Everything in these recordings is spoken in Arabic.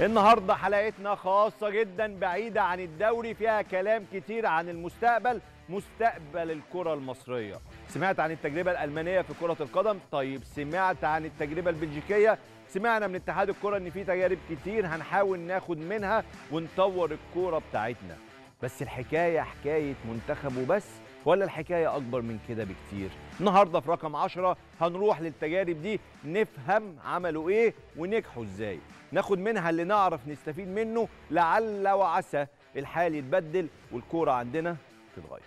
النهارده حلقتنا خاصه جدا بعيده عن الدوري فيها كلام كتير عن المستقبل مستقبل الكره المصريه سمعت عن التجربه الالمانيه في كره القدم طيب سمعت عن التجربه البلجيكيه سمعنا من اتحاد الكره ان في تجارب كتير هنحاول ناخد منها ونطور الكوره بتاعتنا بس الحكايه حكايه منتخب وبس ولا الحكايه اكبر من كده بكتير النهارده في رقم 10 هنروح للتجارب دي نفهم عملوا ايه ونجحوا ازاي ناخد منها اللي نعرف نستفيد منه لعل وعسى الحال يتبدل والكوره عندنا تتغير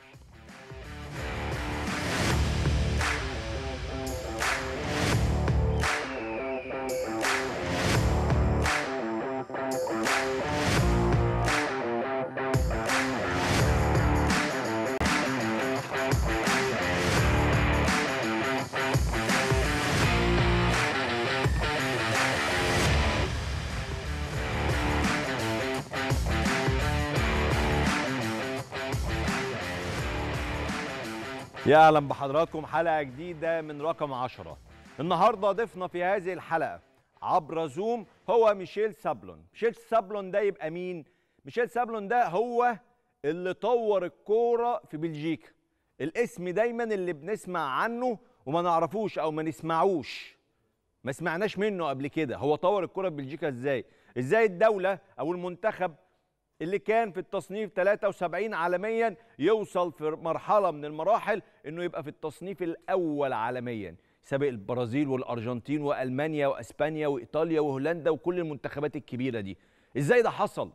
يا اهلا بحضراتكم حلقه جديده من رقم 10 النهارده ضيفنا في هذه الحلقه عبر زوم هو ميشيل سابلون ميشيل سابلون ده يبقى مين ميشيل سابلون ده هو اللي طور الكوره في بلجيكا الاسم دايما اللي بنسمع عنه وما نعرفوش او ما نسمعوش ما سمعناش منه قبل كده هو طور الكوره في بلجيكا ازاي ازاي الدوله او المنتخب اللي كان في التصنيف 73 عالميا يوصل في مرحله من المراحل انه يبقى في التصنيف الاول عالميا سابق البرازيل والارجنتين والمانيا واسبانيا وايطاليا وهولندا وكل المنتخبات الكبيره دي ازاي ده حصل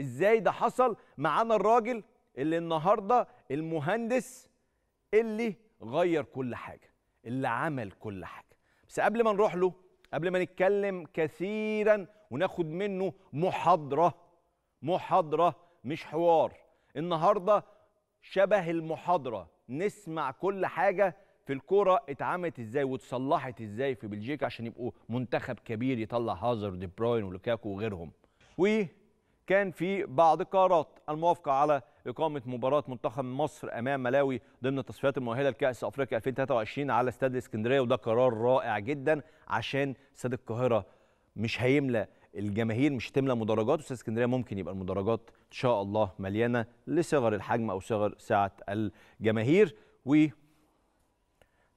ازاي ده حصل معانا الراجل اللي النهارده المهندس اللي غير كل حاجه اللي عمل كل حاجه بس قبل ما نروح له قبل ما نتكلم كثيرا وناخد منه محاضره محاضرة مش حوار النهاردة شبه المحاضرة نسمع كل حاجة في الكرة اتعملت ازاي واتصلحت ازاي في بلجيكا عشان يبقوا منتخب كبير يطلع هازارد دي براين ولوكاكو وغيرهم وكان في بعض قرارات الموافقة على إقامة مباراة منتخب مصر أمام ملاوي ضمن التصفيات المؤهلة لكأس أفريقيا 2023 على استاد الإسكندرية وده قرار رائع جدا عشان استاد القاهرة مش هيملى الجماهير مش هتملى مدرجات استاد اسكندريه ممكن يبقى المدرجات ان شاء الله مليانه لصغر الحجم او صغر سعه الجماهير و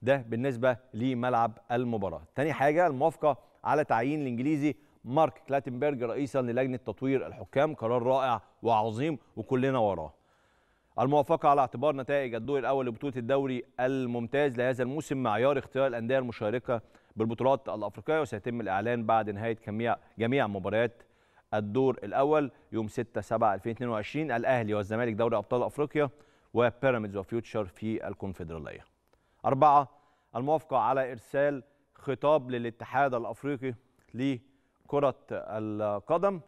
ده بالنسبه لملعب المباراه. تاني حاجه الموافقه على تعيين الانجليزي مارك كلاتنبرج رئيسا للجنه تطوير الحكام قرار رائع وعظيم وكلنا وراه. الموافقة على اعتبار نتائج الدور الأول لبطولة الدوري الممتاز لهذا الموسم معيار اختيار الأندية المشاركة بالبطولات الافريقيه وسيتم الاعلان بعد نهايه كمية جميع مباريات الدور الاول يوم 6 7 2022 الاهلي والزمالك دوري ابطال افريقيا وبيراميدز وفيوتشر في الكونفدراليه. أربعة الموافقة على إرسال خطاب للاتحاد الأفريقي لكرة القدم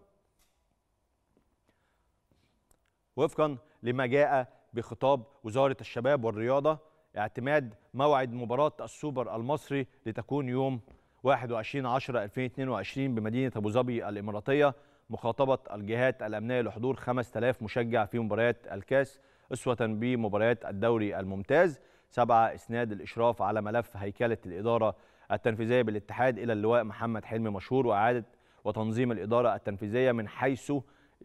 وفقا لما جاء بخطاب وزارة الشباب والرياضة اعتماد موعد مباراة السوبر المصري لتكون يوم 21 10 2022 بمدينة أبو ظبي الإماراتية مخاطبة الجهات الأمنية لحضور 5000 مشجع في مباريات الكاس أسوة بمباريات الدوري الممتاز سبعة إسناد الإشراف على ملف هيكلة الإدارة التنفيذية بالاتحاد إلى اللواء محمد حلمي مشهور وإعادة وتنظيم الإدارة التنفيذية من حيث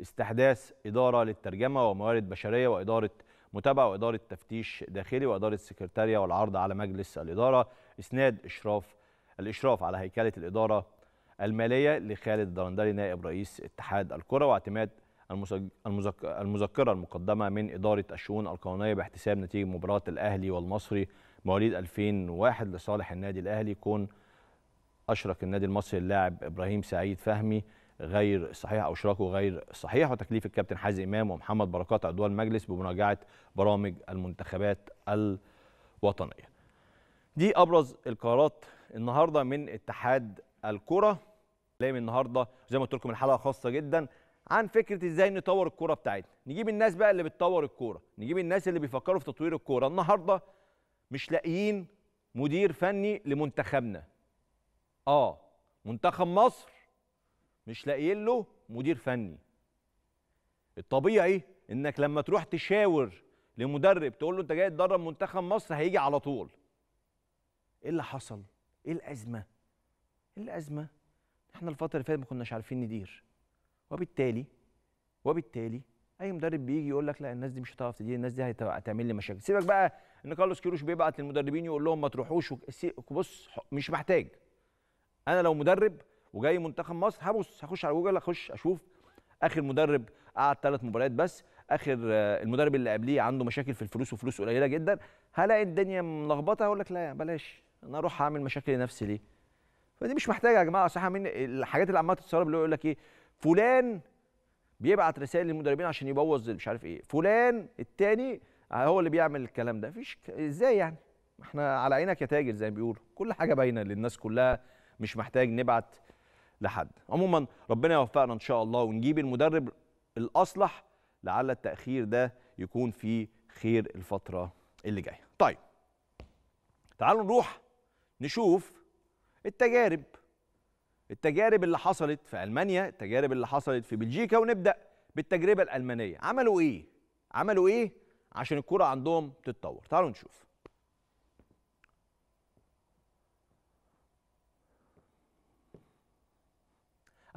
استحداث إدارة للترجمة وموارد بشرية وإدارة متابعه واداره تفتيش داخلي واداره السكرتاريه والعرض على مجلس الاداره اسناد اشراف الاشراف على هيكله الاداره الماليه لخالد الدرندلي نائب رئيس اتحاد الكره واعتماد المذكره المقدمه من اداره الشؤون القانونيه باحتساب نتيجه مباراه الاهلي والمصري مواليد 2001 لصالح النادي الاهلي كون اشرك النادي المصري اللاعب ابراهيم سعيد فهمي غير صحيح او اشراكه غير صحيح وتكليف الكابتن حازم امام ومحمد بركات عضو المجلس بمراجعه برامج المنتخبات الوطنيه. دي ابرز القرارات النهارده من اتحاد الكره كلام النهارده زي ما قلت لكم الحلقه خاصه جدا عن فكره ازاي نطور الكوره بتاعتنا نجيب الناس بقى اللي بتطور الكوره نجيب الناس اللي بيفكروا في تطوير الكوره النهارده مش لاقيين مدير فني لمنتخبنا اه منتخب مصر مش لاقيين له مدير فني الطبيعي إيه؟ انك لما تروح تشاور لمدرب تقول له انت جاي تدرب منتخب مصر هيجي على طول ايه اللي حصل ايه الازمه ايه الازمه احنا الفتره اللي فاتت ما كناش عارفين ندير وبالتالي وبالتالي اي مدرب بيجي يقول لك لا الناس دي مش هتعرف تدير الناس دي هتعمل لي مشاكل سيبك بقى ان كارلوس كيروش بيبعت للمدربين يقول لهم ما تروحوش بص مش محتاج انا لو مدرب وجاي منتخب مصر هبص هخش على جوجل اخش اشوف اخر مدرب قعد ثلاث مباريات بس اخر آه، المدرب اللي قبليه عنده مشاكل في الفلوس وفلوس قليله جدا هلاقي الدنيا ملخبطه اقول لك لا بلاش انا اروح اعمل مشاكل لنفسي ليه فدي مش محتاجه يا جماعه صح من الحاجات اللي عماله تتسرب اللي يقول لك ايه فلان بيبعت رسائل للمدربين عشان يبوظ مش عارف ايه فلان التاني هو اللي بيعمل الكلام ده ك... ازاي يعني احنا على عينك يا تاجر زي ما بيقولوا كل حاجه باينه للناس كلها مش محتاج نبعت لحد عموما ربنا يوفقنا ان شاء الله ونجيب المدرب الاصلح لعل التاخير ده يكون في خير الفتره اللي جايه طيب تعالوا نروح نشوف التجارب التجارب اللي حصلت في المانيا التجارب اللي حصلت في بلجيكا ونبدا بالتجربه الالمانيه عملوا ايه عملوا ايه عشان الكره عندهم تتطور تعالوا نشوف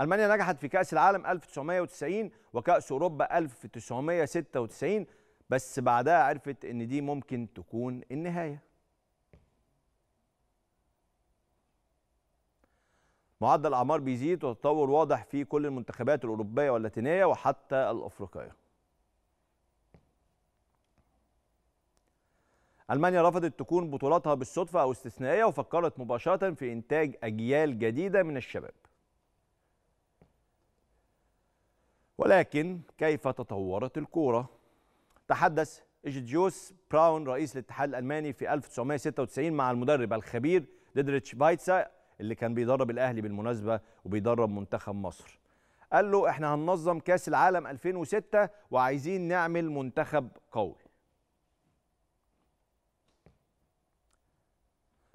المانيا نجحت في كاس العالم 1990 وكاس اوروبا 1996 بس بعدها عرفت ان دي ممكن تكون النهايه معدل الاعمار بيزيد وتطور واضح في كل المنتخبات الاوروبيه واللاتينيه وحتى الافريقيه المانيا رفضت تكون بطولاتها بالصدفه او استثنائيه وفكرت مباشره في انتاج اجيال جديده من الشباب ولكن كيف تطورت الكورة؟ تحدث إجديوس براون رئيس الاتحاد الألماني في 1996 مع المدرب الخبير ديدريتش بايتسا اللي كان بيدرب الأهلي بالمناسبة وبيدرب منتخب مصر قال له احنا هننظم كاس العالم 2006 وعايزين نعمل منتخب قوي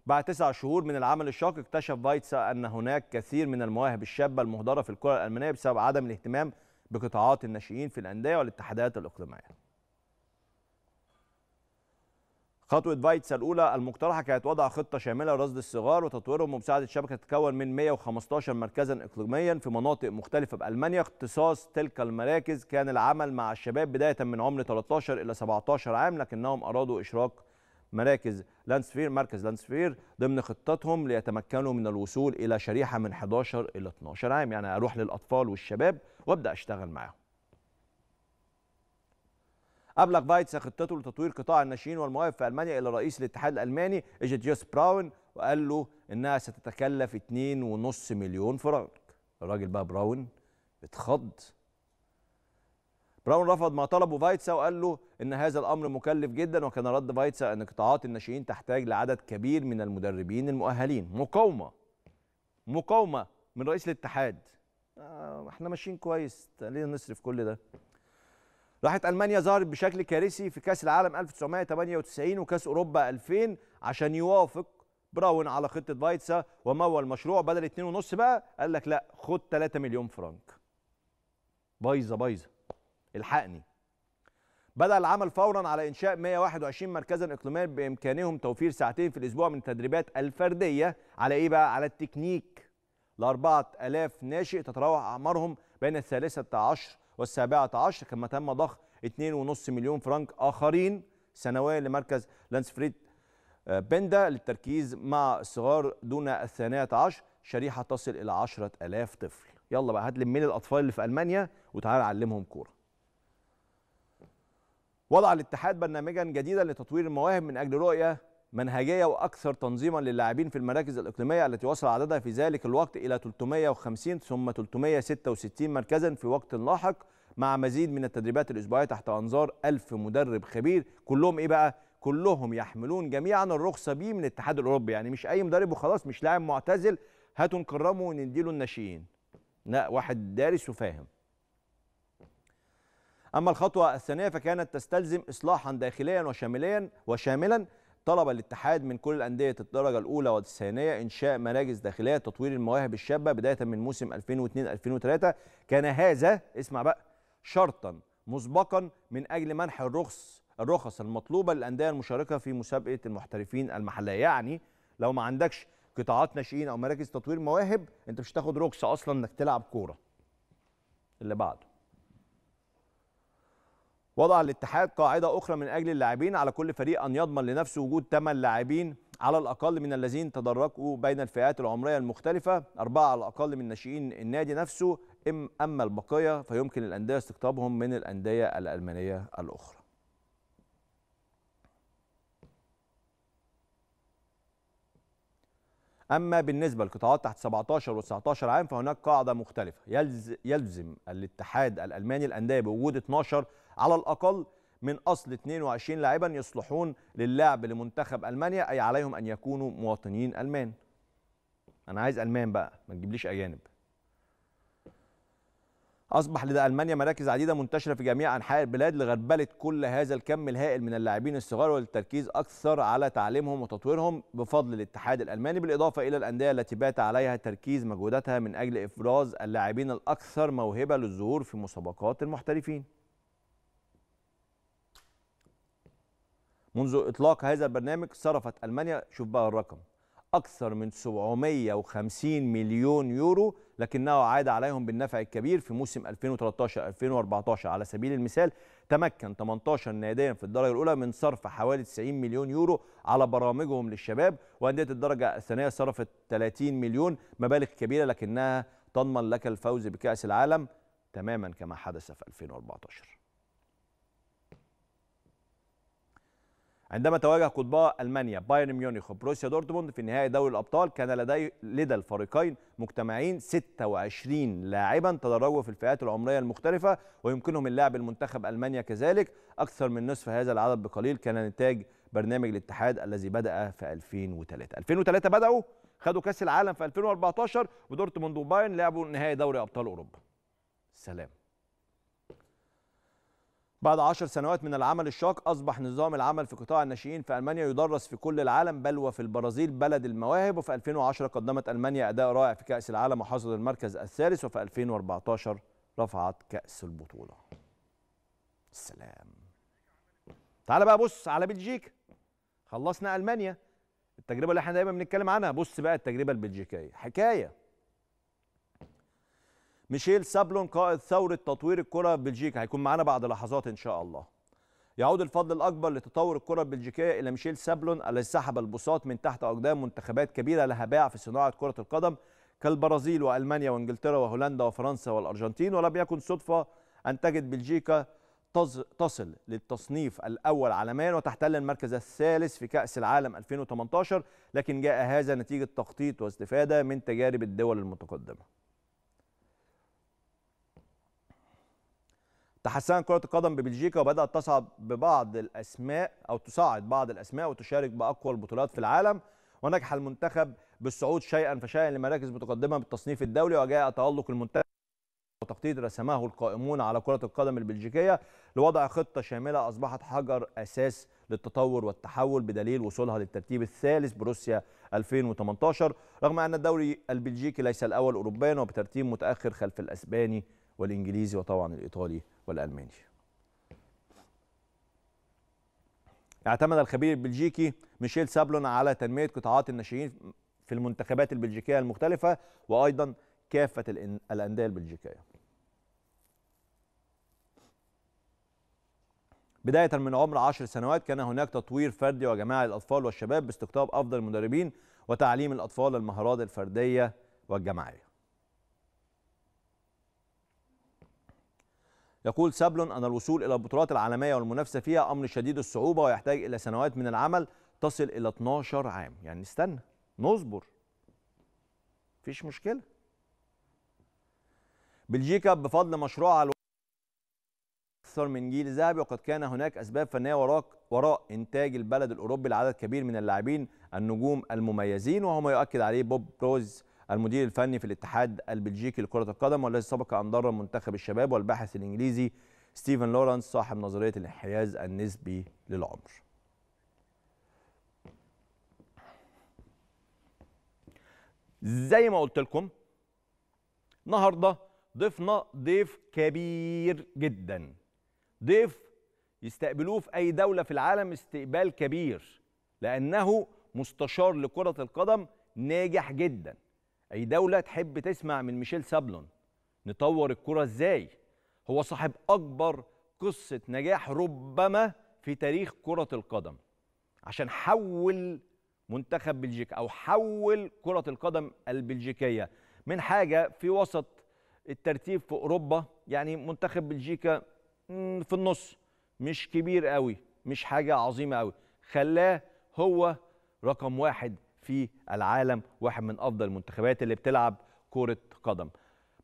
بعد تسع شهور من العمل الشاق اكتشف بايتسا ان هناك كثير من المواهب الشابه المهدره في الكره الالمانيه بسبب عدم الاهتمام بقطاعات الناشئين في الأندية والاتحادات الإقليمية. خطوة فايتس الأولى المقترحة كانت وضع خطة شاملة لرصد الصغار وتطويرهم ومساعدة شبكة تتكون من 115 مركزا إقليميا في مناطق مختلفة بألمانيا اختصاص تلك المراكز كان العمل مع الشباب بداية من عمر 13 إلى 17 عام لكنهم أرادوا إشراك مراكز لانسفير مركز لانسفير ضمن خطتهم ليتمكنوا من الوصول إلى شريحة من 11 إلى 12 عام يعني أروح للأطفال والشباب وابدا اشتغل معاهم أبلغ فايتس خطته لتطوير قطاع الناشئين والمواهب في ألمانيا إلى رئيس الاتحاد الألماني إيجيجيوس براون وقال له إنها ستتكلف 2.5 مليون فرنك الراجل بقى براون اتخض براون رفض ما طلبه فايتسا وقال له إن هذا الأمر مكلف جدا وكان رد فايتسا أن قطاعات الناشئين تحتاج لعدد كبير من المدربين المؤهلين مقاومة مقاومة من رئيس الاتحاد آه، احنا ماشيين كويس ليه نصرف كل ده راحت المانيا ظهرت بشكل كارثي في كاس العالم 1998 وكاس اوروبا 2000 عشان يوافق براون على خطه فايتسا ومول المشروع بدل 2.5 بقى قال لك لا خد 3 مليون فرنك بايظه بايظه الحقني بدا العمل فورا على انشاء 121 مركزا اقليميا بامكانهم توفير ساعتين في الاسبوع من التدريبات الفرديه على ايه بقى على التكنيك ل 4000 ناشئ تتراوح أعمارهم بين الثالثة عشر والسابعة عشر كما تم ضخ 2.5 مليون فرنك آخرين سنويا لمركز لانسفريد آه، بندا للتركيز مع الصغار دون الثانية عشر شريحة تصل إلى 10000 طفل يلا بقى هات من الأطفال اللي في ألمانيا وتعال علمهم كورة وضع الاتحاد برنامجا جديدا لتطوير المواهب من أجل رؤية منهجيه واكثر تنظيما للاعبين في المراكز الاقليميه التي وصل عددها في ذلك الوقت الى 350 ثم 366 مركزا في وقت لاحق مع مزيد من التدريبات الاسبوعيه تحت انظار 1000 مدرب خبير كلهم ايه بقى كلهم يحملون جميعا الرخصه بيه من الاتحاد الاوروبي يعني مش اي مدرب وخلاص مش لاعب معتزل هاتوا نكرمه ونديله الناشئين لا واحد دارس وفاهم أما الخطوة الثانية فكانت تستلزم إصلاحا داخليا وشامليا وشاملا طلب الاتحاد من كل انديه الدرجه الاولى والثانيه انشاء مراكز داخليه تطوير المواهب الشابه بدايه من موسم 2002 2003 كان هذا اسمع بقى شرطا مسبقا من اجل منح الرخص الرخص المطلوبه للانديه المشاركه في مسابقه المحترفين المحليه يعني لو ما عندكش قطاعات ناشئين او مراكز تطوير مواهب انت مش هتاخد رخصه اصلا انك تلعب كوره اللي بعده وضع الاتحاد قاعدة أخرى من أجل اللاعبين على كل فريق أن يضمن لنفسه وجود 8 لاعبين على الأقل من الذين تدركوا بين الفئات العمرية المختلفة أربعة على الأقل من ناشئين النادي نفسه أما البقية فيمكن الأندية استقطابهم من الأندية الألمانية الأخرى أما بالنسبة للقطاعات تحت 17 و19 عام فهناك قاعدة مختلفة يلزم الاتحاد الألماني الأندية بوجود 12 على الأقل من أصل 22 لاعبا يصلحون للعب لمنتخب ألمانيا أي عليهم أن يكونوا مواطنين ألمان أنا عايز ألمان بقى ما تجيبليش أجانب أصبح لدى ألمانيا مراكز عديدة منتشرة في جميع أنحاء البلاد لغربلة كل هذا الكم الهائل من اللاعبين الصغار والتركيز أكثر على تعليمهم وتطويرهم بفضل الاتحاد الألماني بالإضافة إلى الأندية التي بات عليها تركيز مجهوداتها من أجل إفراز اللاعبين الأكثر موهبة للظهور في مسابقات المحترفين منذ إطلاق هذا البرنامج صرفت ألمانيا شوف بقى الرقم أكثر من 750 مليون يورو لكنه عاد عليهم بالنفع الكبير في موسم 2013-2014 على سبيل المثال تمكن 18 ناديا في الدرجة الأولى من صرف حوالي 90 مليون يورو على برامجهم للشباب وأندية الدرجة الثانية صرفت 30 مليون مبالغ كبيرة لكنها تضمن لك الفوز بكأس العالم تماما كما حدث في 2014 عندما تواجه قطباء المانيا بايرن ميونخ وبروسيا دورتموند في نهائي دوري الابطال كان لدي لدى الفريقين مجتمعين 26 لاعبا تدرجوا في الفئات العمريه المختلفه ويمكنهم اللعب المنتخب المانيا كذلك اكثر من نصف هذا العدد بقليل كان نتاج برنامج الاتحاد الذي بدا في 2003 2003 بداوا خدوا كاس العالم في 2014 ودورتموند وبايرن لعبوا نهائي دوري ابطال اوروبا سلام بعد عشر سنوات من العمل الشاق أصبح نظام العمل في قطاع الناشئين في ألمانيا يدرس في كل العالم بل وفي البرازيل بلد المواهب وفي 2010 قدمت ألمانيا أداء رائع في كأس العالم وحصد المركز الثالث وفي 2014 رفعت كأس البطولة السلام تعال بقى بص على بلجيكا خلصنا ألمانيا التجربة اللي احنا دايما بنتكلم عنها بص بقى التجربة البلجيكية حكاية ميشيل سابلون قائد ثورة تطوير الكرة بلجيكا هيكون معانا بعد لحظات إن شاء الله. يعود الفضل الأكبر لتطور الكرة البلجيكية إلى ميشيل سابلون الذي سحب البساط من تحت أقدام منتخبات كبيرة لها باع في صناعة كرة القدم كالبرازيل وألمانيا وإنجلترا وهولندا وفرنسا والأرجنتين ولم يكن صدفة أن تجد بلجيكا تصل للتصنيف الأول عالميا وتحتل المركز الثالث في كأس العالم 2018 لكن جاء هذا نتيجة تخطيط واستفادة من تجارب الدول المتقدمة تحسن كرة القدم ببلجيكا وبدأت تصعد ببعض الأسماء أو تصعد بعض الأسماء وتشارك بأقوى البطولات في العالم ونجح المنتخب بالصعود شيئا فشيئا لمراكز متقدمة بالتصنيف الدولي وجاء تألق المنتخب وتخطيط رسمه القائمون على كرة القدم البلجيكية لوضع خطة شاملة أصبحت حجر أساس للتطور والتحول بدليل وصولها للترتيب الثالث بروسيا 2018 رغم أن الدوري البلجيكي ليس الأول أوروبيا وبترتيب متأخر خلف الأسباني والإنجليزي وطبعا الإيطالي والألماني اعتمد الخبير البلجيكي ميشيل سابلون على تنمية قطاعات الناشئين في المنتخبات البلجيكية المختلفة وأيضا كافة الأندية البلجيكية بداية من عمر 10 سنوات كان هناك تطوير فردي وجماعي للأطفال والشباب باستقطاب أفضل المدربين وتعليم الأطفال المهارات الفردية والجماعية يقول سابلون أن الوصول إلى البطولات العالمية والمنافسة فيها أمر شديد الصعوبة ويحتاج إلى سنوات من العمل تصل إلى 12 عام يعني نستنى نصبر مفيش مشكلة بلجيكا بفضل مشروعها أكثر من جيل ذهبي وقد كان هناك أسباب فنية وراء وراء إنتاج البلد الأوروبي لعدد كبير من اللاعبين النجوم المميزين وهو ما يؤكد عليه بوب بروز المدير الفني في الاتحاد البلجيكي لكرة القدم والذي سبق أن ضر منتخب الشباب والباحث الإنجليزي ستيفن لورانس صاحب نظرية الانحياز النسبي للعمر زي ما قلت لكم النهارده ضيفنا ضيف كبير جدا ضيف يستقبلوه في اي دوله في العالم استقبال كبير لانه مستشار لكره القدم ناجح جدا اي دوله تحب تسمع من ميشيل سابلون نطور الكره ازاي هو صاحب اكبر قصه نجاح ربما في تاريخ كره القدم عشان حول منتخب بلجيكا او حول كره القدم البلجيكيه من حاجه في وسط الترتيب في اوروبا يعني منتخب بلجيكا في النص مش كبير قوي مش حاجه عظيمه قوي خلاه هو رقم واحد في العالم واحد من افضل المنتخبات اللي بتلعب كره قدم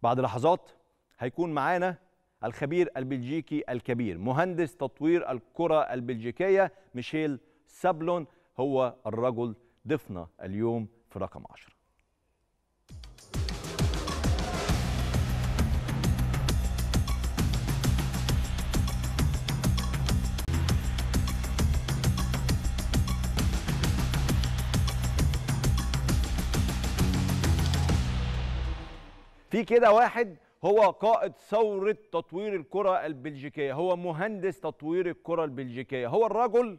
بعد لحظات هيكون معانا الخبير البلجيكي الكبير مهندس تطوير الكره البلجيكيه ميشيل سابلون هو الرجل ضيفنا اليوم في رقم 10 في كده واحد هو قائد ثورة تطوير الكرة البلجيكية هو مهندس تطوير الكرة البلجيكية هو الرجل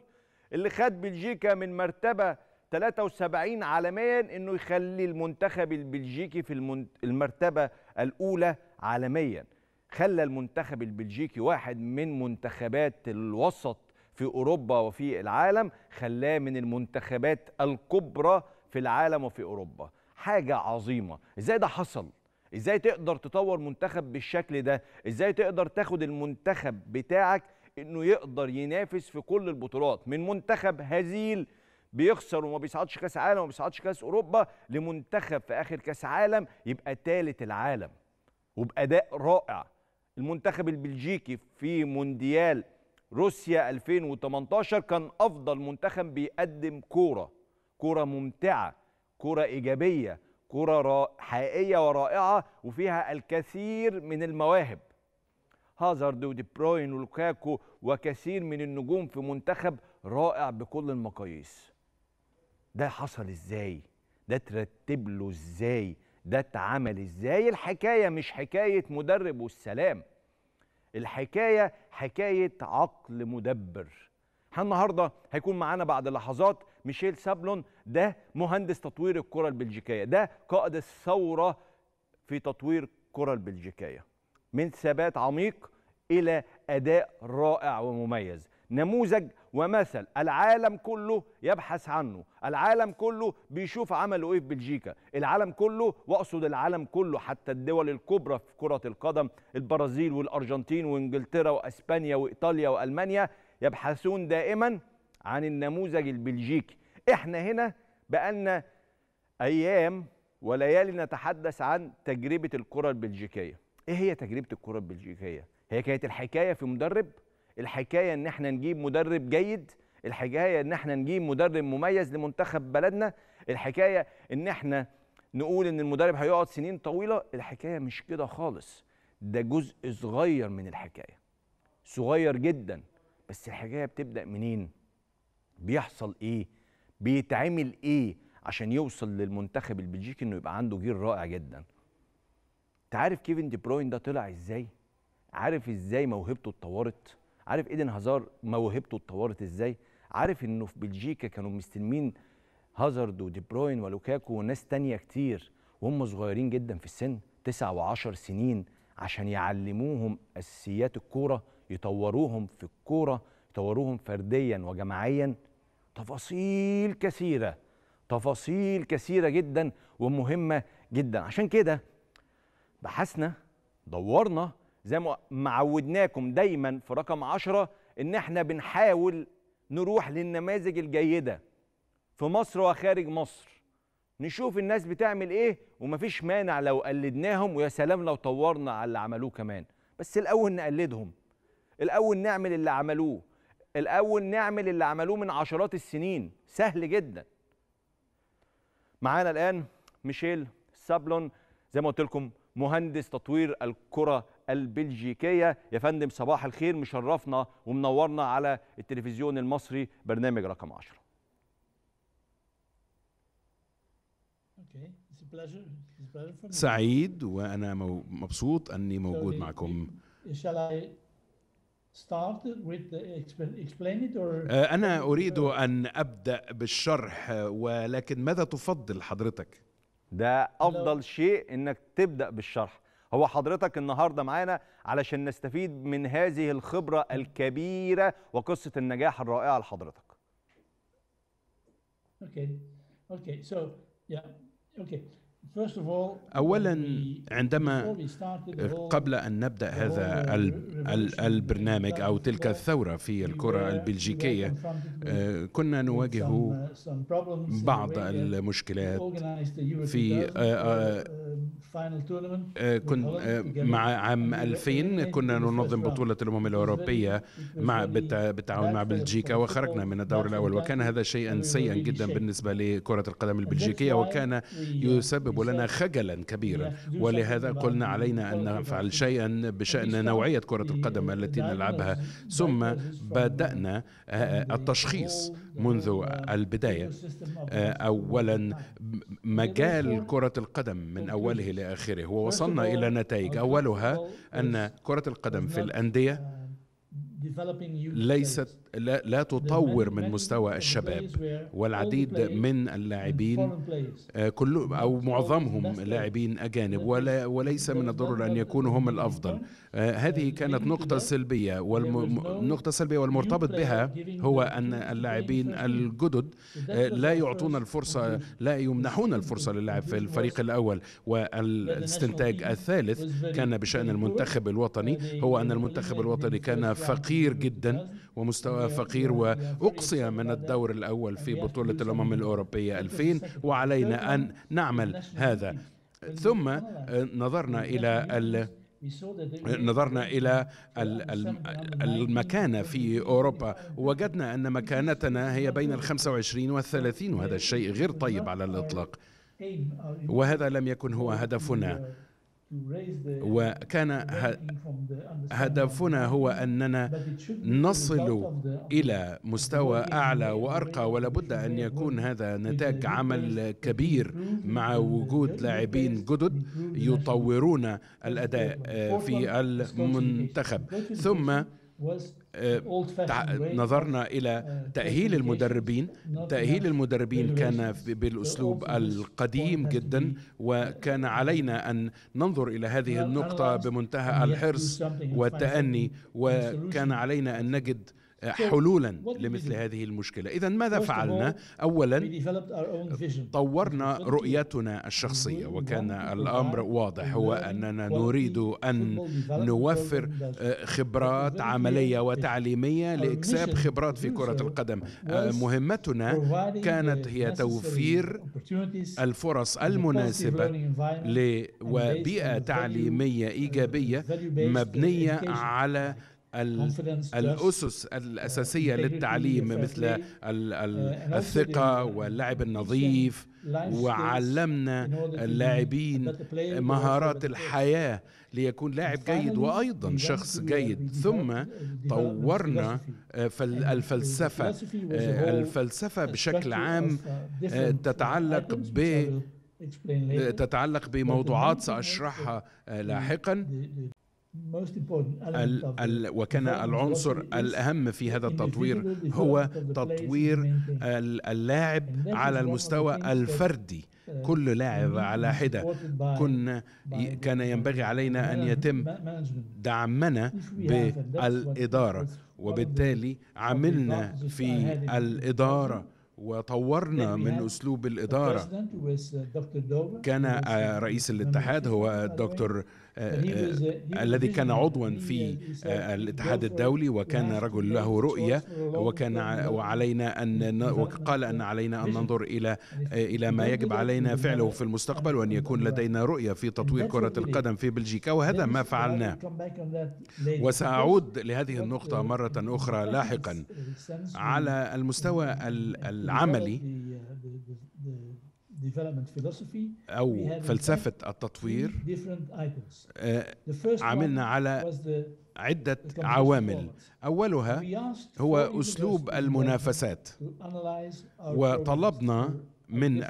اللي خد بلجيكا من مرتبة 73 عالميا انه يخلي المنتخب البلجيكي في المرتبة الأولى عالميا خلى المنتخب البلجيكي واحد من منتخبات الوسط في أوروبا وفي العالم خلاه من المنتخبات الكبرى في العالم وفي أوروبا حاجة عظيمة ازاي ده حصل ازاي تقدر تطور منتخب بالشكل ده ازاي تقدر تاخد المنتخب بتاعك انه يقدر ينافس في كل البطولات من منتخب هزيل بيخسر وما بيصعدش كاس عالم وما بيصعدش كاس اوروبا لمنتخب في اخر كاس عالم يبقى ثالث العالم وباداء رائع المنتخب البلجيكي في مونديال روسيا 2018 كان افضل منتخب بيقدم كوره كوره ممتعه كوره ايجابيه كرة حقيقية ورائعة وفيها الكثير من المواهب هازارد ودي بروين ولوكاكو وكثير من النجوم في منتخب رائع بكل المقاييس ده حصل ازاي ده ترتب له ازاي ده اتعمل ازاي الحكاية مش حكاية مدرب والسلام الحكاية حكاية عقل مدبر النهارده هيكون معانا بعد لحظات ميشيل سابلون ده مهندس تطوير الكره البلجيكيه ده قائد الثوره في تطوير الكره البلجيكيه من ثبات عميق الى اداء رائع ومميز نموذج ومثل العالم كله يبحث عنه العالم كله بيشوف عمله ايه في بلجيكا العالم كله واقصد العالم كله حتى الدول الكبرى في كرة القدم البرازيل والارجنتين وانجلترا واسبانيا وايطاليا والمانيا يبحثون دائما عن النموذج البلجيكي احنا هنا بقالنا ايام وليالي نتحدث عن تجربه الكره البلجيكيه ايه هي تجربه الكره البلجيكيه هي كانت الحكايه في مدرب الحكايه ان احنا نجيب مدرب جيد الحكايه ان احنا نجيب مدرب مميز لمنتخب بلدنا الحكايه ان احنا نقول ان المدرب هيقعد سنين طويله الحكايه مش كده خالص ده جزء صغير من الحكايه صغير جدا بس الحكايه بتبدا منين بيحصل ايه بيتعمل ايه عشان يوصل للمنتخب البلجيكي انه يبقى عنده جيل رائع جدا تعرف كيفن دي بروين ده طلع ازاي عارف ازاي موهبته اتطورت عارف ايدن هازار موهبته اتطورت ازاي عارف انه في بلجيكا كانوا مستلمين هازارد ودي بروين ولوكاكو وناس تانية كتير وهم صغيرين جدا في السن تسع وعشر سنين عشان يعلموهم اساسيات الكوره يطوروهم في الكوره يطوروهم فرديا وجماعيا تفاصيل كثيرة تفاصيل كثيرة جدا ومهمة جدا عشان كده بحثنا دورنا زي ما معودناكم دايما في رقم عشرة ان احنا بنحاول نروح للنماذج الجيدة في مصر وخارج مصر نشوف الناس بتعمل ايه ومفيش مانع لو قلدناهم ويا سلام لو طورنا على اللي عملوه كمان بس الاول نقلدهم الاول نعمل اللي عملوه الاول نعمل اللي عملوه من عشرات السنين سهل جدا معانا الان ميشيل سابلون زي ما قلت لكم مهندس تطوير الكره البلجيكيه يا فندم صباح الخير مشرفنا ومنورنا على التلفزيون المصري برنامج رقم 10 سعيد وانا مبسوط اني موجود معكم آه، أنا أريد أن أبدأ بالشرح ولكن ماذا تفضل حضرتك؟ ده أفضل شيء إنك تبدأ بالشرح هو حضرتك النهاردة معانا علشان نستفيد من هذه الخبرة الكبيرة وقصة النجاح الرائعة لحضرتك اوكي اوكي سو يا اوكي اولا عندما قبل ان نبدا هذا البرنامج او تلك الثوره في الكره البلجيكيه آه، كنا نواجه uh, بعض المشكلات في آه، آه، آه، كنت آه، مع عام 2000 كنا ننظم بطولة الأمم الأوروبية مع بالتعاون مع بلجيكا وخرجنا من الدور الأول وكان هذا شيئا سيئا جدا بالنسبة لكرة القدم البلجيكية وكان يسبب لنا خجلا كبيرا ولهذا قلنا علينا أن نفعل شيئا بشأن نوعية كرة القدم التي نلعبها ثم بدأنا آه، التشخيص منذ آه، البداية آه، أولا مجال كرة القدم من أوله لآخره ووصلنا إلى نتائج أولها أن كرة القدم في الأندية uh, ليست لا, لا تطور من مستوى الشباب والعديد من اللاعبين آه، كل أو معظمهم لاعبين أجانب ولا وليس من الضرر أن يكونوا هم الأفضل آه، هذه كانت نقطة سلبية والنقطة السلبية والمرتبط بها هو أن اللاعبين الجدد آه، لا يعطون الفرصة لا يمنحون الفرصة للعب في الفريق الأول والاستنتاج الثالث كان بشأن المنتخب الوطني هو أن المنتخب الوطني كان فقير جدا ومستواه فقير وأقصي من الدور الأول في بطولة الأمم الأوروبية 2000 وعلينا أن نعمل هذا ثم آه، نظرنا إلى ال... نظرنا الى المكانه في اوروبا وجدنا ان مكانتنا هي بين ال 25 وال 30 وهذا الشيء غير طيب على الاطلاق وهذا لم يكن هو هدفنا وكان هدفنا هو اننا نصل الى مستوى اعلى وارقى ولابد ان يكون هذا نتاج عمل كبير مع وجود لاعبين جدد يطورون الاداء آه، في المنتخب ثم آه، نظرنا الى uh, تاهيل المدربين تاهيل المدربين كان بالاسلوب القديم جدا وكان uh, علينا ان ننظر الى هذه النقطه بمنتهى الحرص والتاني وكان علينا ان نجد آه، حلولا لمثل هذه المشكله اذا ماذا فعلنا اولا طورنا رؤيتنا الشخصيه وكان الامر واضح هو اننا نريد ان نوفر آه، خبرات عمليه وتعليميه لاكساب خبرات في كره القدم آه، مهمتنا كانت هي توفير الفرص المناسبه وبيئه تعليميه ايجابيه مبنيه على الأسس الأساسية للتعليم مثل uh, الثقة واللعب النظيف وعلمنا اللاعبين مهارات الحياة ليكون لاعب جيد وأيضا شخص جيد ثم طورنا uh, الفلسفة uh, الفلسفة بشكل عام تتعلق ب تتعلق بموضوعات سأشرحها لاحقا ال وكان العنصر الأهم في هذا التطوير هو تطوير اللاعب على المستوى الفردي uh, كل لاعب على حدة كنا كان ينبغي علينا أن يتم دعمنا بالإدارة وبالتالي عملنا في الإدارة وطورنا من أسلوب الإدارة uh, كان آه، رئيس الاتحاد هو الدكتور آه، آه، الذي كان عضوا في الاتحاد uh, الدولي وكان رجل له رؤية وكان وعلينا أن وقال أن علينا أن ننظر إلى آه، إلى ما يجب علينا فعله في المستقبل وأن يكون لدينا رؤية في تطوير كرة القدم في بلجيكا وهذا ما فعلناه وسأعود لهذه النقطة uh, مرة أخرى لاحقا على المستوى العملي uh, development philosophy او فلسفه التطوير آه، عملنا على عده عوامل اولها هو اسلوب المنافسات وطلبنا من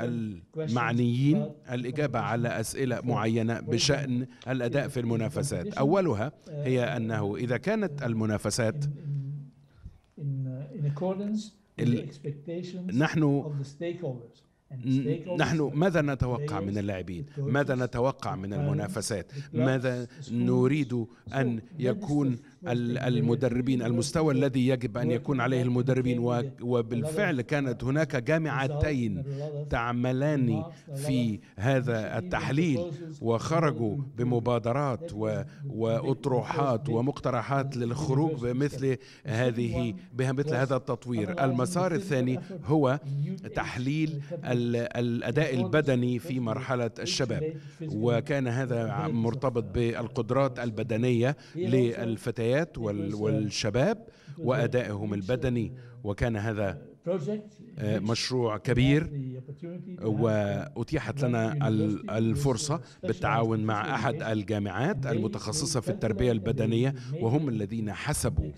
المعنيين الإجابة على أسئلة معينة بشأن الأداء في المنافسات أولها هي uh, أنه إذا كانت uh, المنافسات uh, نحن نحن ماذا نتوقع من اللاعبين ماذا نتوقع من المنافسات ماذا نريد أن يكون المدربين المستوى الذي يجب أن يكون عليه المدربين وبالفعل كانت هناك جامعتين تعملان في هذا التحليل وخرجوا بمبادرات وأطروحات ومقترحات للخروج بمثل هذه بمثل هذا التطوير المسار الثاني هو تحليل الأداء البدني في مرحلة الشباب وكان هذا مرتبط بالقدرات البدنية للفتيات الفتيات uh, والشباب وأدائهم البدني وكان هذا آه، مشروع كبير واتيحت لنا الفرصه بالتعاون مع احد الجامعات المتخصصه في التربيه البدنيه وهم الذين حسبوا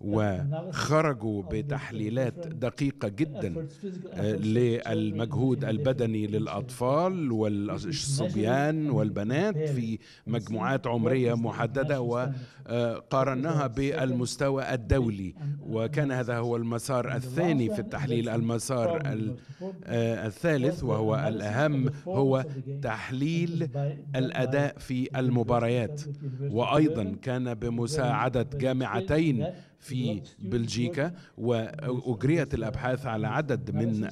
وخرجوا بتحليلات دقيقه جدا آه، للمجهود البدني للاطفال والصبيان والبنات في مجموعات عمريه محدده وقارناها آه، بالمستوى الدولي وكان هذا هو المسار الثاني في التحليل المسار المسار آه، الثالث وهو الأهم هو تحليل الأداء في المباريات وأيضا كان بمساعدة جامعتين في بلجيكا وأجريت الأبحاث على عدد من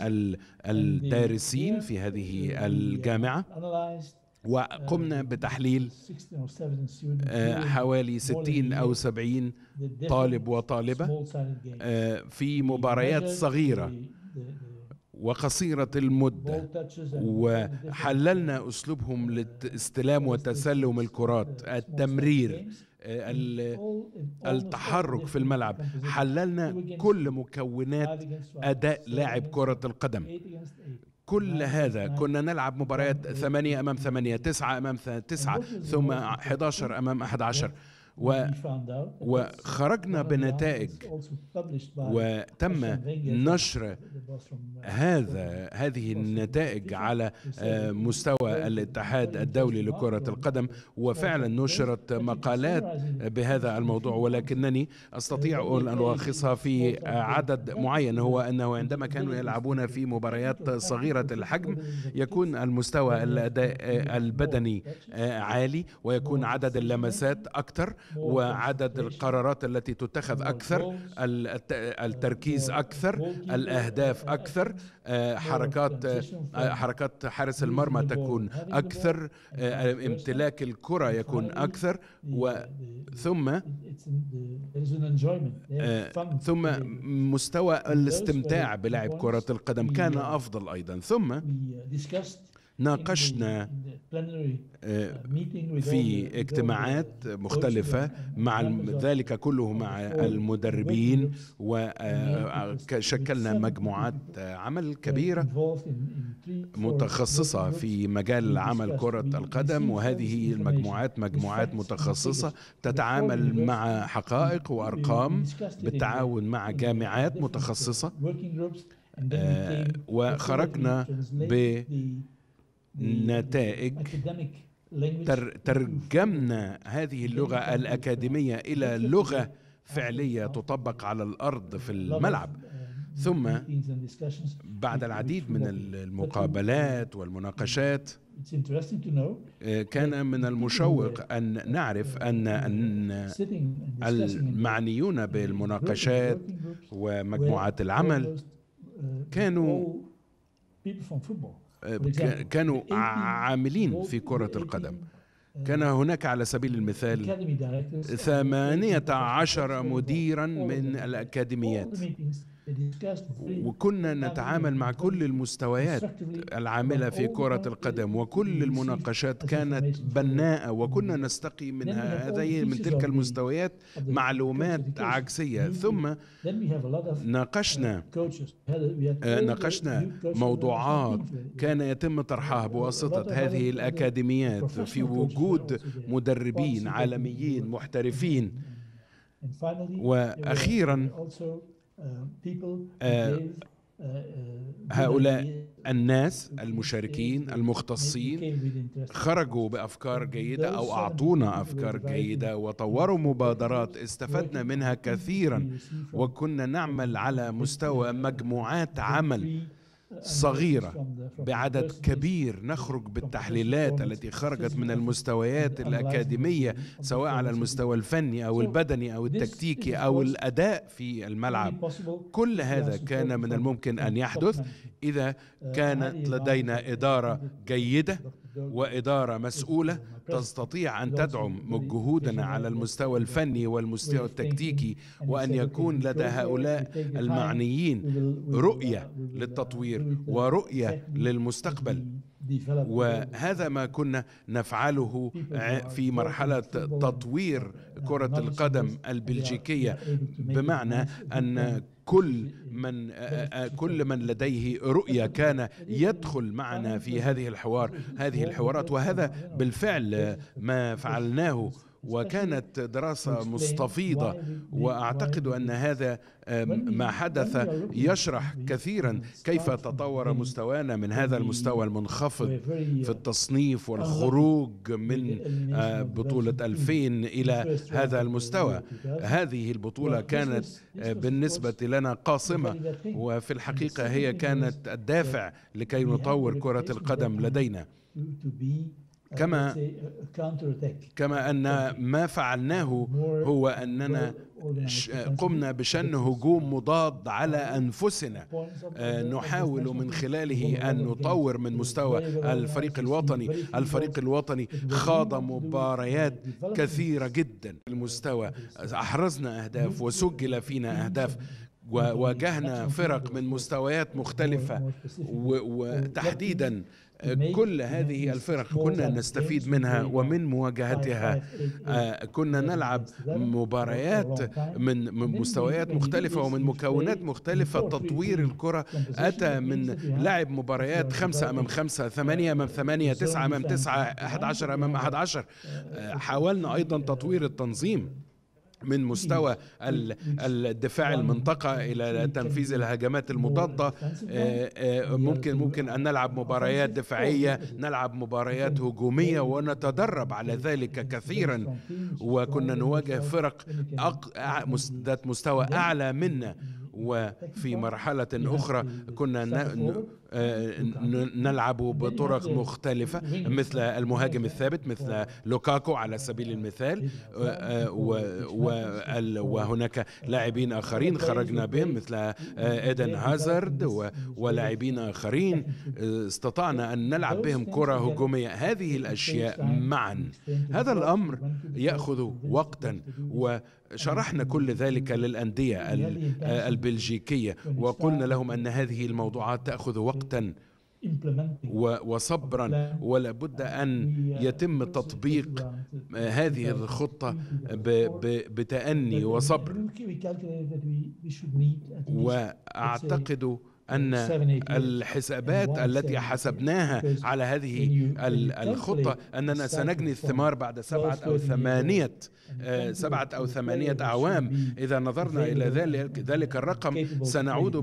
الدارسين في هذه الجامعة وقمنا uh, بتحليل آه، حوالي 60 أو 70 طالب وطالبة آه، في مباريات صغيرة وقصيرة المدة وحللنا أسلوبهم لاستلام وتسلم الكرات التمرير التحرك في الملعب حللنا كل مكونات أداء لاعب كرة القدم كل هذا كنا نلعب مباريات ثمانية أمام ثمانية تسعة أمام تسعة ثم 11 أمام 11 و وخرجنا بنتائج وتم نشر uh, هذا هذه النتائج على آه، مستوى الاتحاد الدولي لكرة القدم وفعلا نشرت مقالات بهذا الموضوع ولكنني استطيع ان الخصها في عدد معين هو انه عندما كانوا يلعبون في مباريات صغيرة الحجم يكون المستوى الاداء البدني آه، عالي ويكون عدد اللمسات اكثر وعدد القرارات التي تتخذ أكثر التركيز أكثر الأهداف أكثر آه، حركات آه، آه، حركات حارس المرمى تكون أكثر امتلاك الكرة يكون أكثر ثم ثم مستوى الاستمتاع بلعب كرة القدم كان uh, أفضل أيضا ثم uh, ناقشنا آه, uh, في اجتماعات مختلفة مع ذلك كله مع المدربين وشكلنا آه, مجموعات uh, عمل uh, كبيرة متخصصة في مجال عمل كرة القدم وهذه المجموعات مجموعات متخصصة تتعامل مع حقائق وأرقام بالتعاون مع جامعات متخصصة آه, وخرجنا ب نتائج تر ترجمنا هذه اللغة الأكاديمية إلى لغة فعلية تطبق على الأرض في الملعب uh, ثم بعد العديد من المقابلات والمناقشات آه، كان من المشوق أن uh, نعرف uh, أن المعنيون بالمناقشات ومجموعات العمل كانوا كانوا عاملين في كرة القدم آه، كان هناك على سبيل المثال ثمانية عشر مديرا من الأكاديميات وكنا نتعامل مع كل المستويات العاملة في كرة القدم وكل المناقشات كانت بناءة وكنا mm-hmm. نستقي من هذه من تلك المستويات معلومات عكسية ثم uh, ناقشنا آه، ناقشنا موضوعات كان يتم طرحها بواسطة هذه الأكاديميات في وجود مدربين عالميين محترفين واخيرا آه، uh, uh, هؤلاء الناس المشاركين المختصين خرجوا بافكار جيده او اعطونا افكار جيده وطوروا مبادرات استفدنا منها كثيرا وكنا نعمل على مستوى مجموعات عمل صغيرة بعدد كبير نخرج بالتحليلات التي خرجت من المستويات الأكاديمية سواء على المستوى الفني أو البدني أو التكتيكي أو الأداء في الملعب كل هذا كان من الممكن أن يحدث إذا uh, كانت لدينا إدارة جيدة وإدارة مسؤولة تستطيع أن تدعم جهودنا على المستوى الفني والمستوى التكتيكي وأن يكون لدى هؤلاء المعنيين رؤية للتطوير ورؤية للمستقبل وهذا ما كنا نفعله في مرحلة تطوير كرة القدم البلجيكية بمعنى أن كل من آه، آه، آه، كل من لديه رؤية كان يدخل معنا في هذه الحوار هذه الحوارات وهذا بالفعل ما فعلناه وكانت دراسة مستفيضة وأعتقد أن هذا آه، ما حدث يشرح كثيرا كيف تطور مستوانا من هذا المستوى المنخفض في uh, التصنيف uh, والخروج من آه، بطولة 2000 إلى هذا المستوى هذه البطولة كانت آه، بالنسبة لنا قاصمة وفي الحقيقة هي كانت الدافع لكي نطور كرة القدم لدينا كما uh, كما ان ما فعلناه هو اننا قمنا بشن هجوم مضاد على انفسنا آه، نحاول من خلاله ان نطور من مستوى الفريق الوطني الفريق الوطني خاض مباريات كثيره جدا المستوى احرزنا اهداف وسجل فينا اهداف وواجهنا فرق من مستويات مختلفه وتحديدا كل هذه الفرق كنا نستفيد منها ومن مواجهتها آه، كنا نلعب مباريات من مستويات مختلفة ومن مكونات مختلفة تطوير الكرة أتى من لعب مباريات خمسة أمام خمسة ثمانية أمام ثمانية تسعة أمام تسعة أحد عشر أمام أحد عشر uh, حاولنا أيضا uh, تطوير uh, التنظيم من مستوى الدفاع المنطقة إلى تنفيذ الهجمات المضادة ممكن ممكن أن نلعب مباريات دفاعية نلعب مباريات هجومية ونتدرب على ذلك كثيرا وكنا نواجه فرق ذات مستوى أعلى منا وفي مرحلة أخرى كنا نلعب بطرق مختلفة مثل المهاجم الثابت مثل لوكاكو على سبيل المثال وهناك لاعبين آخرين خرجنا بهم مثل إيدن هازارد ولاعبين آخرين استطعنا أن نلعب بهم كرة هجومية هذه الأشياء معا هذا الأمر يأخذ وقتا و شرحنا كل ذلك للأندية البلجيكية وقلنا لهم أن هذه الموضوعات تأخذ وقتا وصبرا ولا بد أن يتم تطبيق آه، هذه الخطة بتأني وصبر وأعتقد أن الحسابات التي حسبناها على هذه الخطة أننا سنجني الثمار بعد سبعة أو ثمانية آه، سبعة أو ثمانية أعوام إذا نظرنا إلى ذلك, ذلك الرقم سنعود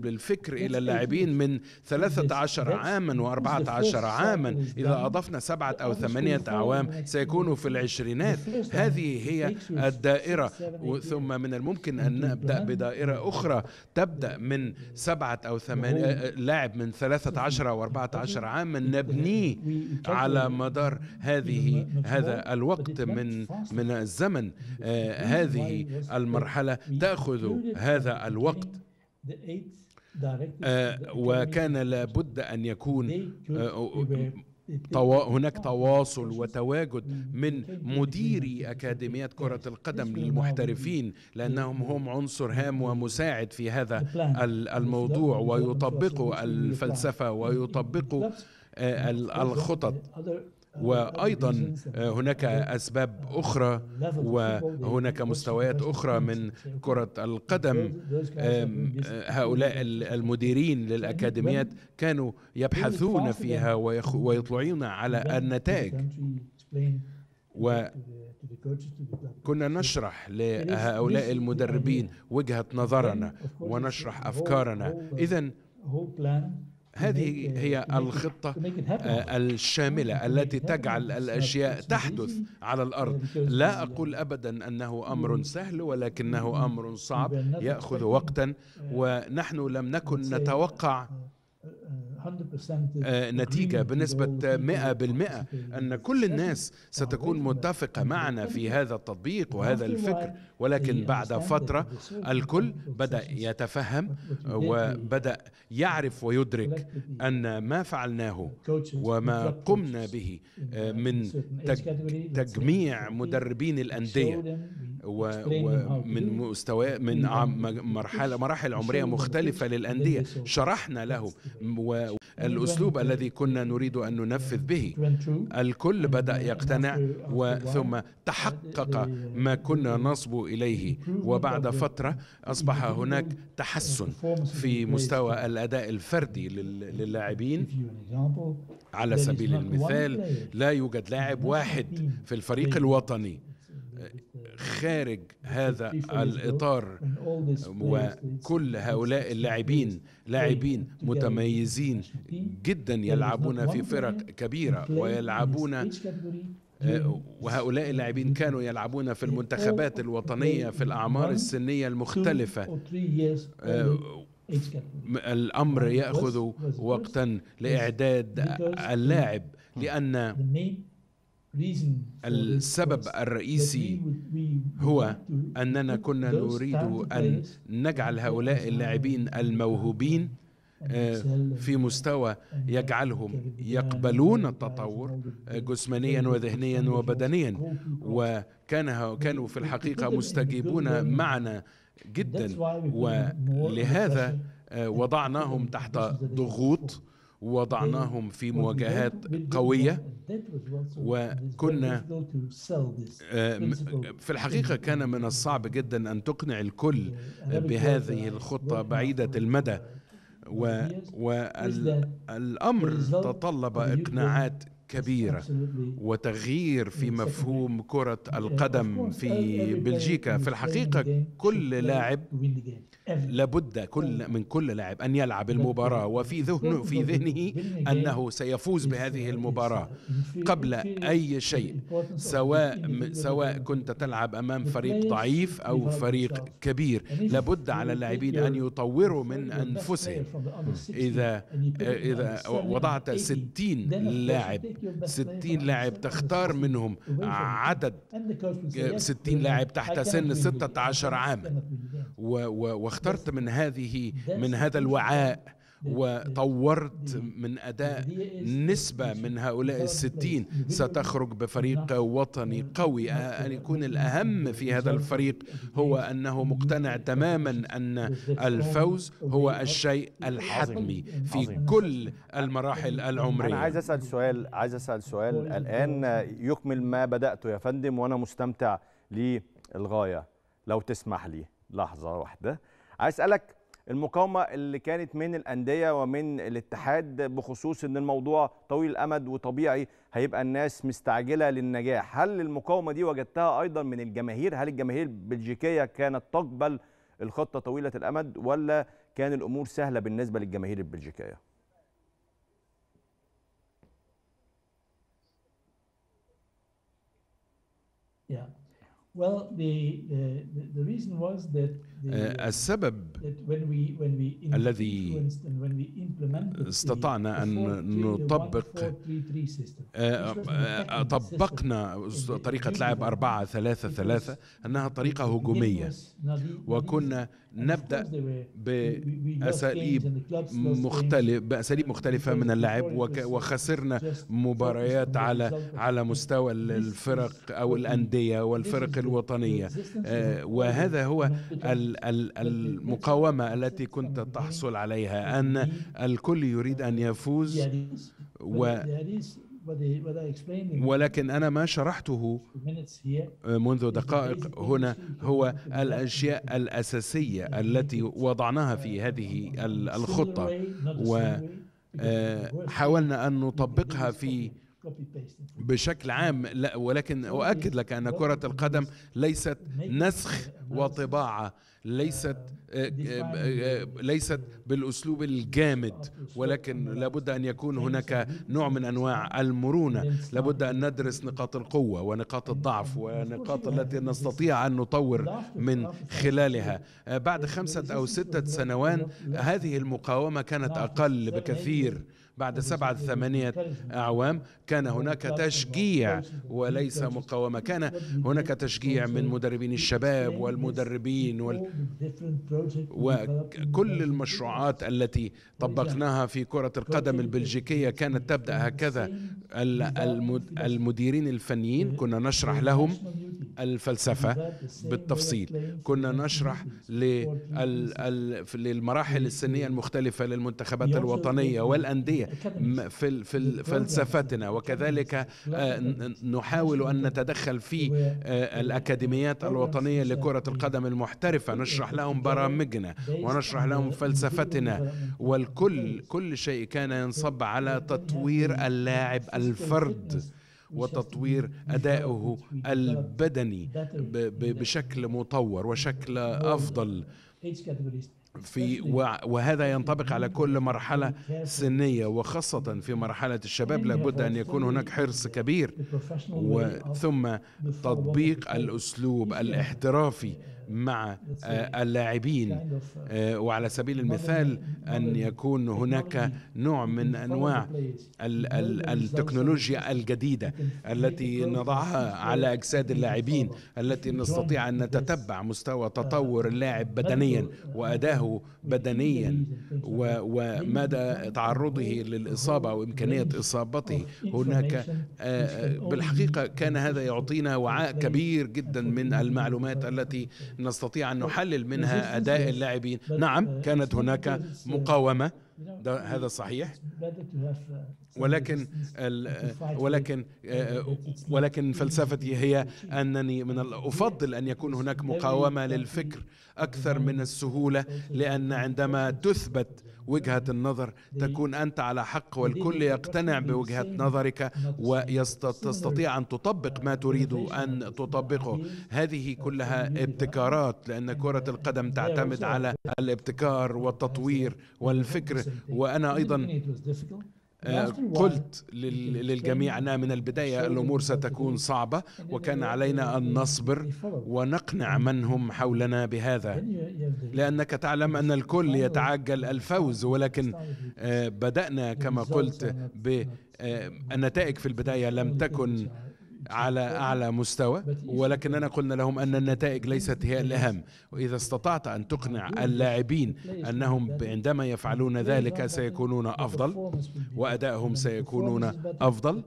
بالفكر إلى اللاعبين من 13 عاما و14 عاما إذا أضفنا سبعة أو ثمانية أعوام سيكونوا في العشرينات هذه هي الدائرة ثم من الممكن أن نبدأ بدائرة أخرى تبدأ من سبعة أو ثمانية آه، لاعب من 13 و14 عاما نبنيه على مدار هذه هذا الوقت من من الزمن آه، هذه المرحلة تأخذ هذا الوقت آه، وكان لابد أن يكون آه، هناك تواصل وتواجد من مديري أكاديميات كرة القدم للمحترفين لأنهم هم عنصر هام ومساعد في هذا الموضوع ويطبقوا الفلسفة ويطبقوا الخطط وايضا آه، هناك اسباب اخرى وهناك مستويات اخرى من كره القدم آه، هؤلاء المديرين للاكاديميات كانوا يبحثون فيها ويطلعون على النتائج وكنا نشرح لهؤلاء المدربين وجهه نظرنا ونشرح افكارنا اذا هذه هي uh, الخطة uh, الشاملة التي تجعل الأشياء تحدث على uh, الأرض لا أقول أبدا أنه mm-hmm. أمر سهل ولكنه mm-hmm. أمر صعب يأخذ وقتا ونحن لم نكن نتوقع آه، نتيجة بنسبة 100% أن كل الناس ستكون متفقة معنا في هذا التطبيق وهذا الفكر ولكن بعد فترة الكل بدأ يتفهم وبدأ يعرف ويدرك أن ما فعلناه وما قمنا به آه، من تجميع مدربين الأندية ومن مستوى من مرحله مراحل عمريه مختلفه للانديه شرحنا له والأسلوب الذي كنا نريد أن ننفذ به الكل بدأ يقتنع وثم تحقق ما كنا نصبو إليه وبعد فترة أصبح هناك uh, تحسن في مستوى الأداء الفردي للاعبين على سبيل المثال لا يوجد لاعب واحد في الفريق الوطني خارج هذا الاطار وكل هؤلاء اللاعبين لاعبين متميزين جدا يلعبون في فرق كبيره ويلعبون آه، وهؤلاء اللاعبين كانوا يلعبون في المنتخبات الوطنيه في الاعمار السنيه المختلفه آه، الامر ياخذ وقتا لاعداد اللاعب لان السبب الرئيسي هو اننا كنا نريد ان نجعل هؤلاء اللاعبين الموهوبين آه، في مستوى يجعلهم يقبلون التطور آه، جسمانيا وذهنيا وبدنيا وكان كانوا في الحقيقه مستجيبون معنا جدا ولهذا آه، وضعناهم تحت ضغوط ووضعناهم في مواجهات قوية وكنا آه، في الحقيقة كان من الصعب جدا أن تقنع الكل بهذه الخطة بعيدة المدى والأمر تطلب إقناعات كبيرة وتغيير في مفهوم كرة القدم في بلجيكا في الحقيقة كل لاعب لابد كل من كل لاعب أن يلعب المباراة وفي ذهنه في ذهنه أنه سيفوز uh, بهذه uh, المباراة قبل أي شيء سواء سواء كنت تلعب أمام فريق ضعيف أو فريق كبير لابد على اللاعبين أن يطوروا من أنفسهم إذا إذا وضعت 60 لاعب 60 طيب، لاعب تختار منهم عدد 60 لاعب تحت سن 16 عاما واخترت من هذه من هذا الوعاء وطورت من أداء نسبة من هؤلاء الستين ستخرج بفريق نعم. وطني نعم. قوي نعم. آه، أن يكون الأهم في هذا الفريق هو أنه مقتنع تماما أن الفوز هو الشيء الحتمي في كل المراحل العمرية أنا عايز أسأل سؤال عايز أسأل سؤال الآن يكمل ما بدأته يا فندم وأنا مستمتع للغاية لو تسمح لي لحظة واحدة عايز أسألك المقاومه اللي كانت من الانديه ومن الاتحاد بخصوص ان الموضوع طويل الامد وطبيعي هيبقى الناس مستعجله للنجاح هل المقاومه دي وجدتها ايضا من الجماهير هل الجماهير البلجيكيه كانت تقبل الخطه طويله الامد ولا كان الامور سهله بالنسبه للجماهير البلجيكيه Yeah. Well, the, the, the reason was that آه، uh, السبب الذي استطعنا أن نطبق آه، آه، طبقنا طريقة لعب أربعة ثلاثة ثلاثة أنها طريقة هجومية وكنا نبدأ بأساليب مختلفه بأساليب مختلفة من اللعب وخسرنا مباريات على على مستوى الفرق أو الأندية والفرق الوطنية وهذا هو ال المقاومة التي كنت تحصل عليها أن الكل يريد أن يفوز و ولكن أنا ما شرحته منذ دقائق هنا هو الأشياء الأساسية التي وضعناها في هذه الخطة وحاولنا آه، أن نطبقها في بشكل عام لا ولكن أؤكد لك أن كرة القدم ليست نسخ وطباعة ليست آه، آه، آه، ليست بالاسلوب الجامد ولكن لابد ان يكون هناك نوع من انواع المرونه لابد ان ندرس نقاط القوه ونقاط الضعف ونقاط التي نستطيع ان نطور من خلالها بعد خمسه او سته سنوات هذه المقاومه كانت نعم. اقل بكثير بعد سبعة ثمانية أعوام كان هناك تشجيع وليس مقاومة كان هناك تشجيع من مدربين الشباب والمدربين وال... وكل المشروعات التي طبقناها في كرة القدم البلجيكية كانت تبدأ هكذا المديرين الفنيين كنا نشرح لهم الفلسفة بالتفصيل كنا نشرح للمراحل السنية المختلفة للمنتخبات الوطنية والأندية في في فلسفتنا وكذلك نحاول ان نتدخل في الاكاديميات الوطنيه لكره القدم المحترفه نشرح لهم برامجنا ونشرح لهم فلسفتنا والكل كل شيء كان ينصب على تطوير اللاعب الفرد وتطوير أدائه البدني بشكل مطور وشكل أفضل في وهذا ينطبق على كل مرحلة سنية وخاصة في مرحلة الشباب لابد أن يكون هناك حرص كبير وثم تطبيق الأسلوب الاحترافي مع آه، اللاعبين يعني آه، وعلى سبيل المثال أن يكون هناك نوع من أنواع التكنولوجيا الجديدة التي نضعها على أجساد اللاعبين التي نستطيع أن نتتبع مستوى آه، تطور اللاعب بدنيا وأداه بدنيا ومدى تعرضه للإصابة او امكانيه إصابته هناك بالحقيقة كان هذا يعطينا وعاء كبير جدا من المعلومات التي نستطيع أن نعم. نحلل منها أداء اللاعبين نعم آه، كانت هناك مقاومة نعم. هذا صحيح ولكن ولكن آه، آه، ولكن فلسفتي هي انني من افضل ان يكون هناك مقاومه للفكر اكثر من السهوله لان عندما تثبت وجهه النظر تكون انت على حق والكل يقتنع بوجهه نظرك وتستطيع ان تطبق ما تريد ان تطبقه هذه كلها ابتكارات لان كره القدم تعتمد على الابتكار والتطوير والفكر وانا ايضا آه، قلت للجميع أنا من البداية الأمور ستكون صعبة وكان علينا أن نصبر ونقنع من هم حولنا بهذا لأنك تعلم أن الكل يتعجل الفوز ولكن آه، بدأنا كما قلت بالنتائج آه، في البداية لم تكن على أعلى مستوى ولكننا قلنا لهم أن النتائج ليست هي الأهم وإذا استطعت أن تقنع اللاعبين أنهم عندما يفعلون ذلك سيكونون أفضل وأدائهم سيكونون أفضل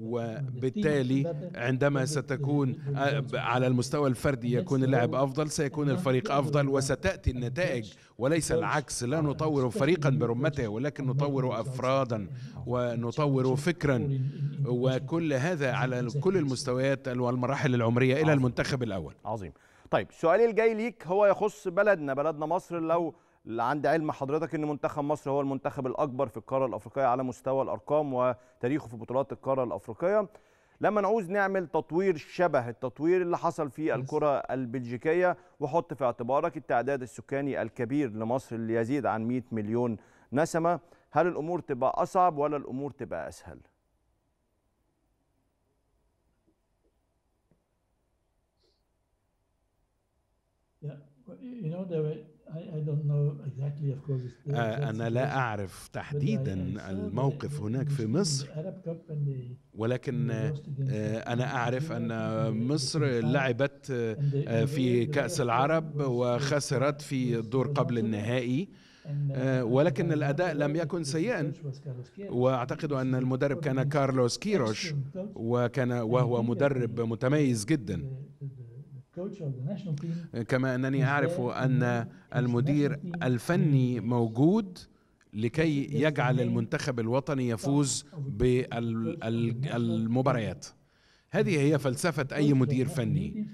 وبالتالي عندما ستكون آه، على المستوى الفردي يكون اللاعب أفضل سيكون الفريق أفضل وستأتي النتائج وليس العكس لا نطور فريقا برمته ولكن نطور أفرادا ونطور فكرا وكل هذا على كل المستويات والمراحل العمرية إلى المنتخب الأول عظيم طيب سؤالي الجاي ليك هو يخص بلدنا بلدنا مصر لو عند علم حضرتك ان منتخب مصر هو المنتخب الاكبر في القاره الافريقيه على مستوى الارقام وتاريخه في بطولات القاره الافريقيه لما نعوز نعمل تطوير شبه التطوير اللي حصل في الكرة البلجيكية وحط في اعتبارك التعداد السكاني الكبير لمصر اللي يزيد عن 100 مليون نسمة هل الأمور تبقى أصعب ولا الأمور تبقى أسهل؟ Yeah, you know, there were آه، أنا لا أعرف تحديدا الموقف هناك في مصر ولكن آه، أنا أعرف أن مصر لعبت آه، في كأس العرب وخسرت في الدور قبل النهائي uh, ولكن الأداء لم يكن سيئا وأعتقد أن المدرب كان كارلوس كيروش وكان وهو مدرب متميز جدا آه، كما انني اعرف ان المدير الفني موجود لكي يجعل المنتخب الوطني يفوز بالمباريات هذه هي فلسفة أي مدير فني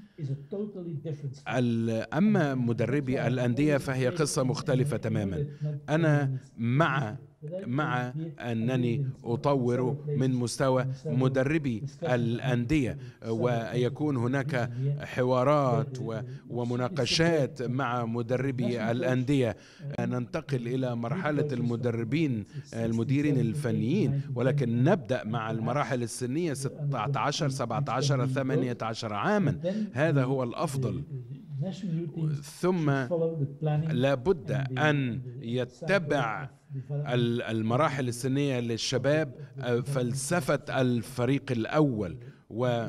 أما مدربي الأندية فهي قصة مختلفة تماما أنا مع مع انني اطور من مستوى مدربي الانديه ويكون هناك حوارات ومناقشات مع مدربي الانديه ننتقل الى مرحله المدربين المديرين الفنيين ولكن نبدا مع المراحل السنيه 16 17 18 عاما هذا هو الافضل ثم لابد ان يتبع المراحل السنية للشباب آه، فلسفة الفريق الأول و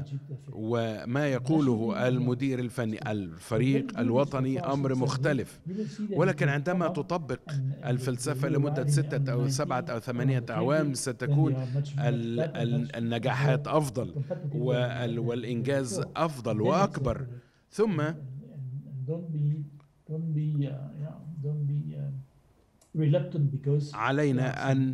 وما يقوله المدير الفني الفريق الوطني أمر مختلف ولكن عندما تطبق الفلسفة لمدة ستة أو سبعة أو ثمانية أعوام ستكون النجاحات أفضل والإنجاز أفضل وأكبر ثم علينا أن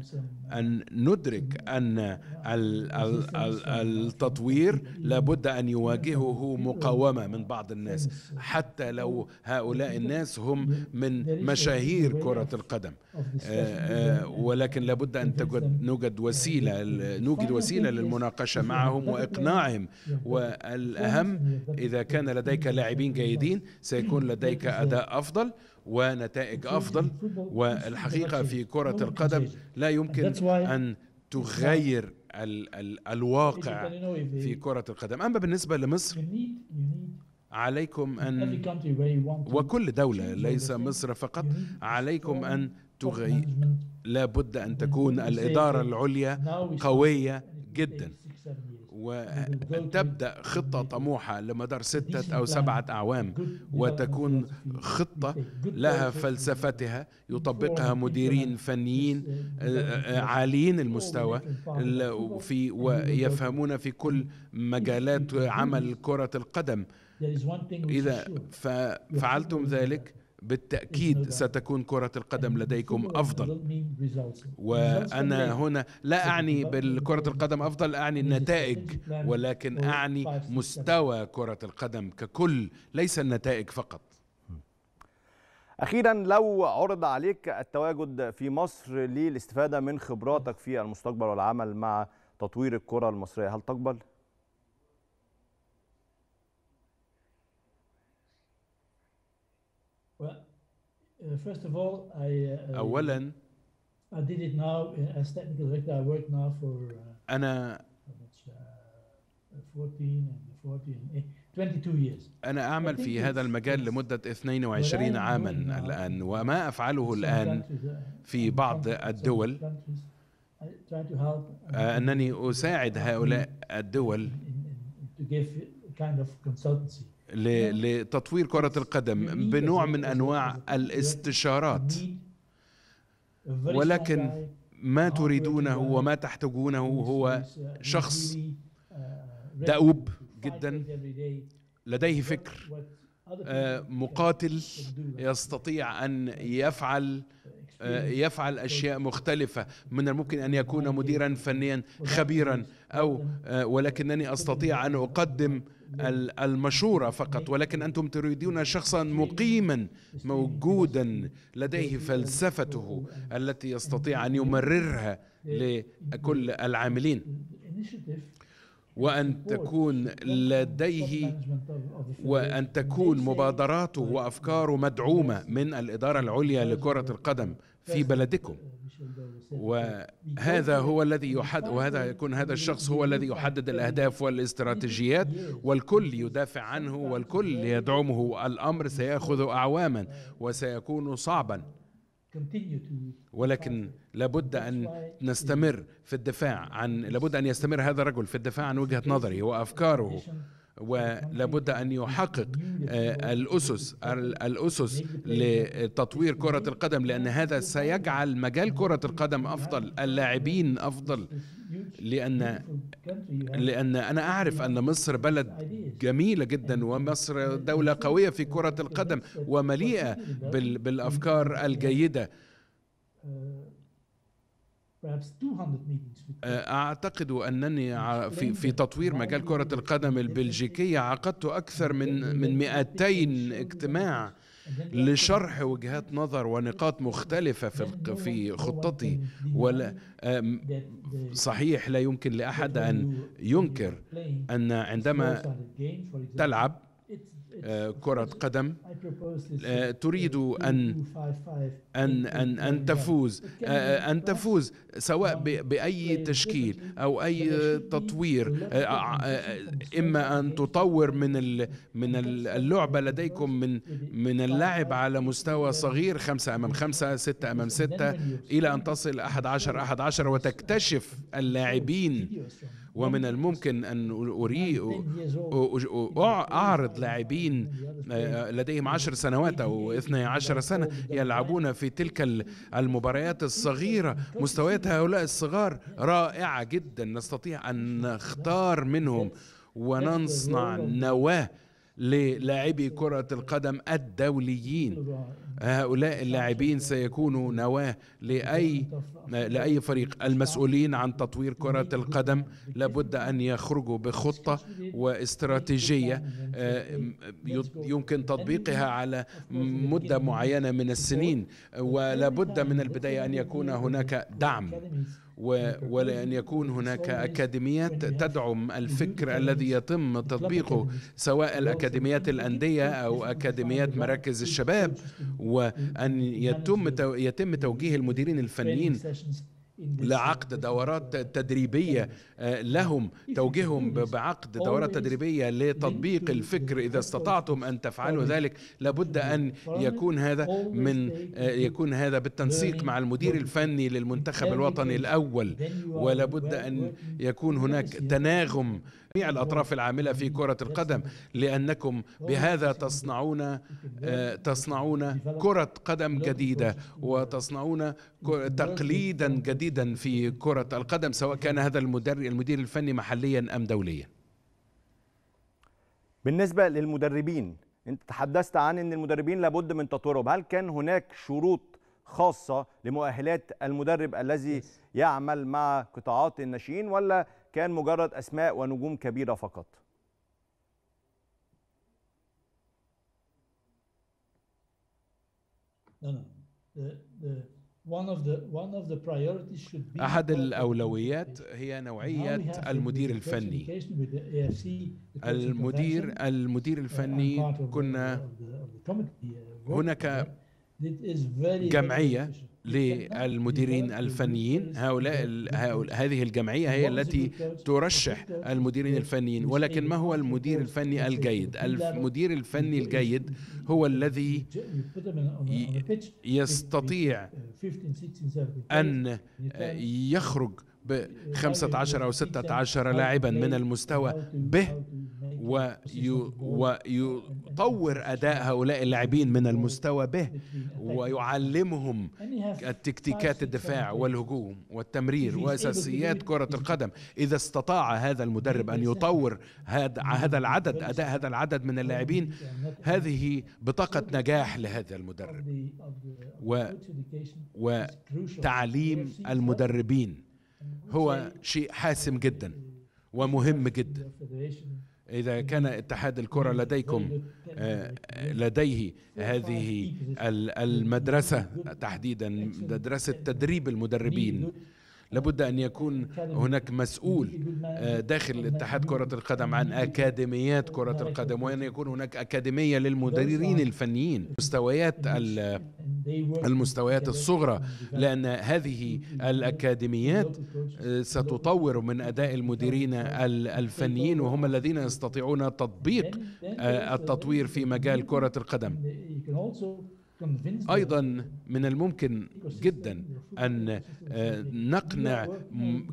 أن ندرك أن mm-hmm. التطوير لابد أن يواجهه مقاومة من بعض الناس حتى لو هؤلاء الناس هم من مشاهير كرة القدم آه، آه، ولكن لابد أن توجد نوجد وسيلة نوجد وسيلة للمناقشة معهم وإقناعهم والأهم إذا كان لديك لاعبين جيدين سيكون لديك أداء أفضل ونتائج افضل والحقيقه في كره القدم لا يمكن ان تغير ال ال الواقع في كره القدم اما بالنسبه لمصر عليكم ان وكل دوله ليس مصر فقط عليكم ان تغير لابد ان تكون الاداره العليا قويه جدا وأن تبدأ خطة طموحة لمدار ستة أو سبعة أعوام وتكون خطة لها فلسفتها يطبقها مديرين فنيين آه، آه، آه، عاليين المستوى في ويفهمون في كل مجالات عمل كرة القدم إذا فعلتم ذلك بالتأكيد ستكون كرة القدم لديكم أفضل وأنا هنا لا أعني بالكرة القدم أفضل أعني النتائج ولكن أعني مستوى كرة القدم ككل ليس النتائج فقط أخيرا لو عرض عليك التواجد في مصر للاستفادة من خبراتك في المستقبل والعمل مع تطوير الكرة المصرية هل تقبل؟ اولا uh, انا uh, eh, انا اعمل في هذا المجال لمده 22 عاما الان وما افعله الان uh, في بعض الدول انني اساعد هؤلاء الدول نعم. لتطوير كرة القدم بنوع من أنواع الاستشارات ولكن ما تريدونه وما تحتاجونه هو uh, شخص uh, دؤوب جدا لديه فكر آه، مقاتل يستطيع ان يفعل آه، يفعل اشياء مختلفه من الممكن ان يكون مديرا فنيا خبيرا او آه، ولكنني استطيع ان اقدم المشورة فقط ولكن أنتم تريدون شخصا مقيما موجودا لديه فلسفته التي يستطيع أن يمررها لكل العاملين وأن تكون لديه وأن تكون مبادراته وأفكاره مدعومة من الإدارة العليا لكرة القدم في بلدكم وهذا هو الذي يحدد وهذا يكون هذا الشخص هو الذي يحدد الاهداف والاستراتيجيات والكل يدافع عنه والكل يدعمه الامر سياخذ اعواما وسيكون صعبا ولكن لابد ان نستمر في الدفاع عن لابد ان يستمر هذا الرجل في الدفاع عن وجهه نظره وافكاره ولابد ان يحقق آه، الاسس الاسس لتطوير كره القدم لان هذا سيجعل مجال كره القدم افضل اللاعبين افضل لان لان انا اعرف ان مصر بلد جميله جدا ومصر دوله قويه في كره القدم ومليئه بالافكار الجيده أه، أعتقد أنني في في تطوير مجال كرة القدم البلجيكية عقدت أكثر من من 200 اجتماع لشرح وجهات نظر ونقاط مختلفة في في خطتي ولا صحيح لا يمكن لأحد أن ينكر أن عندما تلعب آه، كرة قدم آه، تريد أن أن آه، أن أن تفوز أن تفوز سواء بأي تشكيل أو أي تطوير إما أن تطور من من اللعبة لديكم من من اللعب على مستوى صغير خمسة أمام خمسة ستة أمام ستة إلى أن تصل أحد عشر أحد عشر وتكتشف اللاعبين ومن الممكن أن أري أعرض لاعبين آه، لديهم عشر سنوات أو 12 سنة يلعبون في تلك المباريات الصغيرة مستويات هؤلاء الصغار رائعة جدا نستطيع أن نختار منهم ونصنع نواه للاعبي كرة القدم الدوليين هؤلاء اللاعبين سيكونوا نواة لأي لاي فريق المسؤولين عن تطوير كره القدم لابد ان يخرجوا بخطه واستراتيجيه آه، يمكن تطبيقها على مده معينه من السنين ولابد من البدايه ان يكون هناك دعم ولأن يكون هناك أكاديميات تدعم الفكر الذي يتم تطبيقه سواء الأكاديميات الأندية أو أكاديميات مراكز الشباب وأن يتم يتم توجيه المديرين الفنيين Uh, لعقد آه، دورات تدريبية لهم توجيههم بعقد دورات تدريبية لتطبيق الفكر إذا استطعتم أن تفعلوا ذلك لابد أن يكون هذا من آه، يكون هذا بالتنسيق مع المدير الفني للمنتخب الوطني الأول ولابد أن يكون هناك تناغم جميع الأطراف العاملة في كرة القدم لأنكم بهذا تصنعون آه، تصنعون كرة قدم جديدة وتصنعون تقليدا جديدا في كرة القدم سواء كان هذا المدرب المدير الفني محليا أم دوليا بالنسبة للمدربين انت تحدثت عن ان المدربين لابد من تطورهم هل كان هناك شروط خاصة لمؤهلات المدرب الذي يعمل مع قطاعات الناشئين ولا كان مجرد أسماء ونجوم كبيرة فقط أحد الأولويات هي نوعية المدير الفني. المدير المدير uh, الفني كنا uh, هناك جمعية للمديرين الفنيين هؤلاء, هؤلاء هذه الجمعية هي التي ترشح المديرين الفنيين ولكن ما هو المدير الفني الجيد المدير الفني الجيد هو الذي يستطيع أن يخرج ب 15 أو 16 لاعبا من المستوى به ويطور أداء هؤلاء اللاعبين من المستوى به ويعلمهم التكتيكات الدفاع والهجوم والتمرير وأساسيات كرة القدم إذا استطاع هذا المدرب أن يطور هذا العدد أداء هذا العدد من اللاعبين هذه بطاقة نجاح لهذا المدرب و وتعليم المدربين هو شيء حاسم جدا ومهم جدا إذا كان اتحاد الكرة لديكم آه، لديه هذه المدرسة تحديدا مدرسة تدريب المدربين لابد أن يكون هناك مسؤول آه، داخل اتحاد كرة القدم عن أكاديميات كرة القدم وأن يكون هناك أكاديمية للمدربين الفنيين مستويات المستويات الصغرى لأن هذه الأكاديميات ستطور من أداء المديرين الفنيين وهم الذين يستطيعون تطبيق آه، التطوير في مجال كرة القدم ايضا من الممكن جدا ان آه، نقنع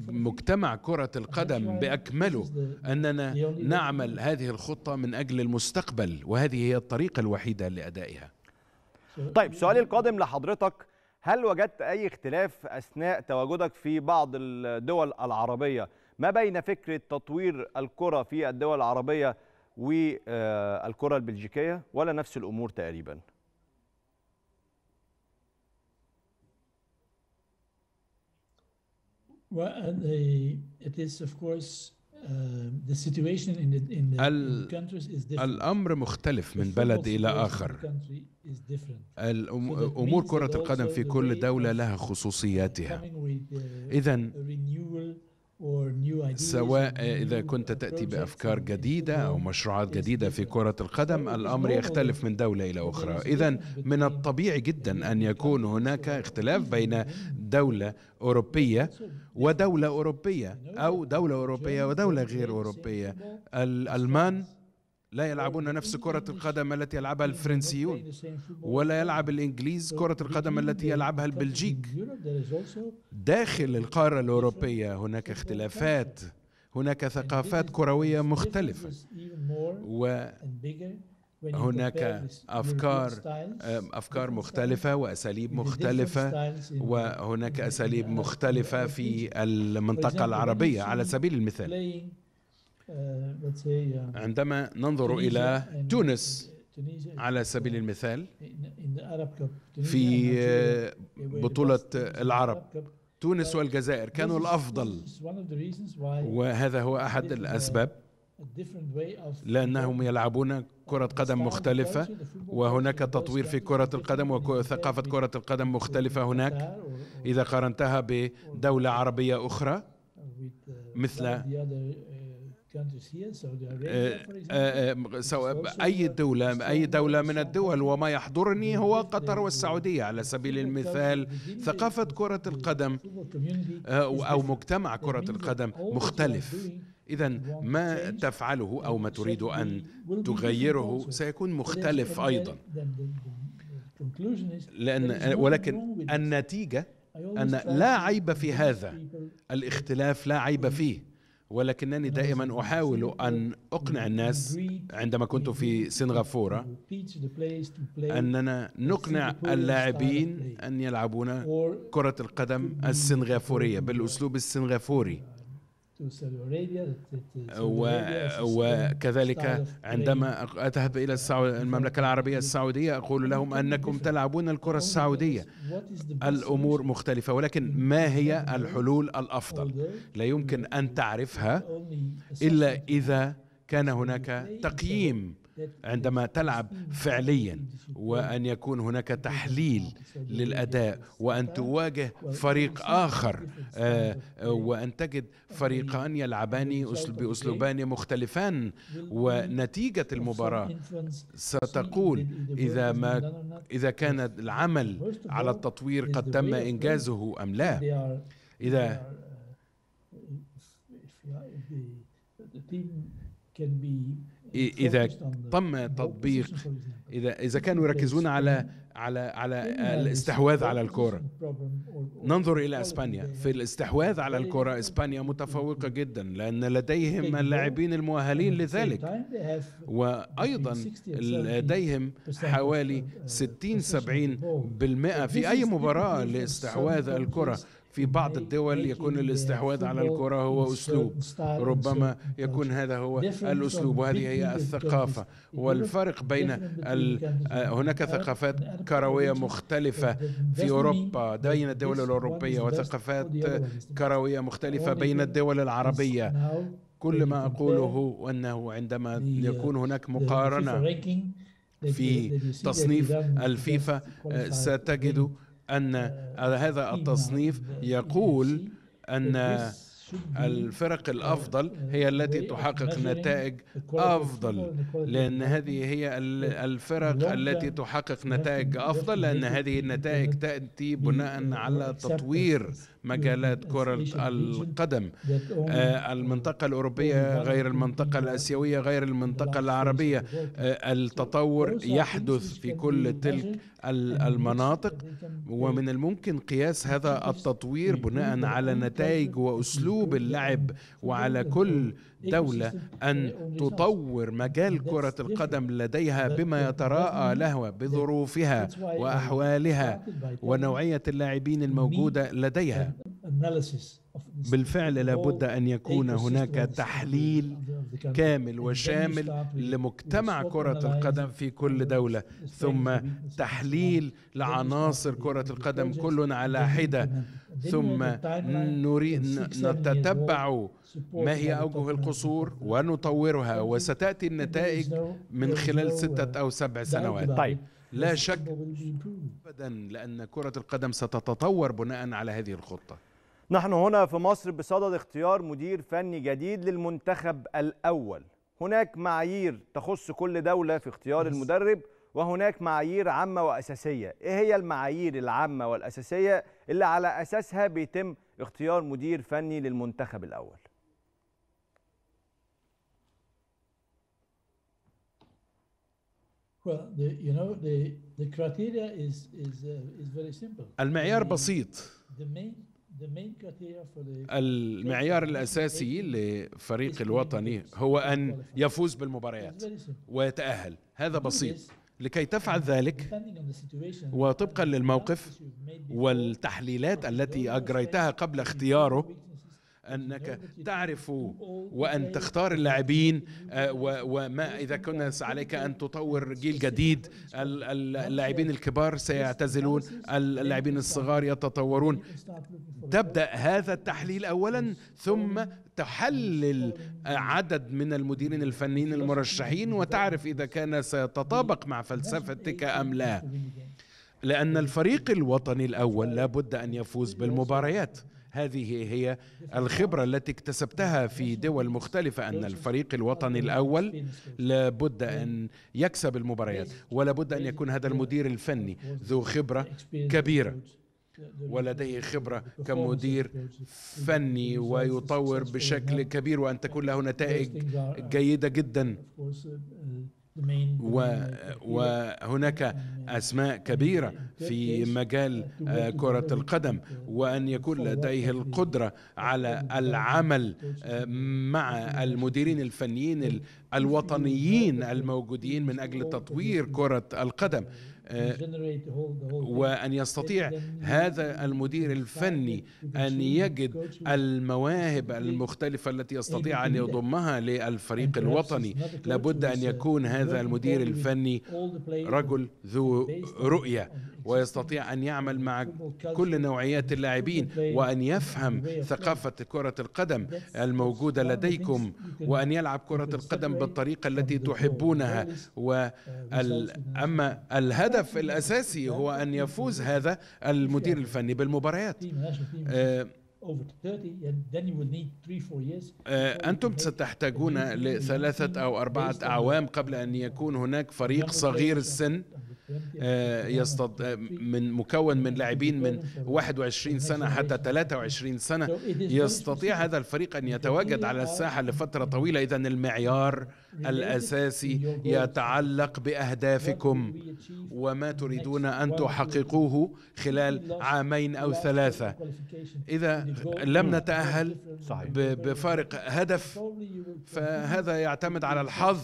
مجتمع كره القدم باكمله اننا نعمل هذه الخطه من اجل المستقبل وهذه هي الطريقه الوحيده لادائها طيب سؤالي القادم لحضرتك هل وجدت أي اختلاف أثناء تواجدك في بعض الدول العربية ما بين فكرة تطوير الكرة في الدول العربية والكرة البلجيكية ولا نفس الأمور تقريبا؟ Well, uh, the, it is, of course, الأمر مختلف من بلد إلى آخر أمور كرة القدم في كل دولة لها خصوصياتها uh, إذا سواء إذا كنت تأتي بأفكار جديدة أو مشروعات جديدة في كرة القدم الأمر يختلف من دولة إلى أخرى إذا من الطبيعي جدا أن يكون هناك اختلاف بين دولة أوروبية ودولة أوروبية أو دولة أوروبية ودولة غير أوروبية الألمان لا يلعبون نفس كرة القدم التي يلعبها الفرنسيون ولا يلعب الإنجليز كرة القدم التي يلعبها البلجيك داخل القارة الأوروبية هناك اختلافات هناك ثقافات كروية مختلفة و هناك افكار افكار مختلفه واساليب مختلفه وهناك اساليب مختلفه في المنطقه العربيه على سبيل المثال آه، آه، عندما ننظر إلى آه، تونس على سبيل المثال في بطولة العرب تونس والجزائر كانوا الأفضل وهذا هو أحد uh, الأسباب لأنهم يلعبون كرة قدم مختلفة وهناك تطوير في كرة القدم وثقافة كرة القدم مختلفة هناك إذا قارنتها بدولة عربية أخرى uh, مثل آه، آه، آه، سواء أي دولة أي دولة من الدول وما يحضرني هو قطر والسعودية على سبيل المثال ثقافة كرة القدم أو مجتمع كرة القدم مختلف إذا ما تفعله أو ما تريد أن تغيره سيكون مختلف أيضا لأن ولكن النتيجة أن لا عيب في هذا الاختلاف لا عيب فيه ولكنني دائما احاول ان اقنع الناس عندما كنت في سنغافوره اننا نقنع اللاعبين ان يلعبون كره القدم السنغافوريه بالاسلوب السنغافوري وكذلك عندما أذهب إلى المملكة العربية السعودية أقول لهم أنكم تلعبون الكرة السعودية الأمور مختلفة ولكن ما هي الحلول الأفضل لا يمكن أن تعرفها إلا إذا كان هناك تقييم عندما تلعب فعليا وان يكون هناك تحليل للاداء وان تواجه فريق اخر آه، آه، وان تجد فريقان يلعبان باسلوبان مختلفان ونتيجه المباراه ستقول اذا ما اذا كان العمل على التطوير قد تم انجازه ام لا اذا can be اذا تم تطبيق اذا اذا كانوا يركزون على على على الاستحواذ على الكره ننظر الى اسبانيا في الاستحواذ على الكره اسبانيا متفوقه جدا لان لديهم اللاعبين المؤهلين لذلك وايضا لديهم حوالي 60 uh, 70% في اي مباراه لاستحواذ الكره في بعض الدول يكون uh, الاستحواذ على الكرة هو أسلوب ربما يكون هذا هو الأسلوب وهذه هي الثقافة والفرق بين آه، هناك ثقافات كروية مختلفة في أوروبا بين الدول الأوروبية وثقافات كروية مختلفة بين الدول العربية كل ما أقوله أنه عندما uh, يكون هناك مقارنة في تصنيف الفيفا آه، ستجد ان هذا التصنيف يقول ان الفرق الافضل هي التي تحقق نتائج افضل لان هذه هي الفرق التي تحقق نتائج افضل لان هذه النتائج تاتي بناء على تطوير مجالات كرة القدم آه، المنطقة الأوروبية غير المنطقة الآسيوية غير المنطقة العربية آه، التطور يحدث في كل تلك المناطق ومن الممكن قياس هذا التطوير بناء على نتائج وأسلوب اللعب وعلى كل دولة أن تطور مجال كرة القدم لديها بما يتراءى له بظروفها وأحوالها ونوعية اللاعبين الموجودة لديها بالفعل لابد ان يكون هناك تحليل كامل وشامل لمجتمع كره القدم في كل دوله ثم تحليل لعناصر كره القدم كل على حده ثم نريد نتتبع ما هي أوجه القصور ونطورها وستأتي النتائج من خلال ستة أو سبع سنوات طيب لا شك أبدا لأن كرة القدم ستتطور بناء على هذه الخطة نحن هنا في مصر بصدد اختيار مدير فني جديد للمنتخب الأول هناك معايير تخص كل دولة في اختيار المدرب وهناك معايير عامة وأساسية إيه هي المعايير العامة والأساسية اللي على أساسها بيتم اختيار مدير فني للمنتخب الأول Well, the, you know, the, the criteria is, is, uh, is very simple. المعيار بسيط. The main, the main criteria for the المعيار الأساسي لفريق الوطني هو أن يفوز بالمباريات ويتأهل هذا بسيط لكي تفعل ذلك وطبقا للموقف والتحليلات التي أجريتها قبل اختياره انك تعرف وان تختار اللاعبين آه، وما اذا كنا عليك ان تطور جيل جديد اللاعبين الكبار سيعتزلون اللاعبين الصغار يتطورون تبدا هذا التحليل اولا ثم تحلل عدد من المديرين الفنيين المرشحين وتعرف اذا كان سيتطابق مع فلسفتك ام لا لان الفريق الوطني الاول لابد ان يفوز بالمباريات هذه هي الخبرة التي اكتسبتها في دول مختلفة أن الفريق الوطني الأول لابد أن يكسب المباريات ولابد أن يكون هذا المدير الفني ذو خبرة كبيرة ولديه خبرة كمدير فني ويطور بشكل كبير وأن تكون له نتائج جيدة جدا وهناك أسماء كبيرة في مجال آه، كرة القدم وأن يكون لديه القدرة على العمل آه، مع المديرين الفنيين الوطنيين الموجودين من أجل تطوير كرة القدم آه، وأن يستطيع هذا المدير الفني أن يجد المواهب المختلفة التي يستطيع أن يضمها للفريق الوطني لابد أن يكون هذا المدير الفني رجل ذو رؤية ويستطيع أن يعمل مع كل نوعيات اللاعبين وأن يفهم ثقافة كرة القدم الموجودة لديكم وأن يلعب كرة القدم بالطريقة التي تحبونها وأما الهدف الهدف الاساسي هو ان يفوز هذا المدير الفني بالمباريات uh, uh, أنتم ستحتاجون لثلاثة أو أربعة أعوام قبل أن يكون هناك فريق صغير السن آه، يصطد آه، من مكون من لاعبين من 21 سنة حتى 23 سنة يستطيع هذا الفريق أن يتواجد على الساحة لفترة طويلة إذا المعيار الأساسي يتعلق بأهدافكم وما تريدون أن تحققوه خلال عامين أو ثلاثة إذا لم نتأهل بفارق هدف فهذا يعتمد على الحظ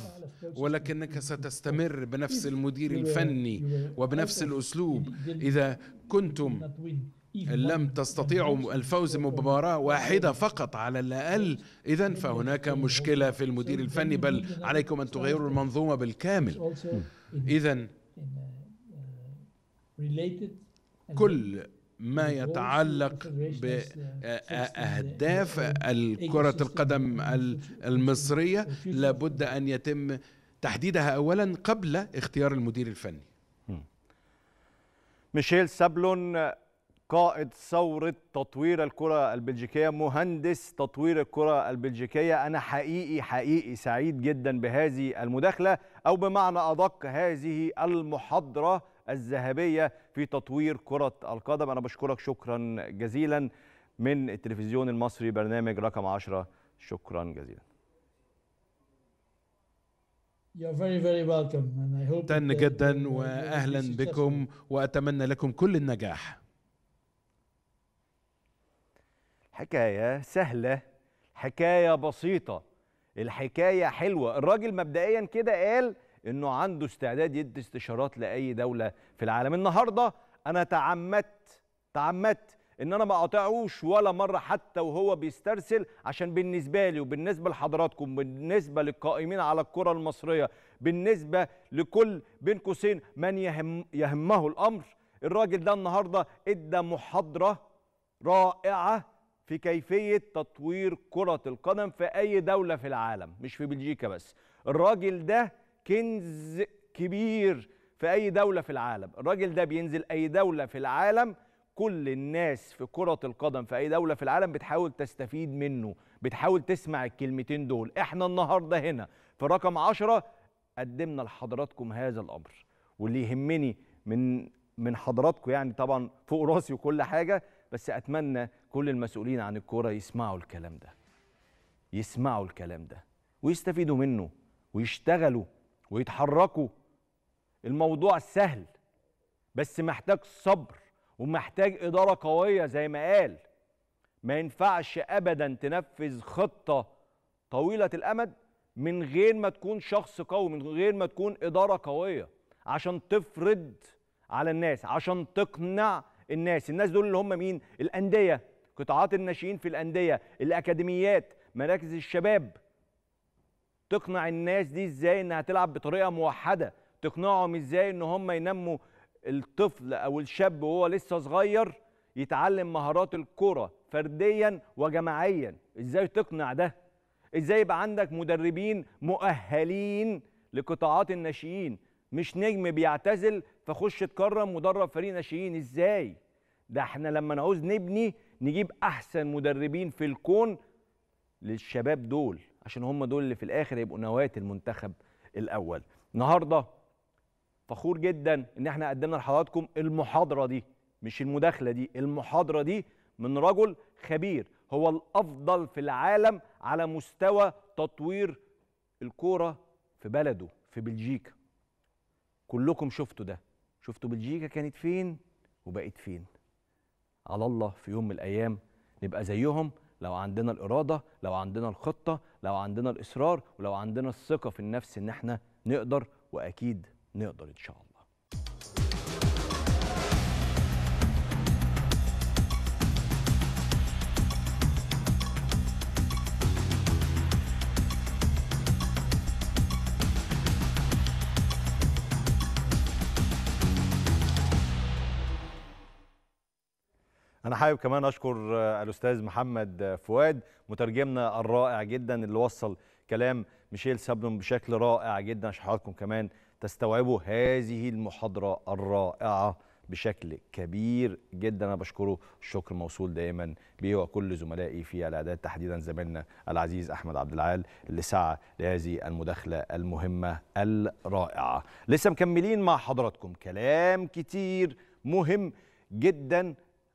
ولكنك ستستمر بنفس المدير الفني وبنفس الأسلوب إذا كنتم لم تستطيعوا الفوز بمباراة واحدة فقط على الأقل إذا فهناك مشكلة في المدير الفني بل عليكم أن تغيروا المنظومة بالكامل إذا uh, كل ما يتعلق بأهداف آه، آه، كرة القدم المصرية لابد أن يتم تحديدها أولا قبل اختيار المدير الفني ميشيل سابلون قائد ثورة تطوير الكرة البلجيكية مهندس تطوير الكرة البلجيكية أنا حقيقي حقيقي سعيد جدا بهذه المداخلة أو بمعنى أدق هذه المحاضرة الذهبية في تطوير كرة القدم أنا بشكرك شكرا جزيلا من التلفزيون المصري برنامج رقم 10 شكرا جزيلا تن جدا واهلا بكم واتمنى لكم كل النجاح حكايه سهله حكايه بسيطه الحكايه حلوه الراجل مبدئيا كده قال انه عنده استعداد يدي استشارات لاي دوله في العالم النهارده انا تعمدت تعمدت ان انا ما اقاطعوش ولا مره حتى وهو بيسترسل عشان بالنسبه لي وبالنسبه لحضراتكم بالنسبه للقائمين على الكره المصريه بالنسبه لكل بين قوسين من يهم يهمه الامر الراجل ده النهارده ادى محاضره رائعه في كيفيه تطوير كره القدم في اي دوله في العالم مش في بلجيكا بس الراجل ده كنز كبير في اي دوله في العالم الراجل ده بينزل اي دوله في العالم كل الناس في كرة القدم في أي دولة في العالم بتحاول تستفيد منه بتحاول تسمع الكلمتين دول احنا النهاردة هنا في رقم عشرة قدمنا لحضراتكم هذا الأمر واللي يهمني من من حضراتكم يعني طبعا فوق راسي وكل حاجة بس أتمنى كل المسؤولين عن الكرة يسمعوا الكلام ده يسمعوا الكلام ده ويستفيدوا منه ويشتغلوا ويتحركوا الموضوع سهل بس محتاج صبر ومحتاج إدارة قوية زي ما قال ما ينفعش أبدا تنفذ خطة طويلة الأمد من غير ما تكون شخص قوي من غير ما تكون إدارة قوية عشان تفرض على الناس عشان تقنع الناس الناس دول اللي هم مين الأندية قطاعات الناشئين في الأندية الأكاديميات مراكز الشباب تقنع الناس دي ازاي انها تلعب بطريقه موحده تقنعهم ازاي ان هم ينموا الطفل او الشاب وهو لسه صغير يتعلم مهارات الكره فرديا وجماعيا ازاي تقنع ده ازاي يبقى عندك مدربين مؤهلين لقطاعات الناشئين مش نجم بيعتزل فخش تكرم مدرب فريق ناشئين ازاي ده احنا لما نعوز نبني نجيب احسن مدربين في الكون للشباب دول عشان هم دول اللي في الاخر هيبقوا نواه المنتخب الاول النهارده فخور جدا ان احنا قدمنا لحضراتكم المحاضره دي مش المداخله دي المحاضره دي من رجل خبير هو الافضل في العالم على مستوى تطوير الكوره في بلده في بلجيكا كلكم شفتوا ده شفتوا بلجيكا كانت فين وبقت فين على الله في يوم من الايام نبقى زيهم لو عندنا الاراده لو عندنا الخطه لو عندنا الاصرار ولو عندنا الثقه في النفس ان احنا نقدر واكيد نقدر ان شاء الله انا حابب كمان اشكر آه، الاستاذ محمد آه، فؤاد مترجمنا الرائع جدا اللي وصل كلام ميشيل سابلون بشكل رائع جدا عشان حضراتكم كمان تستوعبوا هذه المحاضره الرائعه بشكل كبير جدا انا بشكره الشكر موصول دائما بيه وكل زملائي في الاعداد تحديدا زميلنا العزيز احمد عبد العال اللي سعى لهذه المداخله المهمه الرائعه لسه مكملين مع حضراتكم كلام كتير مهم جدا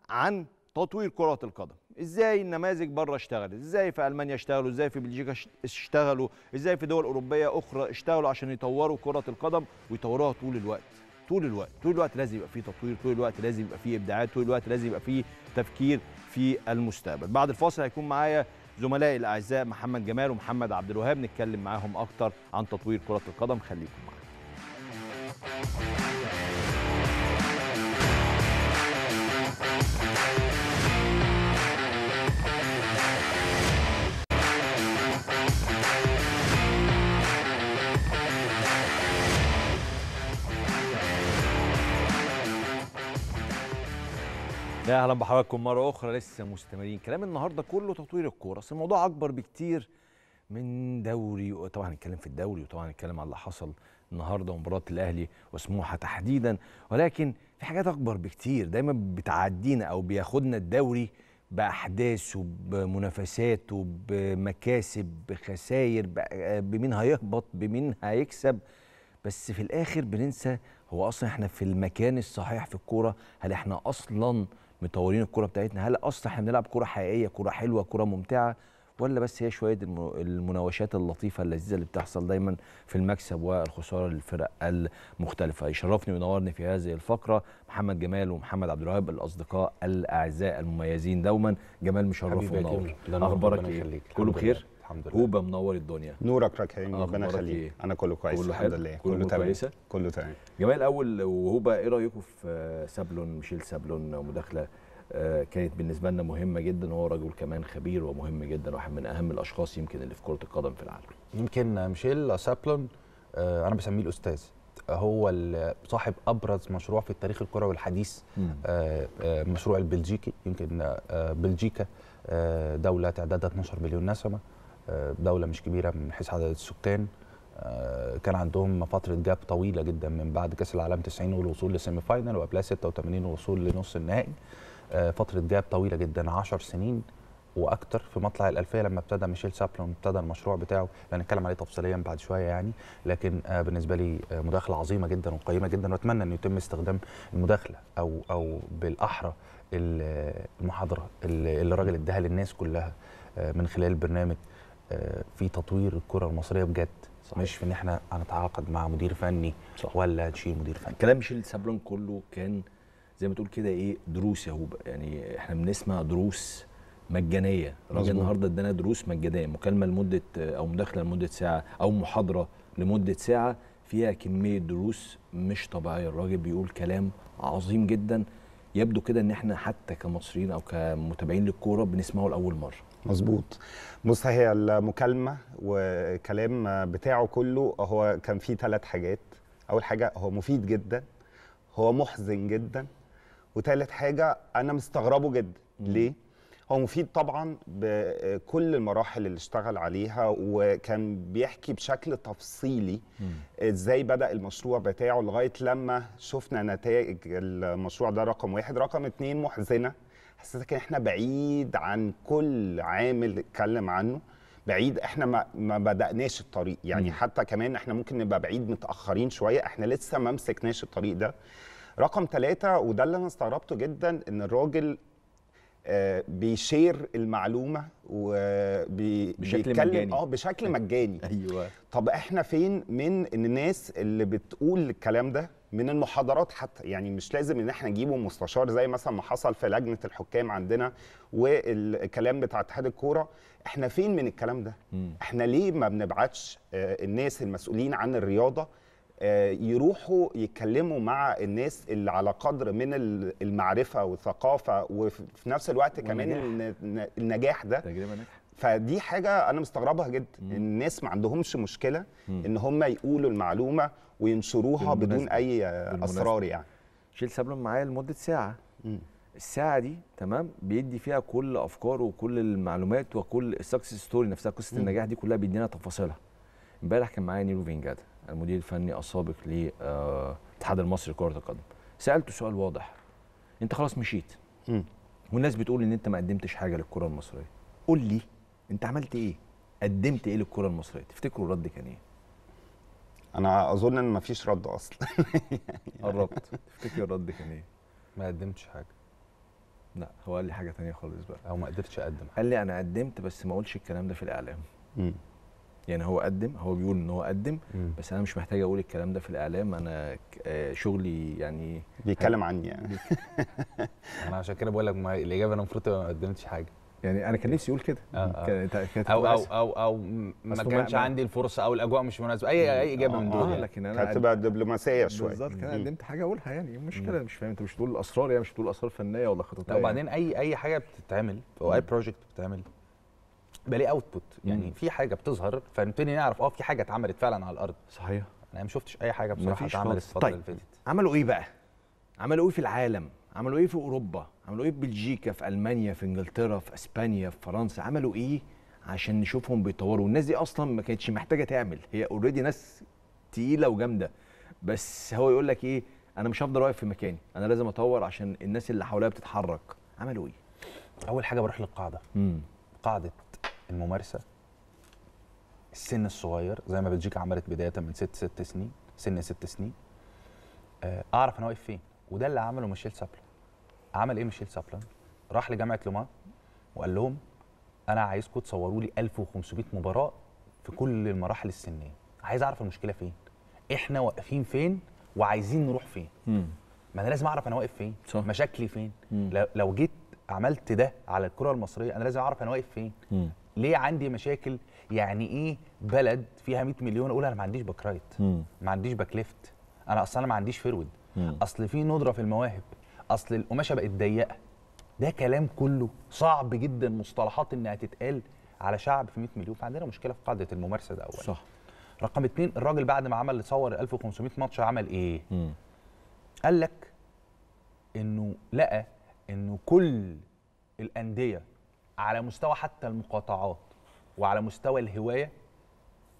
عن تطوير كرة القدم ازاي النماذج بره اشتغلت ازاي في المانيا اشتغلوا ازاي في بلجيكا اشتغلوا ازاي في دول اوروبيه اخرى اشتغلوا عشان يطوروا كره القدم ويطوروها طول الوقت طول الوقت طول الوقت لازم يبقى فيه تطوير طول الوقت لازم يبقى فيه ابداعات طول الوقت لازم يبقى فيه تفكير في المستقبل بعد الفاصل هيكون معايا زملائي الاعزاء محمد جمال ومحمد عبد الوهاب نتكلم معاهم اكتر عن تطوير كره القدم خليكم معانا يا اهلا بحضراتكم مره اخرى لسه مستمرين كلام النهارده كله تطوير الكوره بس الموضوع اكبر بكتير من دوري طبعا هنتكلم في الدوري وطبعا هنتكلم على اللي حصل النهارده ومباراه الاهلي وسموحه تحديدا ولكن في حاجات اكبر بكتير دايما بتعدينا او بياخدنا الدوري باحداثه بمنافساته بمكاسب بخساير بمين هيهبط بمين هيكسب بس في الاخر بننسى هو اصلا احنا في المكان الصحيح في الكوره هل احنا اصلا مطورين الكوره بتاعتنا هل اصلا احنا بنلعب كوره حقيقيه كوره حلوه كوره ممتعه ولا بس هي شويه المناوشات اللطيفه اللذيذه اللي بتحصل دايما في المكسب والخساره للفرق المختلفه يشرفني وينورني في هذه الفقره محمد جمال ومحمد عبد الوهاب الاصدقاء الاعزاء المميزين دوما جمال مشرف ونور اخبارك إيه؟ كله بخير الحمد لله هوبا منور الدنيا نورك ركعين ربنا يخليك إيه؟ انا كله كويس كله الحمد لله كله, كله تمام كويسه كله تمام جمال اول وهوبا ايه رايكم في سابلون ميشيل سابلون مداخله آه، كانت بالنسبه لنا مهمه جدا وهو رجل كمان خبير ومهم جدا واحد من اهم الاشخاص يمكن اللي في كره القدم في العالم يمكن ميشيل سابلون آه، انا بسميه الاستاذ هو صاحب ابرز مشروع في التاريخ الكروي الحديث آه، مشروع البلجيكي يمكن بلجيكا دوله تعدادها 12 مليون نسمه دوله مش كبيره من حيث عدد السكان آه، كان عندهم فتره جاب طويله جدا من بعد كاس العالم 90 والوصول لسيمي فاينل وقبلها 86 والوصول لنص النهائي آه، فتره جاب طويله جدا 10 سنين واكتر في مطلع الالفيه لما ابتدى ميشيل سابلون ابتدى المشروع بتاعه هنتكلم عليه تفصيليا بعد شويه يعني لكن آه، بالنسبه لي مداخله عظيمه جدا وقيمه جدا واتمنى انه يتم استخدام المداخله او او بالاحرى المحاضره اللي الراجل اداها للناس كلها من خلال برنامج آه، في تطوير الكره المصريه بجد صحيح. مش في ان احنا هنتعاقد مع مدير فني صح. ولا تشيل مدير فني كلام ميشيل سابلون كله كان زي ما تقول كده ايه دروس يا هوبا يعني احنا بنسمع دروس مجانيه الراجل النهارده ادانا دروس مجانيه مكالمه لمده آه، او مداخله لمده ساعه او محاضره لمده ساعه فيها كميه دروس مش طبيعيه الراجل بيقول كلام عظيم جدا يبدو كده ان احنا حتى كمصريين او كمتابعين للكوره بنسمعه لاول مره مظبوط بص هي المكالمه والكلام بتاعه كله هو كان فيه ثلاث حاجات اول حاجه هو مفيد جدا هو محزن جدا وثالث حاجه انا مستغربه جدا ليه هو مفيد طبعا بكل المراحل اللي اشتغل عليها وكان بيحكي بشكل تفصيلي ازاي بدا المشروع بتاعه لغايه لما شفنا نتائج المشروع ده رقم واحد رقم اتنين محزنه حسيت ان احنا بعيد عن كل عامل اتكلم عنه بعيد احنا ما, ما بدأناش الطريق يعني م. حتى كمان احنا ممكن نبقى بعيد متأخرين شوية احنا لسه ما مسكناش الطريق ده رقم ثلاثة وده اللي انا استغربته جدا ان الراجل آه، بيشير المعلومة وبيتكلم مجاني اه بشكل مجاني ايوه طب احنا فين من الناس اللي بتقول الكلام ده من المحاضرات حتى يعني مش لازم ان احنا نجيبه مستشار زي مثلا ما حصل في لجنه الحكام عندنا والكلام بتاع اتحاد الكوره احنا فين من الكلام ده م. احنا ليه ما بنبعتش آه، الناس المسؤولين عن الرياضه آه، يروحوا يتكلموا مع الناس اللي على قدر من المعرفه والثقافه وفي نفس الوقت كمان ونجاح. النجاح ده تجربه ناجحه فدي حاجه انا مستغربها جدا الناس ما عندهمش مشكله ان هم يقولوا المعلومه وينشروها بدون اي اسرار يعني شيل سابلون معايا لمده ساعه م. الساعه دي تمام بيدي فيها كل افكاره وكل المعلومات وكل السكسس ستوري نفسها قصه النجاح دي كلها بيدينا تفاصيلها امبارح كان معايا نيرو فينجادا المدير الفني السابق للاتحاد آه، المصري لكره القدم سالته سؤال واضح انت خلاص مشيت م. والناس بتقول ان انت ما قدمتش حاجه للكره المصريه قول لي انت عملت ايه قدمت ايه للكره المصريه تفتكروا الرد كان ايه انا اظن ان مفيش رد اصلا يعني قربت تفتكر الرد كان ايه؟ ما قدمتش حاجه لا هو قال لي حاجه تانية خالص بقى او ما قدرتش اقدم قال لي انا قدمت بس ما اقولش الكلام ده في الاعلام يعني هو قدم هو بيقول ان هو قدم بس انا مش محتاج اقول الكلام ده في الاعلام انا آه، شغلي يعني بيتكلم عني يعني انا عشان كده بقول لك الاجابه انا المفروض ما قدمتش حاجه يعني انا كان نفسي اقول كده آه آه. او او او ما كانش عندي الفرصه او الاجواء مش مناسبه اي اي اجابه آه من آه، دول آه لكن انا هتبقى دبلوماسيه شويه بالظبط كان قدمت حاجه اقولها يعني كده مش فاهم انت مش بتقول الاسرار يعني مش بتقول اسرار فنيه ولا خططيه يعني. وبعدين اي اي حاجه بتتعمل او اي بروجكت بتتعمل بيبقى ليه اوتبوت يعني في حاجه بتظهر فنبتدي نعرف اه في حاجه اتعملت فعلا على الارض صحيح انا ما شفتش اي حاجه بصراحه اتعملت الفتره طيب، اللي فاتت طيب عملوا ايه بقى؟ عملوا ايه في العالم؟ عملوا ايه في اوروبا؟ عملوا ايه في بلجيكا في المانيا في انجلترا في اسبانيا في فرنسا عملوا ايه عشان نشوفهم بيتطوروا والناس دي اصلا ما كانتش محتاجه تعمل هي اوريدي ناس تقيله وجامده بس هو يقول لك ايه انا مش هفضل واقف في مكاني انا لازم اطور عشان الناس اللي حواليا بتتحرك عملوا ايه اول حاجه بروح للقاعده مم. قاعده الممارسه السن الصغير زي ما بلجيكا عملت بدايه من ست ست سنين سن ست سنين آه، اعرف انا واقف فين وده اللي عمله ميشيل سابلو عمل ايه ميشيل سابلان؟ راح لجامعه لوما وقال لهم انا عايزكم تصوروا لي 1500 مباراه في كل المراحل السنيه عايز اعرف المشكله فين احنا واقفين فين وعايزين نروح فين ما انا لازم اعرف انا واقف فين صح. مشاكلي فين لو جيت عملت ده على الكره المصريه انا لازم اعرف انا واقف فين ليه عندي مشاكل يعني ايه بلد فيها 100 مليون اقول انا ما عنديش باك رايت ما عنديش باك ليفت انا اصلا ما عنديش فرود اصل في ندره في المواهب اصل القماشه بقت ضيقه ده كلام كله صعب جدا مصطلحات انها تتقال على شعب في 100 مليون فعندنا مشكله في قاعده الممارسه ده اولا صح رقم اتنين الراجل بعد ما عمل صور 1500 ماتش عمل ايه؟ مم. قال لك انه لقى انه كل الانديه على مستوى حتى المقاطعات وعلى مستوى الهوايه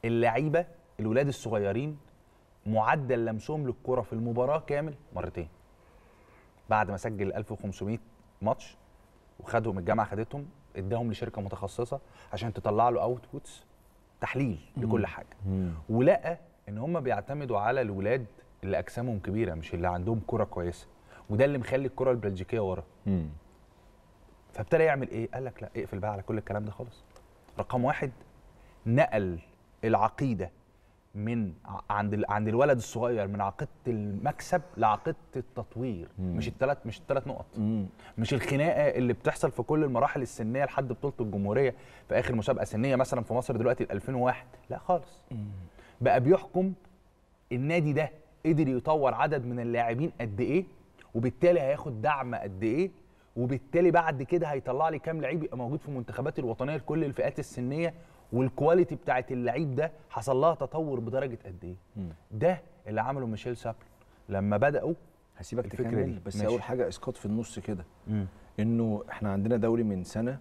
اللعيبه الولاد الصغيرين معدل لمسهم للكره في المباراه كامل مرتين بعد ما سجل 1500 ماتش وخدهم الجامعه خدتهم اداهم لشركه متخصصه عشان تطلع له اوتبوتس تحليل لكل حاجه ولقى ان هم بيعتمدوا على الولاد اللي اجسامهم كبيره مش اللي عندهم كره كويسه وده اللي مخلي الكره البلجيكيه ورا فابتدى يعمل ايه قال لك لا اقفل بقى على كل الكلام ده خالص رقم واحد نقل العقيده من عند عند الولد الصغير من عقيده المكسب لعقيده التطوير مم. مش الثلاث مش الثلاث نقط مم. مش الخناقه اللي بتحصل في كل المراحل السنيه لحد بطوله الجمهوريه في اخر مسابقه سنيه مثلا في مصر دلوقتي 2001 لا خالص مم. بقى بيحكم النادي ده قدر يطور عدد من اللاعبين قد ايه وبالتالي هياخد دعم قد ايه وبالتالي بعد كده هيطلع لي كام لعيب يبقى موجود في المنتخبات الوطنيه لكل الفئات السنيه والكواليتي بتاعت اللعيب ده حصل لها تطور بدرجه قد ايه ده اللي عمله ميشيل سابل لما بداوا هسيبك الفكره دي بس ماشي. اول حاجه اسقاط في النص كده انه احنا عندنا دوري من سنه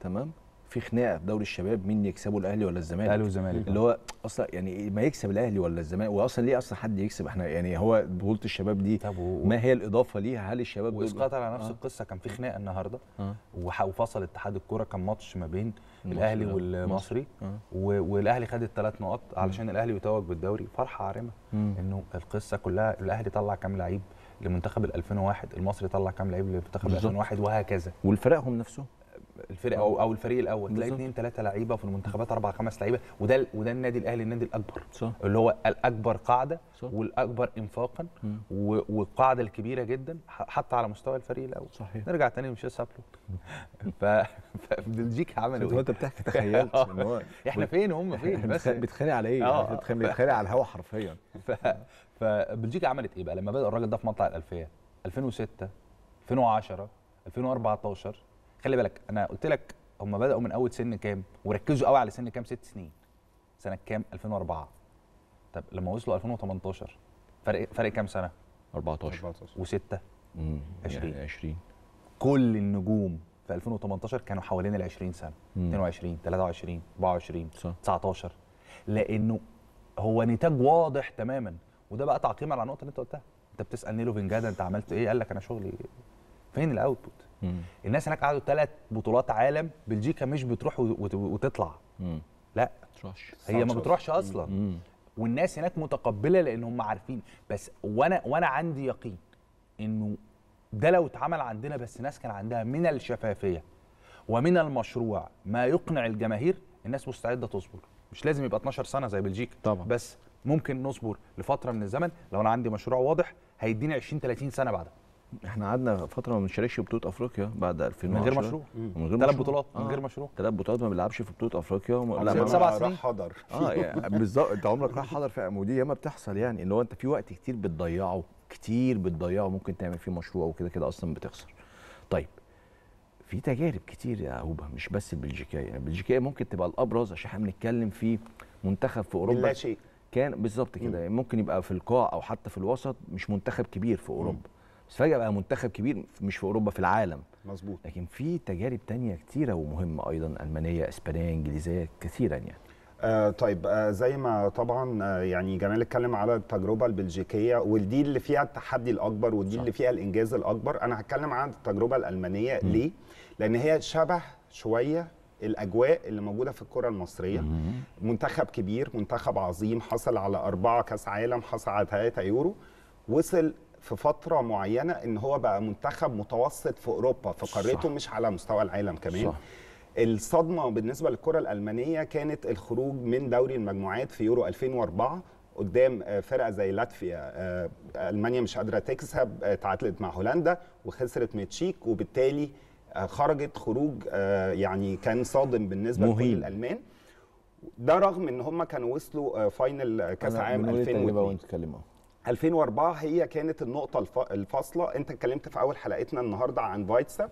تمام في خناقه في دوري الشباب مين يكسبه الاهلي ولا الزمالك الاهلي والزمالك اللي هو اصلا يعني ما يكسب الاهلي ولا الزمالك واصلا ليه اصلا حد يكسب احنا يعني هو بطوله الشباب دي و... ما هي الاضافه ليها هل الشباب واسقاط على نفس آه. القصه كان في خناقه النهارده آه. وفصل اتحاد الكوره كان ماتش ما بين الاهلي والمصري آه. و... والاهلي خد الثلاث نقط علشان م. الاهلي يتوج بالدوري فرحه عارمه م. انه القصه كلها الاهلي طلع كام لعيب لمنتخب ال 2001 المصري طلع كام لعيب لمنتخب ال 2001 وهكذا والفرقهم نفسهم الفرق او او الفريق الاول تلاقي اثنين ثلاثه لعيبه في المنتخبات اربع خمس لعيبه وده وده النادي الاهلي النادي الاكبر صح. اللي هو الاكبر قاعده صح. والاكبر انفاقا والقاعده الكبيره جدا حتى على مستوى الفريق الاول صحيح. نرجع تاني لميشيل سابلو ف فبلجيكا عملوا ايه؟ انت بتحكي تخيلت آه. احنا فين هم فين بس بيتخانق على ايه؟ آه. يعني بيتخانق على الهوا حرفيا فبلجيكا عملت ايه بقى لما بدا الراجل ده في مطلع الالفيه 2006 2010 2014 خلي بالك انا قلت لك هم بداوا من اول سن كام وركزوا قوي على سن كام ست سنين سنه كام 2004 طب لما وصلوا 2018 فرق فرق كام سنه 14 و6 20 20 كل النجوم في 2018 كانوا حوالين ال 20 سنه مم. 22 23 24 صح. 19 لانه هو نتاج واضح تماما وده بقى تعقيم على النقطه اللي انت قلتها انت بتسال نيلو فينجادا انت عملت ايه قال لك انا شغلي فين الاوتبوت مم. الناس هناك قعدوا ثلاث بطولات عالم بلجيكا مش بتروح وتطلع مم. لا بتروحش. هي ما بتروحش اصلا مم. والناس هناك متقبله لان هم عارفين بس وانا وانا عندي يقين انه ده لو اتعمل عندنا بس ناس كان عندها من الشفافيه ومن المشروع ما يقنع الجماهير الناس مستعده تصبر مش لازم يبقى 12 سنه زي بلجيكا طبعا بس ممكن نصبر لفتره من الزمن لو انا عندي مشروع واضح هيديني 20 30 سنه بعدها احنا قعدنا فتره ما بنشاركش بطوله افريقيا بعد 2000 من غير مشروع من غير ثلاث بطولات من آه. غير مشروع ثلاث بطولات ما بنلعبش في بطوله افريقيا وم... لا من سبع سنين راح حضر اه يعني بالظبط انت عمرك راح حضر فعلا ودي ياما بتحصل يعني اللي هو انت في وقت كتير بتضيعه كتير بتضيعه ممكن تعمل فيه مشروع وكده كده اصلا بتخسر طيب في تجارب كتير يا هوبا مش بس البلجيكيه يعني البلجيكيه ممكن تبقى الابرز عشان احنا بنتكلم في منتخب في اوروبا كان بالظبط كده ممكن يبقى في القاع او حتى في الوسط مش منتخب كبير في اوروبا م. بس فجاه بقى منتخب كبير مش في اوروبا في العالم مظبوط لكن في تجارب تانية كتيره ومهمه ايضا المانيه اسبانيه انجليزيه كثيرا يعني آه طيب آه زي ما طبعا آه يعني جمال اتكلم على التجربه البلجيكيه ودي اللي فيها التحدي الاكبر ودي صح. اللي فيها الانجاز الاكبر انا هتكلم عن التجربه الالمانيه م. ليه لان هي شبه شويه الاجواء اللي موجوده في الكره المصريه م. منتخب كبير منتخب عظيم حصل على اربعه كاس عالم حصل على ثلاثه يورو وصل في فتره معينه ان هو بقى منتخب متوسط في اوروبا في قارته صح. مش على مستوى العالم كمان صح. الصدمه بالنسبه للكره الالمانيه كانت الخروج من دوري المجموعات في يورو 2004 قدام آه، فرقه زي لاتفيا آه، المانيا مش قادره تكسب آه، تعادلت مع هولندا وخسرت من تشيك وبالتالي خرجت خروج يعني كان صادم بالنسبه لكل الالمان ده رغم ان هم كانوا وصلوا فاينل كاس عام 2002 2004 هي كانت النقطة الفاصلة أنت اتكلمت في أول حلقتنا النهاردة عن فايتسا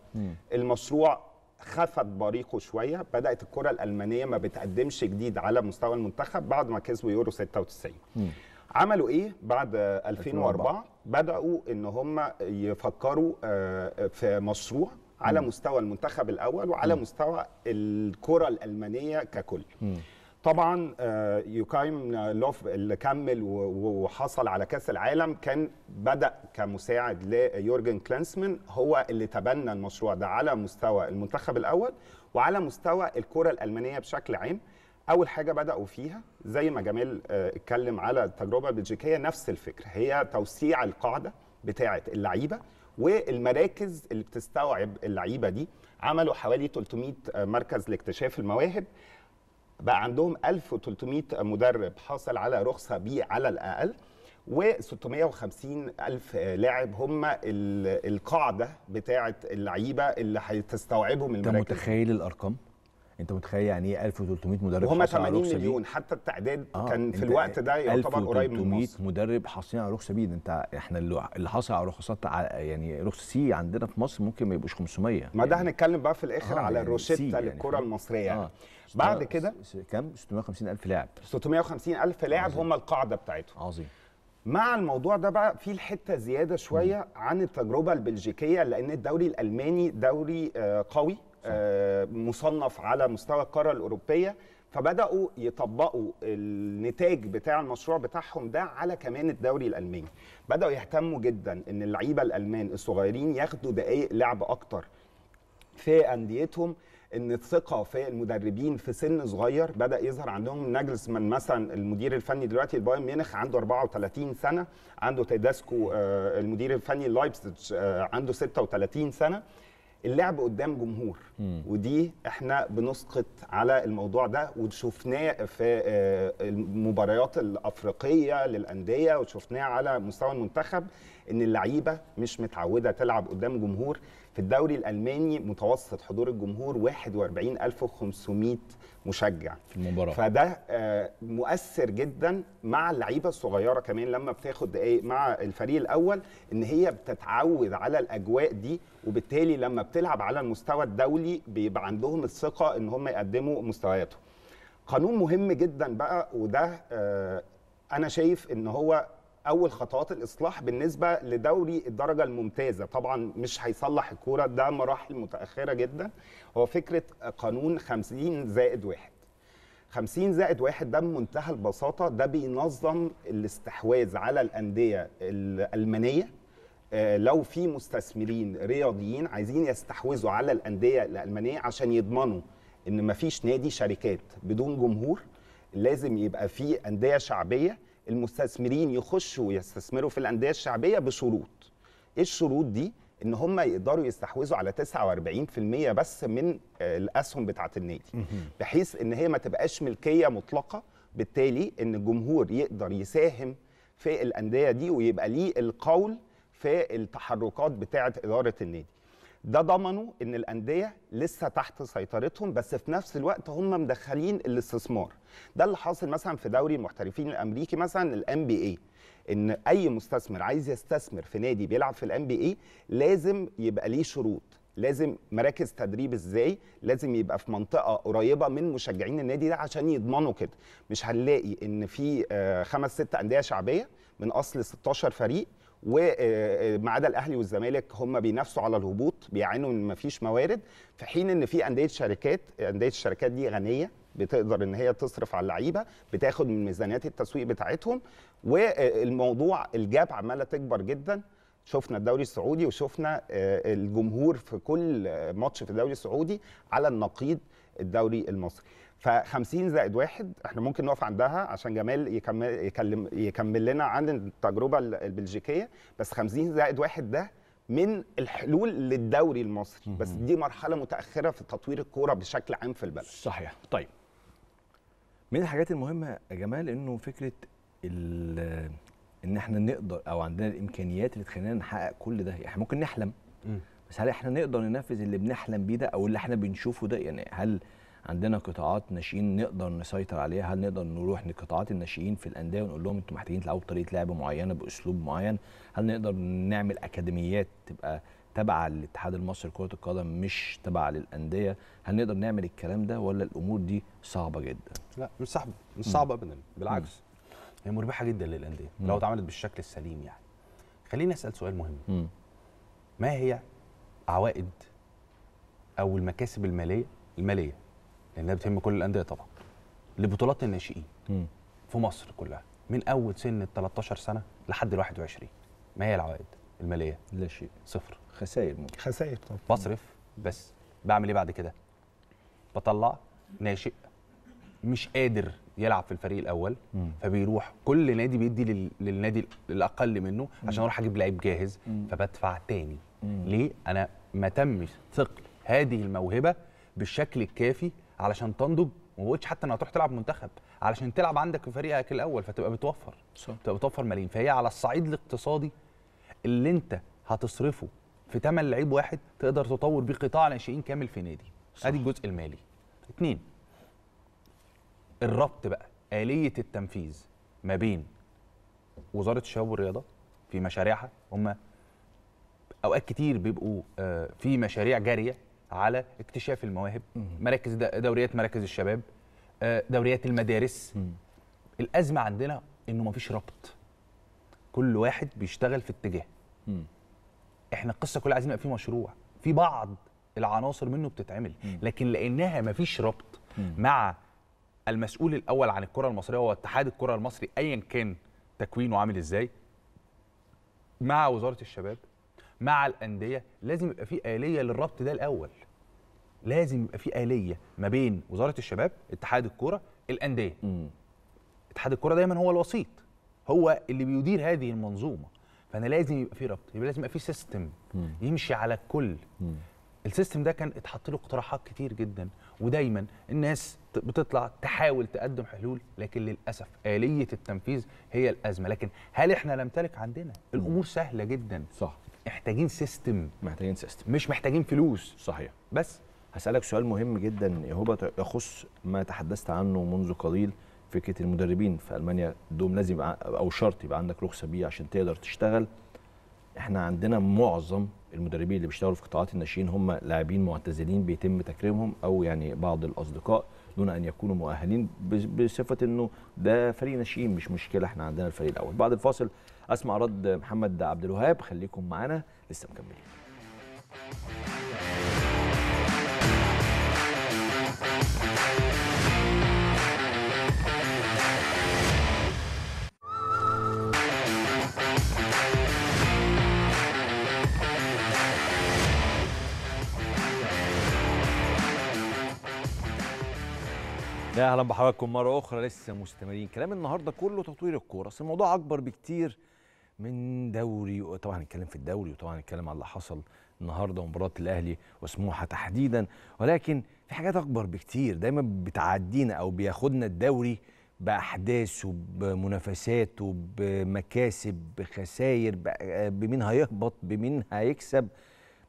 المشروع خفت بريقه شوية بدأت الكرة الألمانية ما بتقدمش جديد على مستوى المنتخب بعد ما كسبوا يورو 96 مم. عملوا ايه بعد 2004 بداوا ان هم يفكروا آه، في مشروع على مستوى المنتخب الاول وعلى مستوى الكره الالمانيه ككل طبعا آه، يوكايم آه، لوف اللي كمل وحصل على كاس العالم كان بدا كمساعد ليورجن كلانسمان هو اللي تبنى المشروع ده على مستوى المنتخب الاول وعلى مستوى الكره الالمانيه بشكل عام اول حاجه بداوا فيها زي ما جمال آه، اتكلم على التجربه البلجيكيه نفس الفكره هي توسيع القاعده بتاعه اللعيبه والمراكز اللي بتستوعب اللعيبه دي عملوا حوالي 300 مركز لاكتشاف المواهب بقى عندهم 1300 مدرب حاصل على رخصه بي على الاقل و650 ألف لاعب هم القاعدة بتاعة اللعيبة اللي هتستوعبهم المراكز أنت متخيل الأرقام؟ انت متخيل يعني ايه 1300 مدرب وهم 80 مليون حتى التعداد آه كان في الوقت ده يعتبر قريب من مصر 1300 مدرب حاصلين على رخصه بيد انت احنا اللي حاصل على رخصات يعني رخصه سي عندنا في مصر ممكن ما يبقوش 500 ما يعني ده هنتكلم بقى في الاخر آه على يعني الروشته يعني للكره المصريه آه بعد كده كم 650 الف لاعب 650 الف لاعب هم القاعده بتاعتهم عظيم مع الموضوع ده بقى في الحته زياده شويه عن التجربه البلجيكيه لان الدوري الالماني دوري آه، قوي آه، مصنف على مستوى القاره الاوروبيه فبداوا يطبقوا النتاج بتاع المشروع بتاعهم ده على كمان الدوري الالماني بداوا يهتموا جدا ان اللعيبه الالمان الصغيرين ياخدوا دقائق لعب اكتر في انديتهم ان الثقه في المدربين في سن صغير بدا يظهر عندهم نجلس من مثلا المدير الفني دلوقتي البايرن ميونخ عنده 34 سنه عنده تيداسكو آه، المدير الفني لايبزيج آه، عنده 36 سنه اللعب قدام جمهور مم. ودي احنا بنسقط على الموضوع ده وشفناه في آه، المباريات الافريقيه للانديه وشفناه على مستوى المنتخب ان اللعيبه مش متعوده تلعب قدام جمهور في الدوري الالماني متوسط حضور الجمهور 41500 مشجع في المباراه فده آه، مؤثر جدا مع اللعيبه الصغيره كمان لما بتاخد دقايق آه، مع الفريق الاول ان هي بتتعود على الاجواء دي وبالتالي لما بتلعب على المستوى الدولي بيبقى عندهم الثقه ان هم يقدموا مستوياتهم قانون مهم جدا بقى وده آه، انا شايف ان هو اول خطوات الاصلاح بالنسبه لدوري الدرجه الممتازه طبعا مش هيصلح الكوره ده مراحل متاخره جدا هو فكره قانون 50 زائد واحد 50 زائد واحد ده بمنتهى البساطه ده بينظم الاستحواذ على الانديه الالمانيه آه، لو في مستثمرين رياضيين عايزين يستحوذوا على الانديه الالمانيه عشان يضمنوا ان مفيش نادي شركات بدون جمهور لازم يبقى في انديه شعبيه المستثمرين يخشوا ويستثمروا في الانديه الشعبيه بشروط ايه الشروط دي ان هم يقدروا يستحوذوا على 49% بس من آه، الاسهم بتاعه النادي بحيث ان هي ما تبقاش ملكيه مطلقه بالتالي ان الجمهور يقدر يساهم في الانديه دي ويبقى ليه القول في التحركات بتاعه اداره النادي ده ضمنوا ان الانديه لسه تحت سيطرتهم بس في نفس الوقت هم مدخلين الاستثمار ده اللي حاصل مثلا في دوري المحترفين الامريكي مثلا الام بي اي ان اي مستثمر عايز يستثمر في نادي بيلعب في الام بي اي لازم يبقى ليه شروط لازم مراكز تدريب ازاي لازم يبقى في منطقه قريبه من مشجعين النادي ده عشان يضمنوا كده مش هنلاقي ان في آه، خمس ست انديه شعبيه من اصل 16 فريق وما عدا الاهلي والزمالك هم بينافسوا على الهبوط بيعانوا ان مفيش موارد في حين ان في انديه شركات انديه الشركات دي غنيه بتقدر ان هي تصرف على اللعيبه بتاخد من ميزانيات التسويق بتاعتهم والموضوع الجاب عماله تكبر جدا شفنا الدوري السعودي وشفنا آه، الجمهور في كل ماتش في الدوري السعودي على النقيض الدوري المصري ف50 زائد واحد احنا ممكن نقف عندها عشان جمال يكمل يكلم يكمل لنا عن التجربه البلجيكيه بس 50 زائد واحد ده من الحلول للدوري المصري بس دي مرحله متاخره في تطوير الكوره بشكل عام في البلد صحيح طيب من الحاجات المهمه يا جمال انه فكره ان احنا نقدر او عندنا الامكانيات اللي تخلينا نحقق كل ده احنا ممكن نحلم بس هل احنا نقدر ننفذ اللي بنحلم بيه ده او اللي احنا بنشوفه ده يعني هل عندنا قطاعات ناشئين نقدر نسيطر عليها هل نقدر نروح لقطاعات الناشئين في الانديه ونقول لهم انتم محتاجين تلعبوا بطريقه لعب معينه باسلوب معين هل نقدر نعمل اكاديميات تبقى تابعه للاتحاد المصري لكره القدم مش تابعه للانديه هل نقدر نعمل الكلام ده ولا الامور دي صعبه جدا لا مش صعبه مش صعبه ابدا بالعكس هي مربحه جدا للانديه لو اتعملت بالشكل السليم يعني خليني اسال سؤال مهم م. ما هي عوائد او المكاسب الماليه الماليه لانها بتهم كل الانديه طبعا لبطولات الناشئين في مصر كلها من اول سن 13 سنه لحد ال 21 ما هي العوائد الماليه؟ لا شيء صفر خسائر ممكن خسائر طبعا بصرف بس بعمل ايه بعد كده؟ بطلع ناشئ مش قادر يلعب في الفريق الاول مم. فبيروح كل نادي بيدي لل... للنادي الاقل منه عشان اروح اجيب لعيب جاهز مم. فبدفع تاني مم. ليه انا ما تمش ثقل هذه الموهبه بالشكل الكافي علشان تنضج وما بقولش حتى انها تروح تلعب منتخب علشان تلعب عندك في فريقك الاول فتبقى بتوفر صح. تبقى بتوفر ملايين فهي على الصعيد الاقتصادي اللي انت هتصرفه في ثمن لعيب واحد تقدر تطور بيه قطاع ناشئين كامل في نادي ادي الجزء المالي اتنين الربط بقى آلية التنفيذ ما بين وزارة الشباب والرياضة في مشاريعها هم أوقات كتير بيبقوا آه، في مشاريع جارية على اكتشاف المواهب مراكز دوريات مراكز الشباب آه، دوريات المدارس الازمه عندنا انه مفيش ربط كل واحد بيشتغل في اتجاه احنا القصه كلها عايزين يبقى في مشروع في بعض العناصر منه بتتعمل لكن لانها مفيش ربط مع المسؤول الاول عن الكره المصريه هو اتحاد الكره المصري ايا كان تكوينه عامل ازاي مع وزاره الشباب مع الانديه لازم يبقى في اليه للربط ده الاول لازم يبقى في اليه ما بين وزاره الشباب اتحاد الكوره الانديه م. اتحاد الكوره دايما هو الوسيط هو اللي بيدير هذه المنظومه فانا لازم يبقى في ربط يبقى لازم يبقى في سيستم م. يمشي على الكل م. السيستم ده كان اتحط له اقتراحات كتير جدا ودايما الناس بتطلع تحاول تقدم حلول لكن للاسف اليه التنفيذ هي الازمه لكن هل احنا نمتلك عندنا الامور سهله جدا صح محتاجين سيستم محتاجين سيستم مش محتاجين فلوس صحيح بس هسألك سؤال مهم جدا هوبا يخص ما تحدثت عنه منذ قليل فكره المدربين في المانيا دوم لازم او شرط يبقى عندك رخصه بيه عشان تقدر تشتغل احنا عندنا معظم المدربين اللي بيشتغلوا في قطاعات الناشئين هم لاعبين معتزلين بيتم تكريمهم او يعني بعض الاصدقاء دون ان يكونوا مؤهلين بصفه انه ده فريق ناشئين مش مشكله احنا عندنا الفريق الاول بعد الفاصل اسمع رد محمد عبد الوهاب خليكم معانا لسه مكملين يا اهلا بحضراتكم مره اخرى لسه مستمرين كلام النهارده كله تطوير الكوره بس الموضوع اكبر بكتير من دوري طبعا هنتكلم في الدوري وطبعا هنتكلم على اللي حصل النهارده ومباراه الاهلي وسموحه تحديدا ولكن في حاجات اكبر بكتير دايما بتعدينا او بياخدنا الدوري باحداثه بمنافساته بمكاسب بخساير بمين هيهبط بمين هيكسب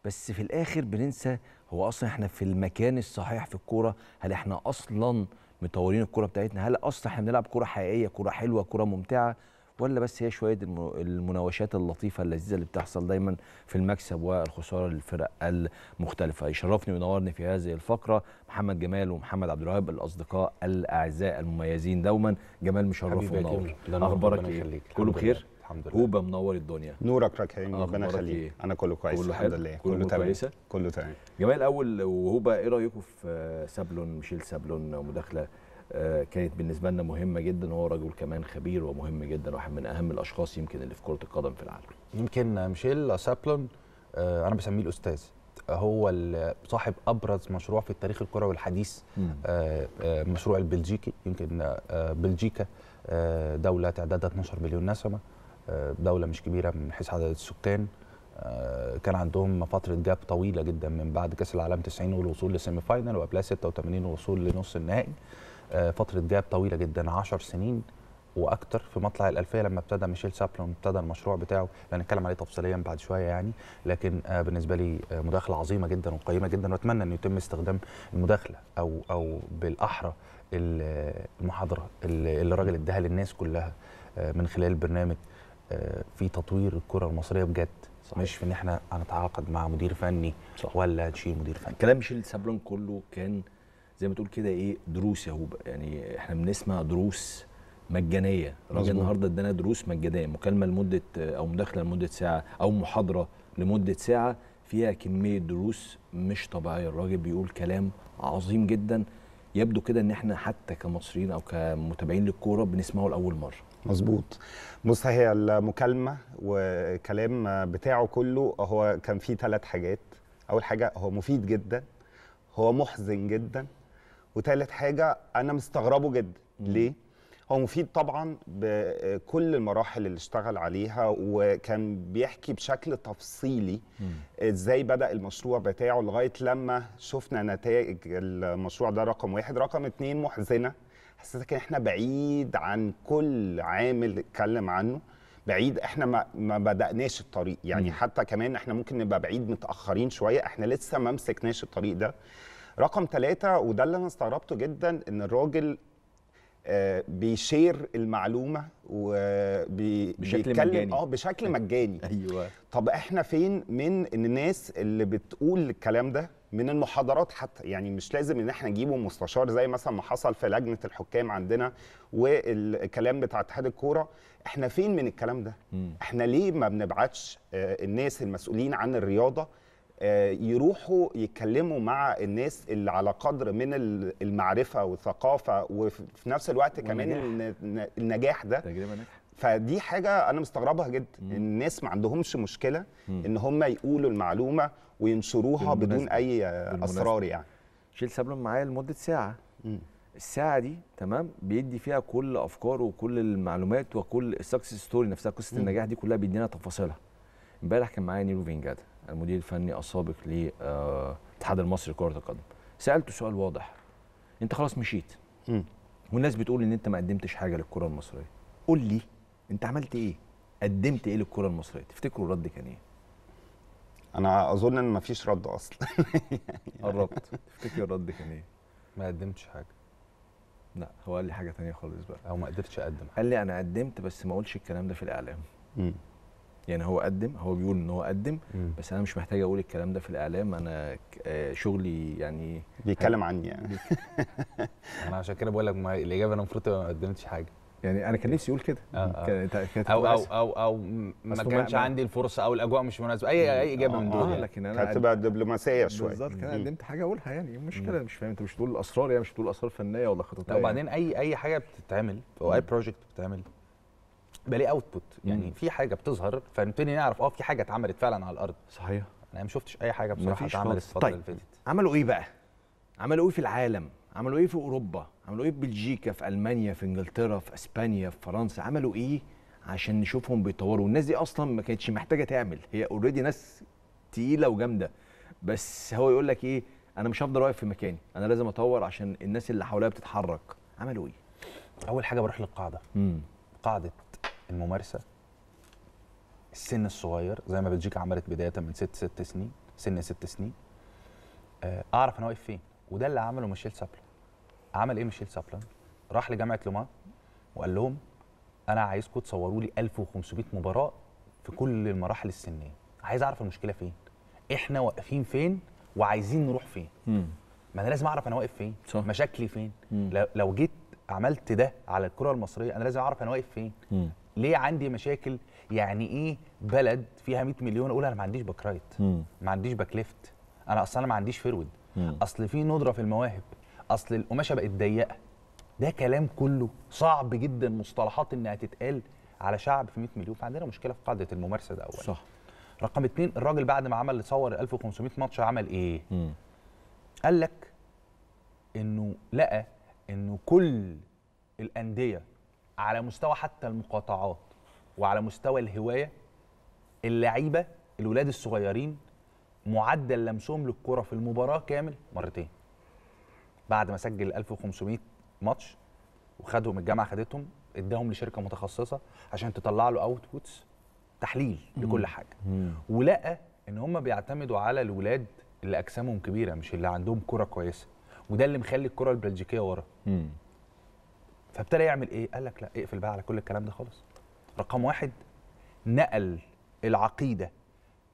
بس في الاخر بننسى هو اصلا احنا في المكان الصحيح في الكوره هل احنا اصلا مطورين الكوره بتاعتنا هل اصلا احنا بنلعب كوره حقيقيه كوره حلوه كوره ممتعه ولا بس هي شويه المناوشات اللطيفه اللذيذه اللي بتحصل دايما في المكسب والخساره للفرق المختلفه يشرفني وينورني في هذه الفقره محمد جمال ومحمد عبد الوهاب الاصدقاء الاعزاء المميزين دوما جمال مشرف ونور اخبارك إيه؟ كله بخير الحمد لله هوبا منور الدنيا نورك راكعين ربنا يخليك إيه؟ انا كله كويس كله الحمد لله كله, كله تمام كويسه كله تمام جمال اول وهوبا ايه رايكم في سابلون ميشيل سابلون مداخله آه، كانت بالنسبه لنا مهمه جدا وهو رجل كمان خبير ومهم جدا واحد من اهم الاشخاص يمكن اللي في كره القدم في العالم يمكن ميشيل سابلون آه، انا بسميه الاستاذ هو صاحب ابرز مشروع في التاريخ الكروي الحديث آه، مشروع البلجيكي يمكن بلجيكا دوله تعدادها 12 مليون نسمه دوله مش كبيره من حيث عدد السكان آه، كان عندهم فتره جاب طويله جدا من بعد كاس العالم 90 والوصول لسيمي فاينل وقبلها 86 والوصول لنص النهائي آه، فتره جاب طويله جدا 10 سنين واكتر في مطلع الالفيه لما ابتدى ميشيل سابلون ابتدى المشروع بتاعه هنتكلم عليه تفصيليا بعد شويه يعني لكن آه، بالنسبه لي مداخله عظيمه جدا وقيمه جدا واتمنى ان يتم استخدام المداخله او او بالاحرى المحاضره اللي الراجل اداها للناس كلها من خلال برنامج آه، في تطوير الكره المصريه بجد صحيح. مش في ان احنا هنتعاقد مع مدير فني صح. ولا تشيل مدير فني كلام ميشيل سابلون كله كان زي ما تقول كده ايه دروس يا هوبا يعني احنا بنسمع دروس مجانيه الراجل النهارده ادانا دروس مجانيه مكالمه لمده آه، او مداخله لمده ساعه او محاضره لمده ساعه فيها كميه دروس مش طبيعيه الراجل بيقول كلام عظيم جدا يبدو كده ان احنا حتى كمصريين او كمتابعين للكوره بنسمعه لاول مره مظبوط بص هي المكالمه والكلام بتاعه كله هو كان فيه ثلاث حاجات اول حاجه هو مفيد جدا هو محزن جدا وثالث حاجه انا مستغربه جدا ليه هو مفيد طبعا بكل المراحل اللي اشتغل عليها وكان بيحكي بشكل تفصيلي ازاي بدا المشروع بتاعه لغايه لما شفنا نتائج المشروع ده رقم واحد رقم اتنين محزنه حسيت ان احنا بعيد عن كل عامل اتكلم عنه بعيد احنا ما, ما بدأناش الطريق يعني م. حتى كمان احنا ممكن نبقى بعيد متأخرين شوية احنا لسه ما مسكناش الطريق ده رقم ثلاثة وده اللي انا استغربته جدا ان الراجل آه، بيشير المعلومة بشكل مجاني اه بشكل مجاني ايوه طب احنا فين من الناس اللي بتقول الكلام ده من المحاضرات حتى يعني مش لازم ان احنا نجيبه مستشار زي مثلا ما حصل في لجنه الحكام عندنا والكلام بتاع اتحاد الكوره احنا فين من الكلام ده م. احنا ليه ما بنبعتش آه، الناس المسؤولين عن الرياضه آه، يروحوا يتكلموا مع الناس اللي على قدر من المعرفه والثقافه وفي نفس الوقت كمان ونجاح. النجاح ده تجربه ناجحه فدي حاجه انا مستغربها جدا الناس ما عندهمش مشكله مم. ان هم يقولوا المعلومه وينشروها بدون اي اسرار يعني شيل سابلون معايا لمده ساعه م. الساعه دي تمام بيدي فيها كل افكاره وكل المعلومات وكل السكسس ستوري نفسها قصه النجاح دي كلها بيدينا تفاصيلها امبارح كان معايا نيرو فينجادا المدير الفني السابق للاتحاد آه، المصري لكره القدم سالته سؤال واضح انت خلاص مشيت م. والناس بتقول ان انت ما قدمتش حاجه للكره المصريه قول لي انت عملت ايه قدمت ايه للكره المصريه تفتكروا الرد كان ايه انا اظن ان مفيش رد اصلا قربت تفتكر الرد كان ايه؟ ما قدمتش حاجه لا هو قال لي حاجه تانية خالص بقى او ما قدرتش اقدم قال لي انا قدمت بس ما اقولش الكلام ده في الاعلام يعني هو قدم هو بيقول ان هو قدم بس انا مش محتاج اقول الكلام ده في الاعلام انا آه، شغلي يعني بيتكلم عني يعني انا عشان كده بقول لك الاجابه انا المفروض ما قدمتش حاجه يعني انا كان نفسي اقول كده آه آه. او او او ما كانش عندي الفرصه او الاجواء مش مناسبه اي اي اجابه آه من آه، دول آه يعني. لكن انا هتبقى دبلوماسيه شويه بالظبط كان قدمت حاجه اقولها يعني المشكله مش فاهم انت مش بتقول الاسرار يعني مش بتقول اسرار فنيه ولا خططيه يعني. وبعدين اي اي حاجه بتتعمل او اي بروجكت بتتعمل بيبقى ليه اوتبوت يعني في حاجه بتظهر فنبتدي نعرف اه في حاجه اتعملت فعلا على الارض صحيح انا ما شفتش اي حاجه بصراحه اتعملت الفتره طيب، اللي فاتت عملوا ايه بقى؟ عملوا ايه في العالم؟ عملوا ايه في اوروبا عملوا ايه في بلجيكا في المانيا في انجلترا في اسبانيا في فرنسا عملوا ايه عشان نشوفهم بيتطوروا الناس دي اصلا ما كانتش محتاجه تعمل هي اوريدي ناس تقيله وجامده بس هو يقول لك ايه انا مش هفضل واقف في مكاني انا لازم اطور عشان الناس اللي حواليا بتتحرك عملوا ايه اول حاجه بروح للقاعده مم. قاعده الممارسه السن الصغير زي ما بلجيكا عملت بدايه من ست ست سنين سن ست سنين آه، اعرف انا واقف فين وده اللي عمله ميشيل سابلو عمل ايه ميشيل سابلان؟ راح لجامعه لوما وقال لهم انا عايزكم تصوروا لي 1500 مباراه في كل المراحل السنيه عايز اعرف المشكله فين احنا واقفين فين وعايزين نروح فين ما انا لازم اعرف انا واقف فين صح. مشاكلي فين لو جيت عملت ده على الكره المصريه انا لازم اعرف انا واقف فين ليه عندي مشاكل يعني ايه بلد فيها 100 مليون اقول انا ما عنديش باك رايت ما عنديش باك ليفت انا اصلا ما عنديش فيرود اصل في ندره في المواهب اصل القماشه بقت ضيقه ده كلام كله صعب جدا مصطلحات انها تتقال على شعب في 100 مليون فعندنا مشكله في قاعده الممارسه ده اولا صح رقم اتنين الراجل بعد ما عمل صور 1500 ماتش عمل ايه؟ مم. قال لك انه لقى انه كل الانديه على مستوى حتى المقاطعات وعلى مستوى الهوايه اللعيبه الولاد الصغيرين معدل لمسهم للكره في المباراه كامل مرتين بعد ما سجل 1500 ماتش وخدهم الجامعه خدتهم اداهم لشركه متخصصه عشان تطلع له اوتبوتس تحليل لكل حاجه ولقى ان هم بيعتمدوا على الولاد اللي اجسامهم كبيره مش اللي عندهم كره كويسه وده اللي مخلي الكره البلجيكيه ورا فابتدى يعمل ايه قال لك لا اقفل بقى على كل الكلام ده خالص رقم واحد نقل العقيده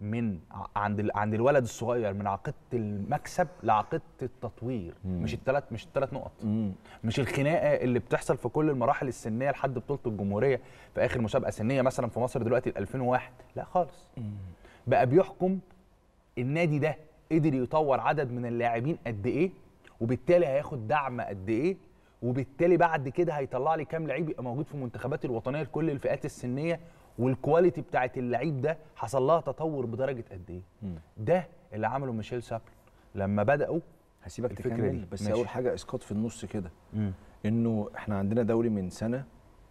من عند عند الولد الصغير من عقيده المكسب لعقيده التطوير مم. مش الثلاث مش الثلاث نقط مم. مش الخناقه اللي بتحصل في كل المراحل السنيه لحد بطوله الجمهوريه في اخر مسابقه سنيه مثلا في مصر دلوقتي 2001 لا خالص مم. بقى بيحكم النادي ده قدر يطور عدد من اللاعبين قد ايه وبالتالي هياخد دعم قد ايه وبالتالي بعد كده هيطلع لي كام لعيب يبقى موجود في المنتخبات الوطنيه لكل الفئات السنيه والكواليتي بتاعت اللعيب ده حصل لها تطور بدرجه قد ايه ده اللي عمله ميشيل سابل لما بداوا هسيبك الفكره دي بس اول حاجه اسقاط في النص كده انه احنا عندنا دوري من سنه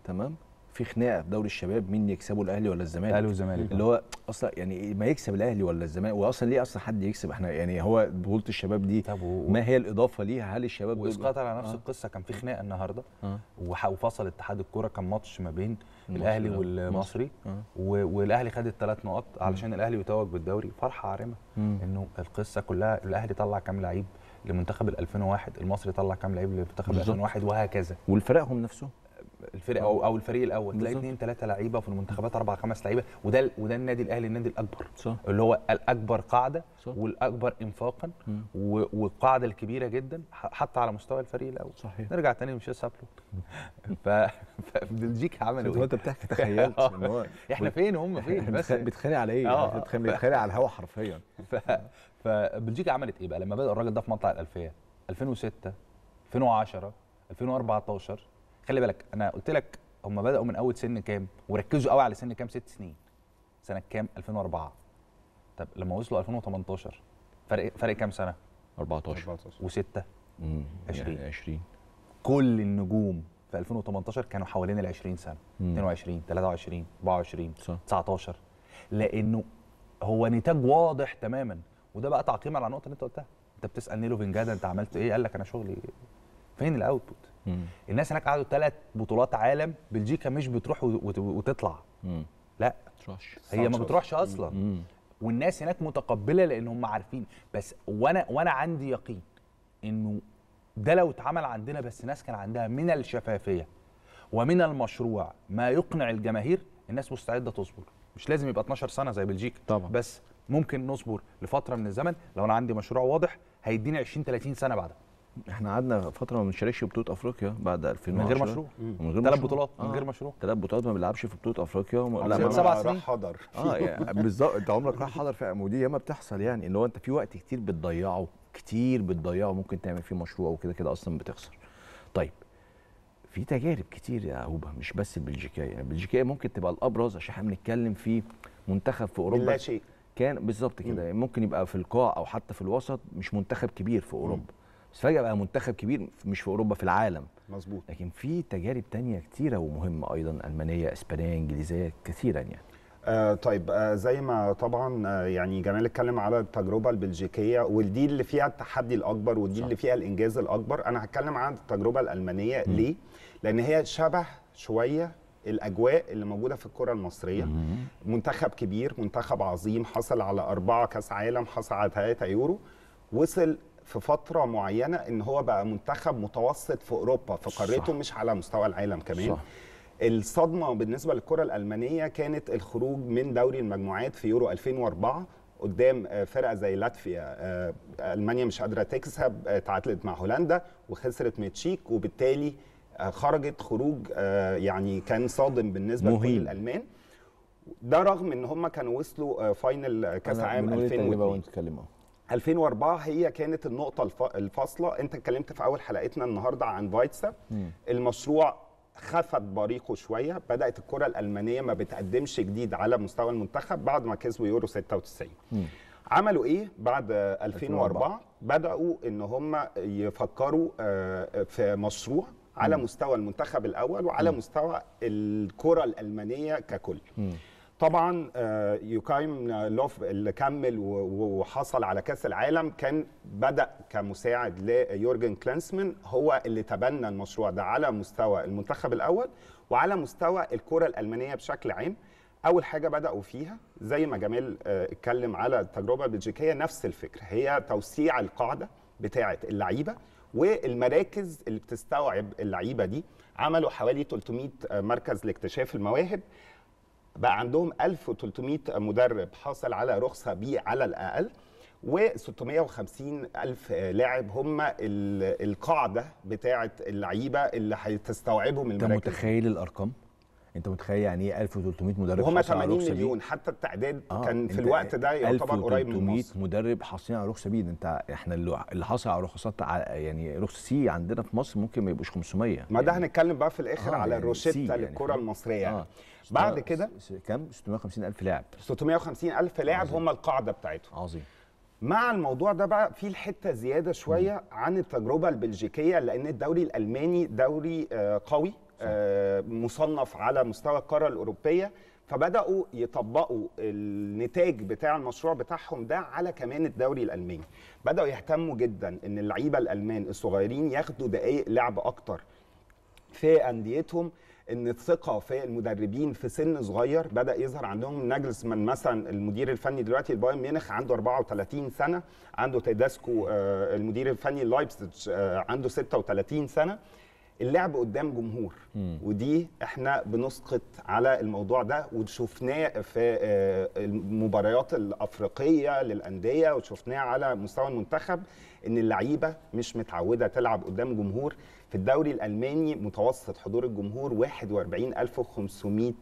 تمام في خناقه في دوري الشباب مين يكسبه الاهلي ولا الزمالك الاهلي والزمالك اللي هو اصلا يعني ما يكسب الاهلي ولا الزمالك واصلا ليه اصلا حد يكسب احنا يعني هو بطوله الشباب دي و... ما هي الاضافه ليها هل الشباب واسقاط على آه. نفس آه. القصه كان في آه. خناقه النهارده آه. وفصل اتحاد الكوره كان ماتش ما بين الاهلي والمصري آه. والاهلي خد الثلاث نقط علشان الاهلي يتوج بالدوري فرحه عارمه انه القصه كلها الاهلي طلع كام لعيب لمنتخب ال 2001 المصري طلع كام لعيب لمنتخب 2001 وهكذا والفرقهم نفسهم الفرق او او الفريق الاول تلاقي اثنين ثلاثه لعيبه في المنتخبات اربع خمس لعيبه وده وده النادي الاهلي النادي الاكبر صح. اللي هو الاكبر قاعده صح. والاكبر انفاقا والقاعده الكبيره جدا حتى على مستوى الفريق الاول صحيح. نرجع تاني لميشيل سابلو ف فبلجيكا عملوا ايه؟ انت بتحكي تخيلت آه. احنا فين هم فين بس بيتخانق على ايه؟ آه. بيتخانق على الهوا حرفيا فبلجيكا عملت ايه بقى لما بدا الراجل ده في مطلع الالفيه 2006 2010 2014 خلي بالك انا قلت لك هم بداوا من اول سن كام وركزوا قوي على سن كام ست سنين سنه كام 2004 طب لما وصلوا 2018 فرق فرق كام سنه 14 و6 20 20 كل النجوم في 2018 كانوا حوالين ال 20 سنه مم. 22 23 24 صح. 19 لانه هو نتاج واضح تماما وده بقى تعقيم على النقطه اللي انت قلتها انت بتسال نيلو فينجادا انت عملت ايه قال لك انا شغلي فين الاوتبوت مم. الناس هناك قعدوا ثلاث بطولات عالم بلجيكا مش بتروح وتطلع مم. لا بتروحش. هي ما بتروحش اصلا مم. والناس هناك متقبله لان هم عارفين بس وانا وانا عندي يقين انه ده لو اتعمل عندنا بس ناس كان عندها من الشفافيه ومن المشروع ما يقنع الجماهير الناس مستعده تصبر مش لازم يبقى 12 سنه زي بلجيكا طبعا بس ممكن نصبر لفتره من الزمن لو انا عندي مشروع واضح هيديني 20 30 سنه بعدها احنا قعدنا فتره ما بنشاركش بطوله افريقيا بعد 2010 من غير مشروع من غير ثلاث بطولات آه. من غير مشروع ثلاث بطولات ما بنلعبش في بطوله افريقيا وم... لا من سبع سنين راح حضر اه يعني بالظبط انت عمرك راح حضر فعلا ودي ياما بتحصل يعني اللي هو انت في وقت كتير بتضيعه كتير بتضيعه ممكن تعمل فيه مشروع وكده كده اصلا بتخسر طيب في تجارب كتير يا هوبا مش بس البلجيكيه يعني البلجيكيه ممكن تبقى الابرز عشان احنا بنتكلم في منتخب في اوروبا كان بالظبط كده ممكن يبقى في القاع او حتى في الوسط مش منتخب كبير في اوروبا م. بس فجاه بقى منتخب كبير مش في اوروبا في العالم مظبوط لكن في تجارب تانية كتيره ومهمه ايضا المانيه اسبانيه انجليزيه كثيرا يعني آه طيب آه زي ما طبعا آه يعني جمال اتكلم على التجربه البلجيكيه ودي اللي فيها التحدي الاكبر ودي صح. اللي فيها الانجاز الاكبر انا هتكلم عن التجربه الالمانيه م. ليه لان هي شبه شويه الاجواء اللي موجوده في الكره المصريه م. منتخب كبير منتخب عظيم حصل على اربعه كاس عالم حصل على ثلاثه يورو وصل في فتره معينه ان هو بقى منتخب متوسط في اوروبا في قارته صح. مش على مستوى العالم كمان صح. الصدمه بالنسبه للكره الالمانيه كانت الخروج من دوري المجموعات في يورو 2004 قدام آه، فرقه زي لاتفيا آه، المانيا مش قادره تكسب آه، تعادلت مع هولندا وخسرت من تشيك وبالتالي خرجت خروج يعني كان صادم بالنسبه لكل الالمان ده رغم ان هم كانوا وصلوا فاينل كاس عام 2002 2004 هي كانت النقطه الفاصله انت اتكلمت في اول حلقتنا النهارده عن فايتسا المشروع خفت بريقه شويه بدات الكره الالمانيه ما بتقدمش جديد على مستوى المنتخب بعد ما كسبوا يورو 96 مم. عملوا ايه بعد 2004 بداوا ان هم يفكروا آه، في مشروع على مم. مستوى المنتخب الاول وعلى مم. مستوى الكره الالمانيه ككل مم. طبعا آه، يوكايم آه، لوف اللي كمل وحصل على كاس العالم كان بدا كمساعد ليورجن كلانسمان هو اللي تبنى المشروع ده على مستوى المنتخب الاول وعلى مستوى الكره الالمانيه بشكل عام اول حاجه بداوا فيها زي ما جمال آه، اتكلم على التجربه البلجيكيه نفس الفكره هي توسيع القاعده بتاعه اللعيبه والمراكز اللي بتستوعب اللعيبه دي عملوا حوالي 300 مركز لاكتشاف المواهب بقى عندهم 1300 مدرب حاصل على رخصه بي على الاقل و650 ألف لاعب هم القاعدة بتاعة اللعيبة اللي هتستوعبهم المراكز أنت متخيل الأرقام؟ انت متخيل يعني ايه 1300 مدرب وهم 80 مليون حتى التعداد آه كان في الوقت ده يعتبر قريب من مصر 1300 مدرب حاصلين على رخصه بيد انت احنا اللي حاصل على رخصات يعني رخصه سي عندنا في مصر ممكن ما يبقوش 500 ما يعني ده هنتكلم بقى في الاخر آه على يعني الروشته يعني للكره المصريه آه بعد كده كام 650 الف لاعب 650 الف لاعب هم القاعده بتاعتهم عظيم مع الموضوع ده بقى في الحته زياده شويه عن التجربه البلجيكيه لان الدوري الالماني دوري آه، قوي آه، مصنف على مستوى القاره الاوروبيه فبداوا يطبقوا النتاج بتاع المشروع بتاعهم ده على كمان الدوري الالماني بداوا يهتموا جدا ان اللعيبه الالمان الصغيرين ياخدوا دقائق لعب اكتر في انديتهم ان الثقه في المدربين في سن صغير بدا يظهر عندهم نجلس من مثلا المدير الفني دلوقتي البايرن ميونخ عنده 34 سنه عنده تيداسكو آه، المدير الفني لايبزيج آه، عنده 36 سنه اللعب قدام جمهور ودي احنا بنسقط على الموضوع ده وشفناه في آه، المباريات الافريقيه للانديه وشفناه على مستوى المنتخب ان اللعيبه مش متعوده تلعب قدام جمهور في الدوري الالماني متوسط حضور الجمهور 41500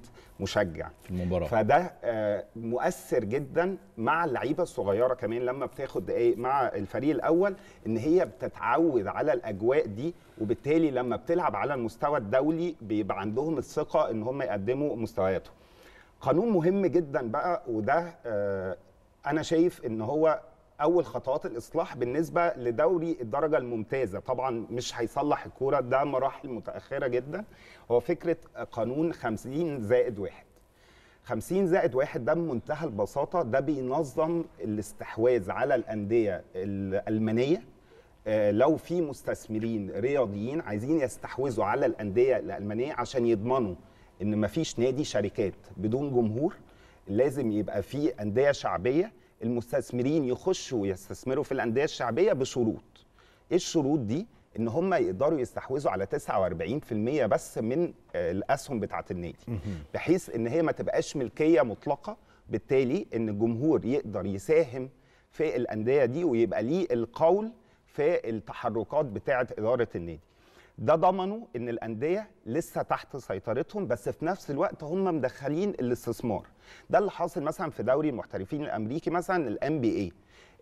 مشجع في المباراه فده آه، مؤثر جدا مع اللعيبه الصغيره كمان لما بتاخد دقايق آه، مع الفريق الاول ان هي بتتعود على الاجواء دي وبالتالي لما بتلعب على المستوى الدولي بيبقى عندهم الثقه ان هم يقدموا مستوياتهم قانون مهم جدا بقى وده آه، انا شايف ان هو اول خطوات الاصلاح بالنسبه لدوري الدرجه الممتازه طبعا مش هيصلح الكوره ده مراحل متاخره جدا هو فكره قانون 50 زائد واحد 50 زائد واحد ده بمنتهى البساطه ده بينظم الاستحواذ على الانديه الالمانيه آه، لو في مستثمرين رياضيين عايزين يستحوذوا على الانديه الالمانيه عشان يضمنوا ان مفيش نادي شركات بدون جمهور لازم يبقى في انديه شعبيه المستثمرين يخشوا ويستثمروا في الانديه الشعبيه بشروط ايه الشروط دي ان هم يقدروا يستحوذوا على 49% بس من آه، الاسهم بتاعه النادي بحيث ان هي ما تبقاش ملكيه مطلقه بالتالي ان الجمهور يقدر يساهم في الانديه دي ويبقى ليه القول في التحركات بتاعه اداره النادي ده ضمنوا ان الانديه لسه تحت سيطرتهم بس في نفس الوقت هم مدخلين الاستثمار ده اللي حاصل مثلا في دوري المحترفين الامريكي مثلا الام بي اي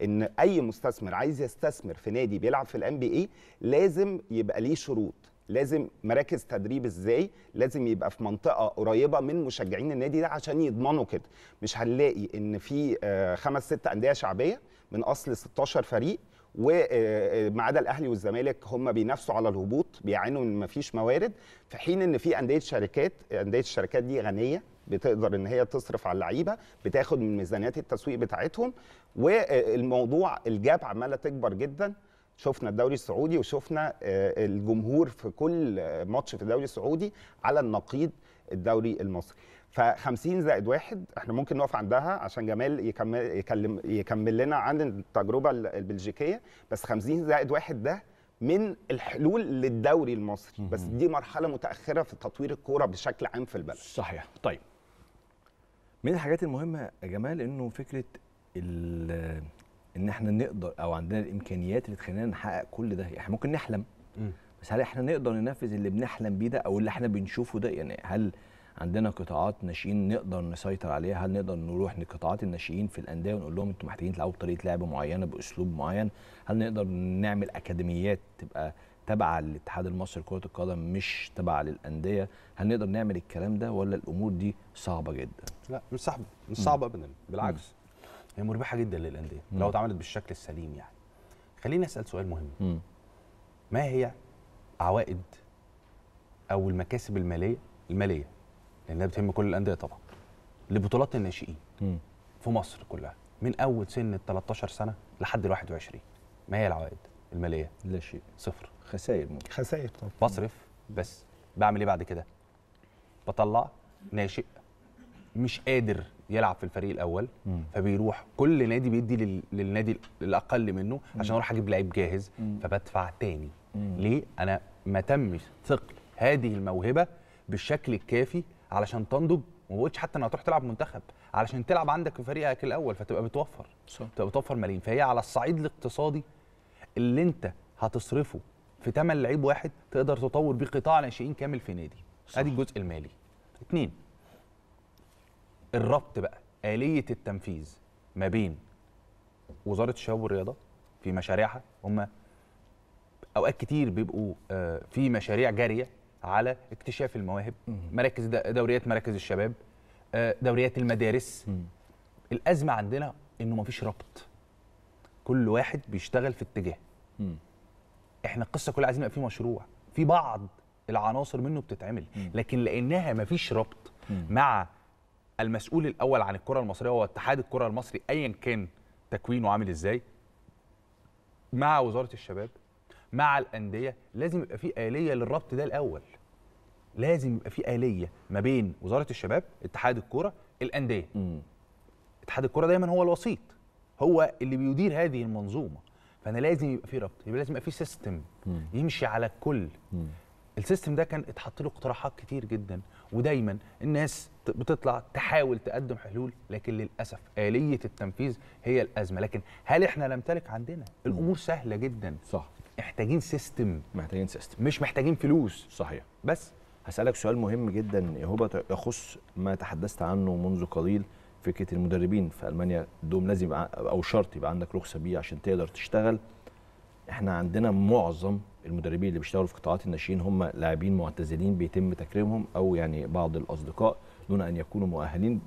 ان اي مستثمر عايز يستثمر في نادي بيلعب في الان بي اي لازم يبقى ليه شروط لازم مراكز تدريب ازاي لازم يبقى في منطقه قريبه من مشجعين النادي ده عشان يضمنوا كده مش هنلاقي ان في آه، خمس ست انديه شعبيه من اصل 16 فريق وما آه، آه، عدا الاهلي والزمالك هم بينافسوا على الهبوط بيعانوا ان ما فيش موارد في حين ان في انديه شركات انديه الشركات دي غنيه بتقدر ان هي تصرف على اللعيبه بتاخد من ميزانيات التسويق بتاعتهم والموضوع الجاب عماله تكبر جدا شفنا الدوري السعودي وشفنا آه، الجمهور في كل ماتش في الدوري السعودي على النقيض الدوري المصري ف 50 زائد واحد احنا ممكن نقف عندها عشان جمال يكمل يكلم يكمل لنا عن التجربه البلجيكيه بس 50 زائد واحد ده من الحلول للدوري المصري بس دي مرحله متاخره في تطوير الكوره بشكل عام في البلد صحيح طيب من الحاجات المهمه يا جمال انه فكره ان احنا نقدر او عندنا الامكانيات اللي تخلينا نحقق كل ده احنا ممكن نحلم م. بس هل احنا نقدر ننفذ اللي بنحلم بيه ده او اللي احنا بنشوفه ده يعني هل عندنا قطاعات ناشئين نقدر نسيطر عليها هل نقدر نروح لقطاعات الناشئين في الانديه ونقول لهم انتم محتاجين تلعبوا بطريقه لعب معينه باسلوب معين هل نقدر نعمل اكاديميات تبقى تبع للاتحاد المصري لكره القدم مش تبع للانديه هل نقدر نعمل الكلام ده ولا الامور دي صعبه جدا لا مش صعبه مش صعبه ابدا بالعكس هي مربحه جدا للانديه لو اتعملت بالشكل السليم يعني خليني اسال سؤال مهم م. ما هي عوائد او المكاسب الماليه الماليه لانها بتهم كل الانديه طبعا لبطولات الناشئين في مصر كلها من اول سن ال 13 سنه لحد ال 21 ما هي العوائد الماليه؟ لا شيء صفر خسائر ممكن خسائر طبعا بصرف بس بعمل ايه بعد كده؟ بطلع ناشئ مش قادر يلعب في الفريق الاول فبيروح كل نادي بيدي لل... للنادي الاقل منه عشان اروح اجيب لعيب جاهز فبدفع تاني ليه انا ما تمش ثقل هذه الموهبه بالشكل الكافي علشان تنضج وما قلتش حتى انها تروح تلعب منتخب علشان تلعب عندك في فريقك الاول فتبقى بتوفر صح. تبقى بتوفر ملايين فهي على الصعيد الاقتصادي اللي انت هتصرفه في ثمن لعيب واحد تقدر تطور بيه قطاع ناشئين كامل في نادي ادي الجزء المالي اتنين الربط بقى آلية التنفيذ ما بين وزارة الشباب والرياضة في مشاريعها هم أوقات كتير بيبقوا آه، في مشاريع جارية على اكتشاف المواهب مراكز دوريات مراكز الشباب آه، دوريات المدارس الأزمة عندنا إنه مفيش ربط كل واحد بيشتغل في اتجاه احنا القصه كلها عايزين يبقى في مشروع في بعض العناصر منه بتتعمل لكن لانها ما فيش ربط مع المسؤول الاول عن الكره المصريه هو اتحاد الكره المصري ايا كان تكوينه عامل ازاي مع وزاره الشباب مع الانديه لازم يبقى في اليه للربط ده الاول لازم يبقى في اليه ما بين وزاره الشباب اتحاد الكره الانديه اتحاد الكره دايما هو الوسيط هو اللي بيدير هذه المنظومه فانا لازم يبقى في ربط يبقى لازم يبقى في سيستم يمشي على الكل السيستم ده كان اتحط له اقتراحات كتير جدا ودايما الناس بتطلع تحاول تقدم حلول لكن للاسف اليه التنفيذ هي الازمه لكن هل احنا نمتلك عندنا الامور سهله جدا صح محتاجين سيستم محتاجين سيستم مش محتاجين فلوس صحيح بس هسالك سؤال مهم جدا يا يخص ما تحدثت عنه منذ قليل فكره المدربين في المانيا دوم لازم يبقى او شرط يبقى عندك رخصه بيه عشان تقدر تشتغل احنا عندنا معظم المدربين اللي بيشتغلوا في قطاعات الناشئين هم لاعبين معتزلين بيتم تكريمهم او يعني بعض الاصدقاء دون ان يكونوا مؤهلين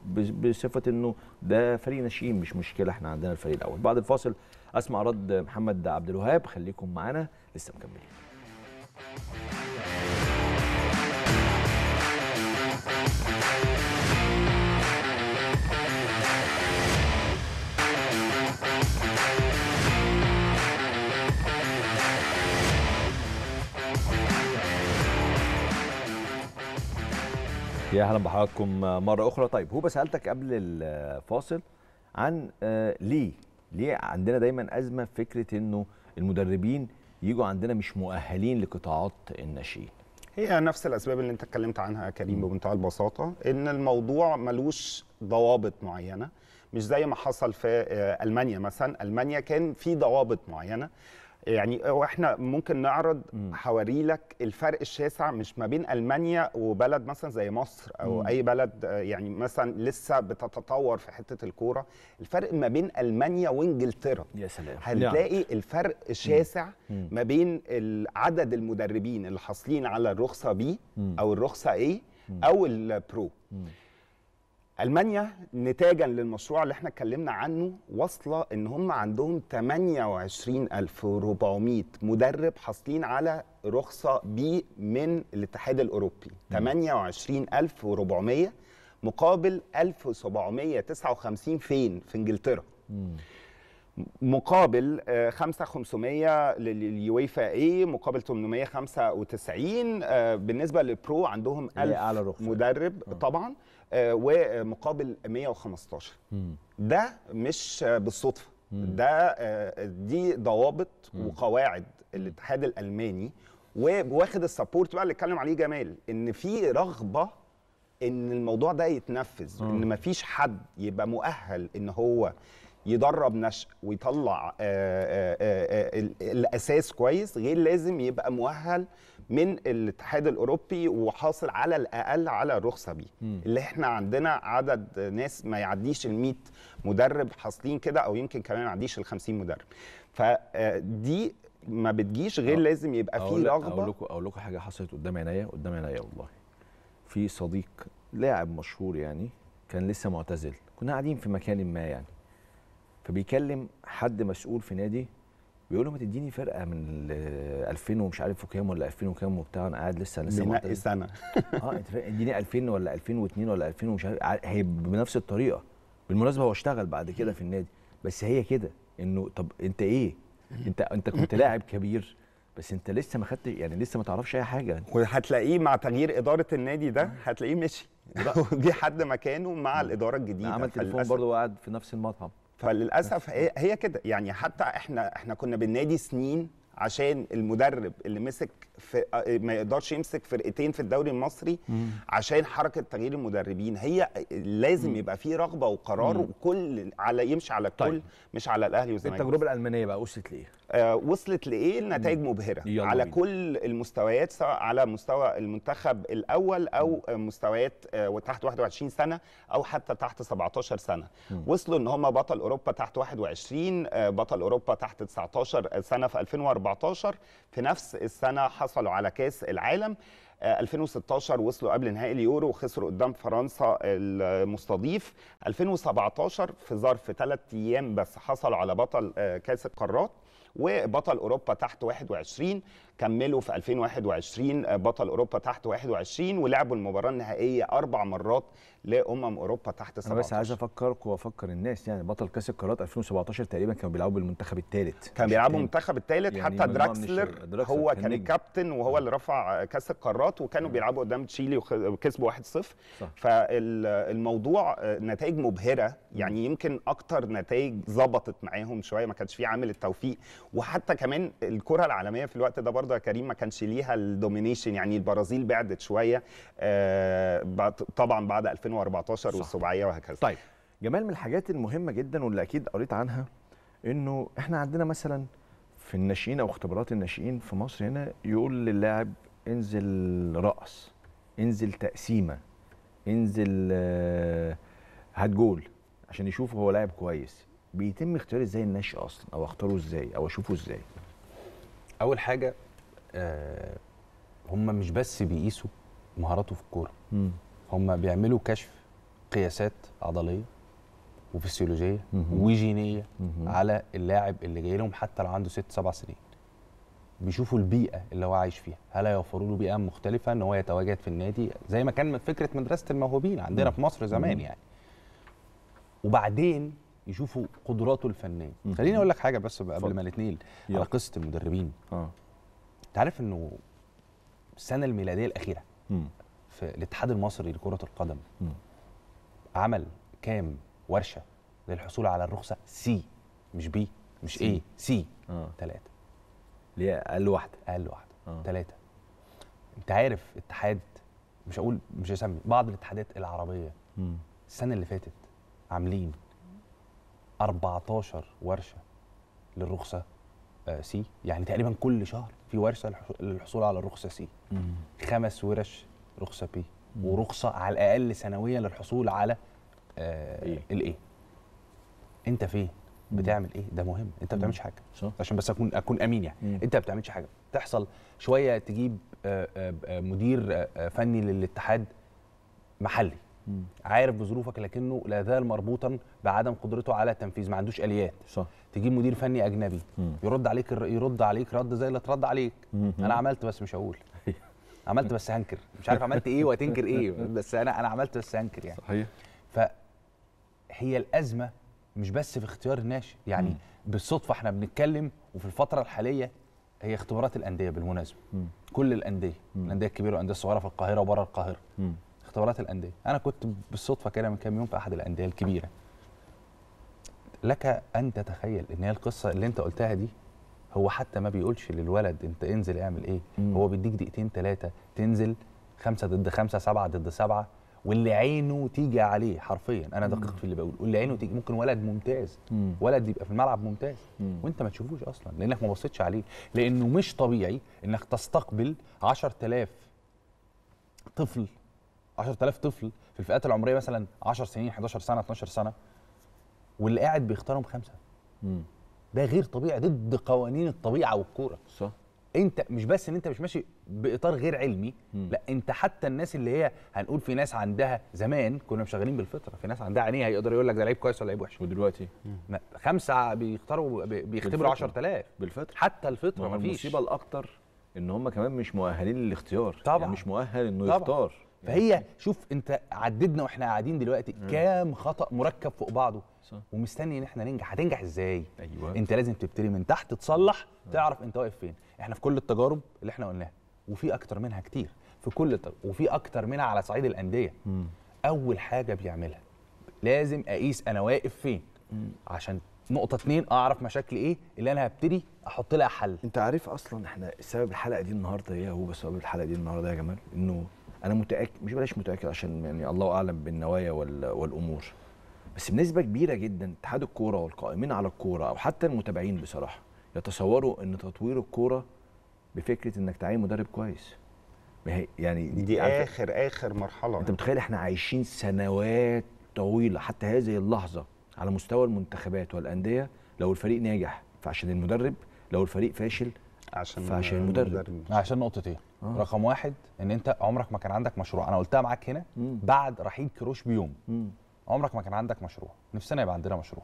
بصفه انه ده فريق ناشئين مش مشكله احنا عندنا الفريق الاول بعد الفاصل اسمع رد محمد عبد الوهاب خليكم معانا لسه مكملين يا اهلا بحضراتكم مره اخرى طيب هو سالتك قبل الفاصل عن آه، ليه ليه عندنا دايما ازمه في فكره انه المدربين يجوا عندنا مش مؤهلين لقطاعات الناشئين هي نفس الاسباب اللي انت اتكلمت عنها يا كريم بمنتهى البساطه ان الموضوع ملوش ضوابط معينه مش زي ما حصل في آه، المانيا مثلا المانيا كان في ضوابط معينه يعني واحنا ممكن نعرض لك الفرق الشاسع مش ما بين المانيا وبلد مثلا زي مصر او مم. اي بلد يعني مثلا لسه بتتطور في حته الكوره الفرق ما بين المانيا وانجلترا يا سلام هتلاقي نعم. الفرق شاسع ما بين عدد المدربين اللي حاصلين على الرخصه بي او الرخصه ايه او البرو مم. المانيا نتاجا للمشروع اللي احنا اتكلمنا عنه واصله ان هم عندهم 28400 مدرب حاصلين على رخصه بي من الاتحاد الاوروبي 28400 مقابل 1759 فين في انجلترا مقابل 5500 آه، لليويفا اي مقابل 895 آه، بالنسبه للبرو عندهم 1000 مدرب أوه. طبعا ومقابل 115 ده مش بالصدفه ده آه، دي ضوابط وقواعد الاتحاد الالماني وواخد السبورت بقى اللي اتكلم عليه جمال ان في رغبه ان الموضوع ده يتنفذ مم. ان مفيش حد يبقى مؤهل ان هو يدرب نشء ويطلع آآ آه، آآ آه، آآ الاساس كويس غير لازم يبقى مؤهل من الاتحاد الاوروبي وحاصل على الاقل على الرخصه بيه اللي احنا عندنا عدد ناس ما يعديش ال مدرب حاصلين كده او يمكن كمان ما يعديش ال 50 مدرب فدي آه، ما بتجيش غير أو لازم يبقى في رغبه اقول لكم اقول لكم حاجه حصلت قدام عينيا قدام عينيا والله في صديق لاعب مشهور يعني كان لسه معتزل كنا قاعدين في مكان ما يعني فبيكلم حد مسؤول في نادي بيقول له ما تديني فرقه من 2000 ومش عارف وكام ولا 2000 وكام وبتاع انا قاعد لسه لسه بنقي سنه اه اديني 2000 ولا 2002 ولا 2000 ومش عارف هي بنفس الطريقه بالمناسبه هو اشتغل بعد كده في النادي بس هي كده انه طب انت ايه؟ انت انت كنت لاعب كبير بس انت لسه ما خدتش يعني لسه ما تعرفش اي حاجه وهتلاقيه مع تغيير اداره النادي ده آه. هتلاقيه مشي جه حد مكانه مع الاداره الجديده عمل تليفون برضه وقعد في نفس المطعم فللاسف هي, كده يعني حتى احنا احنا كنا بالنادي سنين عشان المدرب اللي مسك في آه، آه، ما يقدرش يمسك فرقتين في الدوري المصري مم. عشان حركه تغيير المدربين هي آه، لازم مم. يبقى في رغبه وقرار مم. وكل على يمشي على الكل طيب. مش على الاهلي والزمالك التجربه الالمانيه بقى وصلت لايه آه وصلت لايه نتائج مبهره على بينا. كل المستويات سواء على مستوى المنتخب الاول او مم. مستويات آه تحت 21 سنه او حتى تحت 17 سنه مم. وصلوا ان هم بطل اوروبا تحت 21 آه بطل اوروبا تحت 19 سنه في 2014 في نفس السنه حصلوا على كاس العالم 2016 آه، وصلوا قبل نهائي اليورو وخسروا قدام فرنسا المستضيف 2017 في ظرف ثلاث ايام بس حصلوا على بطل آه، كاس القارات وبطل اوروبا تحت 21 كملوا في 2021 آه، بطل اوروبا تحت 21 ولعبوا المباراه النهائيه اربع مرات لامم اوروبا تحت 17 انا بس عايز افكركم وافكر الناس يعني بطل كاس القارات 2017 تقريبا كانوا بيلعبوا بالمنتخب الثالث كان بيلعبوا يعني المنتخب الثالث يعني حتى دراكسلر هو كان, الكابتن وهو اللي رفع كاس القارات وكانوا بيلعبوا قدام تشيلي وكسبوا 1-0 فالموضوع آه، نتائج مبهره يعني يمكن اكتر نتائج ظبطت معاهم شويه ما كانش في عامل التوفيق وحتى كمان الكره العالميه في الوقت ده برضه برضه كريم ما كانش ليها الدومينيشن يعني البرازيل بعدت شويه آه، طبعا بعد 2014 والسبعيه وهكذا طيب جمال من الحاجات المهمه جدا واللي اكيد قريت عنها انه احنا عندنا مثلا في الناشئين او اختبارات الناشئين في مصر هنا يقول للاعب انزل رأس انزل تقسيمه انزل آه، هات جول عشان يشوف هو لاعب كويس بيتم اختيار ازاي الناشئ اصلا او اختاره ازاي او اشوفه ازاي اول حاجه آه، هم مش بس بيقيسوا مهاراته في الكوره هم بيعملوا كشف قياسات عضليه وفسيولوجيه وجينيه على اللاعب اللي جاي لهم حتى لو عنده ست سبع سنين بيشوفوا البيئه اللي هو عايش فيها هل هيوفروا له بيئه مختلفه ان هو يتواجد في النادي زي ما كان من فكره مدرسه الموهوبين عندنا مم. في مصر زمان مم. يعني وبعدين يشوفوا قدراته الفنيه خليني اقول لك حاجه بس قبل ما نتنيل على قصه المدربين آه. انت عارف انه السنه الميلاديه الاخيره م. في الاتحاد المصري لكره القدم م. عمل كام ورشه للحصول على الرخصه سي مش بي مش سي. ايه سي ثلاثه هي اقل واحده اقل واحده ثلاثه آه. انت عارف اتحاد مش هقول مش هسمي بعض الاتحادات العربيه السنه اللي فاتت عاملين 14 ورشه للرخصه آه، سي يعني تقريبا كل شهر في ورشه للحصول على الرخصه سي خمس ورش رخصه بي ورخصه على الاقل سنويه للحصول على آه الايه انت فين بتعمل ايه ده مهم انت ما بتعملش حاجه عشان بس اكون اكون امين يعني انت ما بتعملش حاجه تحصل شويه تجيب آه، آه، مدير فني للاتحاد محلي عارف بظروفك لكنه لا زال مربوطا بعدم قدرته على التنفيذ ما عندوش اليات صح تجيب مدير فني اجنبي مم. يرد عليك يرد عليك رد زي اللي اترد عليك مم. انا عملت بس مش هقول أيوه. عملت بس هنكر مش عارف عملت ايه وهتنكر ايه بس انا انا عملت بس هنكر يعني صحيح فهي الازمه مش بس في اختيار الناشئ يعني مم. بالصدفه احنا بنتكلم وفي الفتره الحاليه هي اختبارات الانديه بالمناسبه مم. كل الانديه الانديه الكبيره والانديه الصغيره في القاهره وبره القاهره مم. اختبارات الانديه انا كنت بالصدفه كده من كام يوم في احد الانديه الكبيره لك ان تتخيل ان هي القصه اللي انت قلتها دي هو حتى ما بيقولش للولد انت انزل اعمل ايه مم. هو بيديك دقيقتين ثلاثه تنزل خمسة ضد خمسة سبعة ضد سبعة واللي عينه تيجي عليه حرفيا انا دقيق في اللي بقوله واللي عينه تيجي ممكن ولد ممتاز مم. ولد يبقى في الملعب ممتاز مم. وانت ما تشوفوش اصلا لانك ما بصيتش عليه لانه مش طبيعي انك تستقبل 10000 طفل 10000 طفل في الفئات العمريه مثلا 10 سنين 11 سنه 12 سنه واللي قاعد بيختارهم خمسه مم. ده غير طبيعي ضد قوانين الطبيعه والكوره صح انت مش بس ان انت مش ماشي باطار غير علمي مم. لا انت حتى الناس اللي هي هنقول في ناس عندها زمان كنا مشغلين بالفطره في ناس عندها عينيها يقدر يقول لك ده لعيب كويس ولا لعيب وحش ودلوقتي خمسه بيختاروا بيختبروا 10000 بالفطره حتى الفطره ما فيش المصيبه الاكتر ان هم كمان مش مؤهلين للاختيار يعني طبعا يعني مش مؤهل انه طبعًا. يختار فهي شوف انت عددنا واحنا قاعدين دلوقتي مم. كام خطا مركب فوق بعضه صح. ومستني ان احنا ننجح هتنجح ازاي أيوة. انت لازم تبتدي من تحت تصلح تعرف انت واقف فين احنا في كل التجارب اللي احنا قلناها وفي اكتر منها كتير في كل التجارب وفي اكتر منها على صعيد الانديه م. اول حاجه بيعملها لازم اقيس انا واقف فين م. عشان نقطه اتنين اعرف مشاكل ايه اللي انا هبتدي احط لها حل انت عارف اصلا احنا سبب الحلقه دي النهارده ايه هو سبب الحلقه دي النهارده يا جمال انه انا متاكد مش بلاش متاكد عشان يعني الله اعلم بالنوايا والامور بس بنسبه كبيره جدا اتحاد الكوره والقائمين على الكوره او حتى المتابعين بصراحه يتصوروا ان تطوير الكوره بفكره انك تعين مدرب كويس يعني دي, دي اخر اخر مرحله انت متخيل احنا عايشين سنوات طويله حتى هذه اللحظه على مستوى المنتخبات والانديه لو الفريق ناجح فعشان المدرب لو الفريق فاشل عشان فعشان المدرب, المدرب. عشان نقطتين إيه؟ آه. رقم واحد ان انت عمرك ما كان عندك مشروع انا قلتها معاك هنا بعد رحيل كروش بيوم عمرك ما كان عندك مشروع نفسنا يبقى عندنا مشروع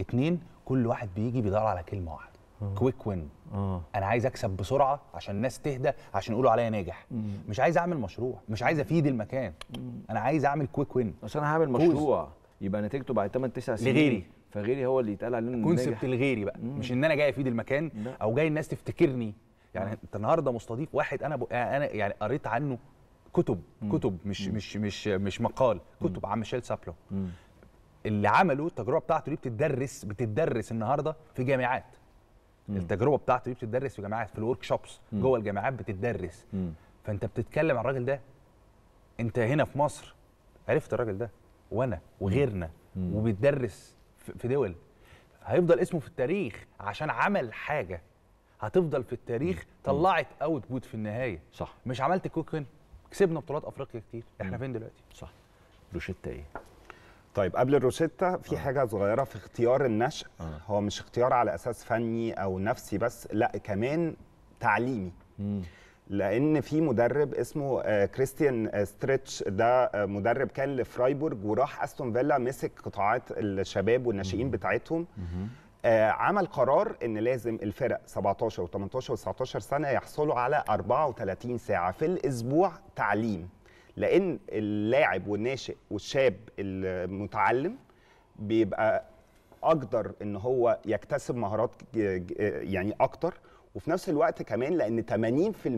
اتنين كل واحد بيجي بيدور على كلمه واحده كويك آه. وين آه. انا عايز اكسب بسرعه عشان الناس تهدى عشان يقولوا عليا ناجح مم. مش عايز اعمل مشروع مش عايز افيد المكان مم. انا عايز اعمل كويك وين عشان انا هعمل مشروع فوز. يبقى نتيجته بعد 8 9 سنين لغيري فغيري هو اللي يتقال عليه كونسبت الغيري بقى مم. مش ان انا جاي افيد المكان ده. او جاي الناس تفتكرني يعني انت النهارده مستضيف واحد انا ب... انا يعني قريت عنه كتب كتب مش مش مش مش مقال كتب عن ميشيل سابلو اللي عمله التجربه بتاعته دي بتدرس بتدرس النهارده في جامعات التجربه بتاعته دي بتدرس في جامعات في الورك شوبس جوه الجامعات بتدرس فانت بتتكلم عن الراجل ده انت هنا في مصر عرفت الراجل ده وانا وغيرنا وبتدرس في دول هيفضل اسمه في التاريخ عشان عمل حاجه هتفضل في التاريخ طلعت اوت بوت في النهايه صح مش عملت كوكن كسبنا بطولات افريقيا كتير احنا فين دلوقتي صح روشيتا ايه طيب قبل الروشيتا في آه. حاجه صغيره في اختيار النشأ آه. هو مش اختيار على اساس فني او نفسي بس لا كمان تعليمي مم. لان في مدرب اسمه آه، كريستيان آه، ستريتش ده آه، مدرب كان لفرايبورج وراح استون فيلا مسك قطاعات الشباب والناشئين بتاعتهم مم. آه، عمل قرار ان لازم الفرق 17 و18 و19 سنه يحصلوا على 34 ساعه في الاسبوع تعليم لان اللاعب والناشئ والشاب المتعلم بيبقى اقدر ان هو يكتسب مهارات يعني اكتر وفي نفس الوقت كمان لان 80%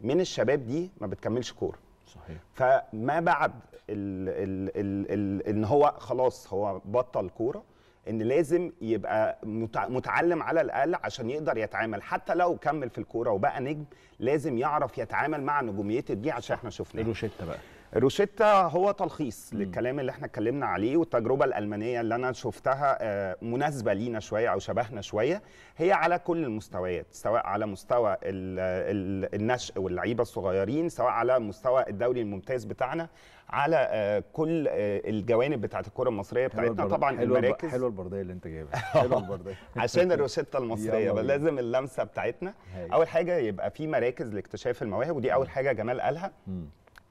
من الشباب دي ما بتكملش كوره صحيح فما بعد ال ال ان هو خلاص هو بطل كوره ان لازم يبقى متعلم على الاقل عشان يقدر يتعامل حتى لو كمل في الكوره وبقى نجم لازم يعرف يتعامل مع نجوميته دي عشان احنا شفنا روشيتا بقى روشيتا هو تلخيص مم. للكلام اللي احنا اتكلمنا عليه والتجربه الالمانيه اللي انا شفتها آه، مناسبه لينا شويه او شبهنا شويه هي على كل المستويات سواء على مستوى النشء واللعيبه الصغيرين سواء على مستوى الدوري الممتاز بتاعنا على آه، كل آه، الجوانب بتاعت الكره المصريه بتاعتنا طبعا حلو المراكز حلوه البرديه اللي انت جايبها حلوه البرديه عشان الروشته المصريه لازم اللمسه بتاعتنا هاي. اول حاجه يبقى في مراكز لاكتشاف المواهب ودي اول حاجه جمال قالها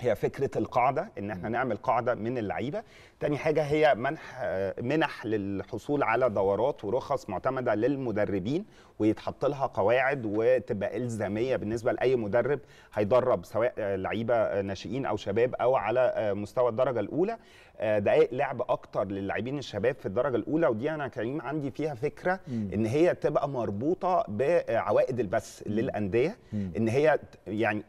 هي فكره القاعده ان احنا نعمل قاعده من اللعيبه تاني حاجه هي منح منح للحصول على دورات ورخص معتمده للمدربين ويتحط لها قواعد وتبقى الزاميه بالنسبه لاي مدرب هيدرب سواء لعيبه ناشئين او شباب او على مستوى الدرجه الاولى آه، دقائق إيه؟ لعب اكتر للاعبين الشباب في الدرجه الاولى ودي انا كريم عندي فيها فكره ان هي تبقى مربوطه بعوائد البث للانديه ان هي يعني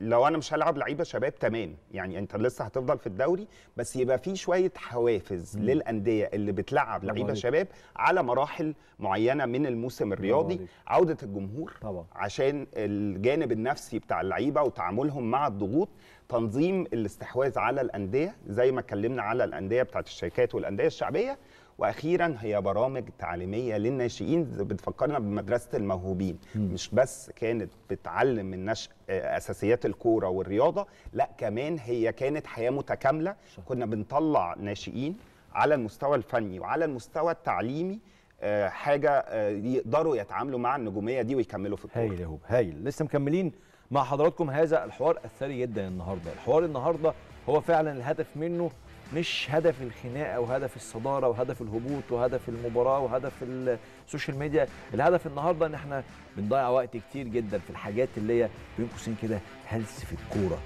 لو انا مش هلعب لعيبه شباب تمام يعني انت لسه هتفضل في الدوري بس يبقى في شويه شويه حوافز مم. للانديه اللي بتلعب لعيبه شباب على مراحل معينه من الموسم الرياضي عوده الجمهور طبعا. عشان الجانب النفسي بتاع اللعيبه وتعاملهم مع الضغوط تنظيم الاستحواذ على الانديه زي ما اتكلمنا على الانديه بتاعت الشركات والانديه الشعبيه واخيرا هي برامج تعليميه للناشئين بتفكرنا بمدرسه الموهوبين م. مش بس كانت بتعلم من نش... اساسيات الكوره والرياضه لا كمان هي كانت حياه متكامله شو. كنا بنطلع ناشئين على المستوى الفني وعلى المستوى التعليمي آه، حاجه آه، يقدروا يتعاملوا مع النجوميه دي ويكملوا في الكوره هايل يا هوب هايل لسه مكملين مع حضراتكم هذا الحوار الثري جدا النهارده الحوار النهارده هو فعلا الهدف منه مش هدف الخناقه وهدف الصداره وهدف الهبوط وهدف المباراه وهدف السوشيال ميديا الهدف النهارده ان احنا بنضيع وقت كتير جدا في الحاجات اللي هي بين قوسين كده هلس في الكوره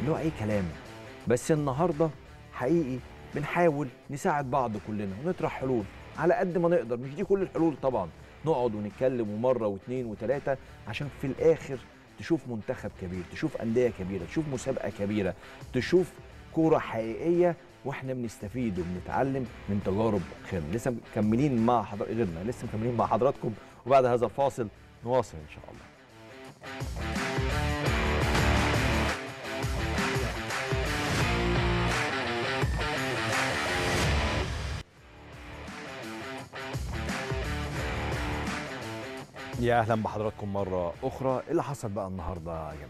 اللي هو اي كلام بس النهارده حقيقي بنحاول نساعد بعض كلنا ونطرح حلول على قد ما نقدر مش دي كل الحلول طبعا نقعد ونتكلم ومره واثنين وثلاثه عشان في الاخر تشوف منتخب كبير تشوف انديه كبيره تشوف مسابقه كبيره تشوف كوره حقيقيه واحنا بنستفيد وبنتعلم من تجارب خيرنا لسه مكملين مع حضر... غيرنا لسه مكملين مع حضراتكم وبعد هذا الفاصل نواصل ان شاء الله يا اهلا بحضراتكم مره اخرى اللي حصل بقى النهارده يا جمال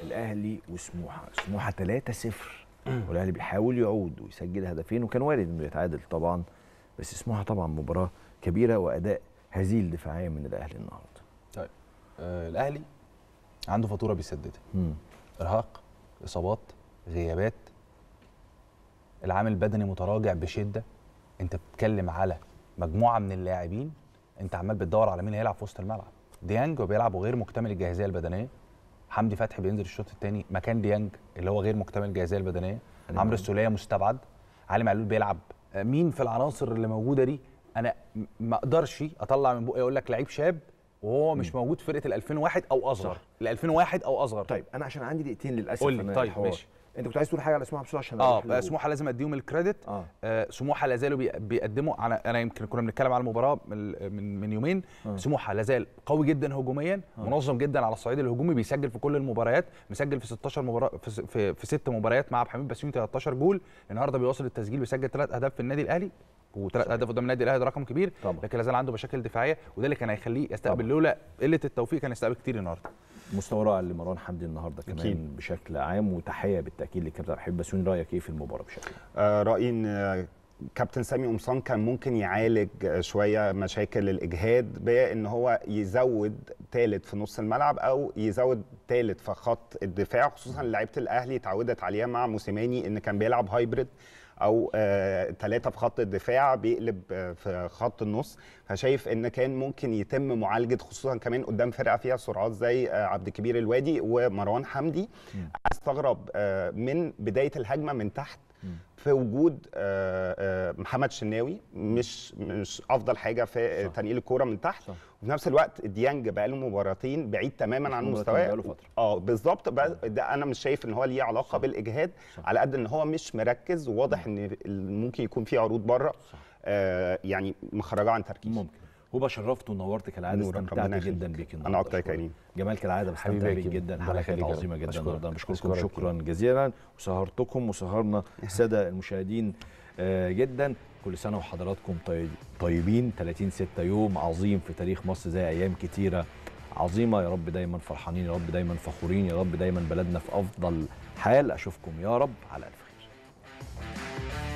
الاهلي وسموحه سموحه 3 0 والاهلي بيحاول يعود ويسجل هدفين وكان وارد انه يتعادل طبعا بس اسمها طبعا مباراه كبيره واداء هزيل دفاعيا من الاهلي النهارده. طيب آه الاهلي عنده فاتوره بيسددها. ارهاق، اصابات، غيابات، العامل البدني متراجع بشده، انت بتتكلم على مجموعه من اللاعبين انت عمال بتدور على مين هيلعب في وسط الملعب. ديانج وبيلعب وغير مكتمل الجاهزيه البدنيه حمدي فتحي بينزل الشوط الثاني مكان ديانج اللي هو غير مكتمل الجاهزيه البدنيه أيوة. عمرو السوليه مستبعد علي معلول بيلعب آه، مين في العناصر اللي موجوده دي انا ما اقدرش اطلع من بقي اقول لك لعيب شاب وهو مش موجود في فرقه ال 2001 او اصغر ال 2001 او اصغر طيب انا عشان عندي دقيقتين للاسف قول لي طيب الحوار. ماشي انت كنت عايز تقول حاجه على سموحه بسرعه عشان اه سموحه لازم اديهم الكريدت آه. آه سموحه لا زالوا بيقدموا على انا يمكن كنا بنتكلم على المباراه من من, من يومين آه. سموحه لا زال قوي جدا هجوميا آه. منظم جدا على الصعيد الهجومي بيسجل في كل المباريات مسجل في 16 مباراه في, في, في ست مباريات مع عبد الحميد بسيوني 13 جول النهارده بيواصل التسجيل بيسجل ثلاث اهداف في النادي الاهلي وثلاث اهداف قدام النادي الاهلي ده رقم كبير طبعا. لكن لازال عنده مشاكل دفاعيه وده اللي كان هيخليه يستقبل لولا قله التوفيق كان يستقبل كتير النهارده مستوى رائع لمروان حمدي النهارده كمان أكيد. بشكل عام وتحيه بالتاكيد للكابتن بس وين رايك ايه في المباراه بشكل عام؟ آه رايي ان كابتن سامي قمصان كان ممكن يعالج شويه مشاكل الاجهاد بان هو يزود ثالث في نص الملعب او يزود ثالث في خط الدفاع خصوصا لعيبه الاهلي اتعودت عليها مع موسيماني ان كان بيلعب هايبريد او ثلاثه آه، في خط الدفاع بيقلب آه، في خط النص فشايف ان كان ممكن يتم معالجه خصوصا كمان قدام فرقه فيها سرعات زي آه، عبد الكبير الوادي ومروان حمدي استغرب من بدايه الهجمه من تحت في وجود آه، آه، محمد شناوي مش مش افضل حاجه في صح. تنقيل الكوره من تحت صح. وفي نفس الوقت ديانج بقى له مباراتين بعيد تماما عن مستواه اه بالظبط ده انا مش شايف ان هو ليه علاقه صح. بالاجهاد صح. على قد ان هو مش مركز وواضح ان ممكن يكون في عروض بره آه يعني مخرجه عن تركيز ممكن وبشرفت ونورت كالعاده استمتعت جدا بيك انا اكتر يا كريم جمال كالعاده بستمتع بيك جدا حلقه عظيمه جدا النهارده بشكركم شكرا جزيلا وسهرتكم وسهرنا الساده المشاهدين آه، جدا كل سنه وحضراتكم طيب، طيبين 30 6 يوم عظيم في تاريخ مصر زي ايام كتيره عظيمه يا رب دايما فرحانين يا رب دايما فخورين يا رب دايما بلدنا في افضل حال اشوفكم يا رب على الف خير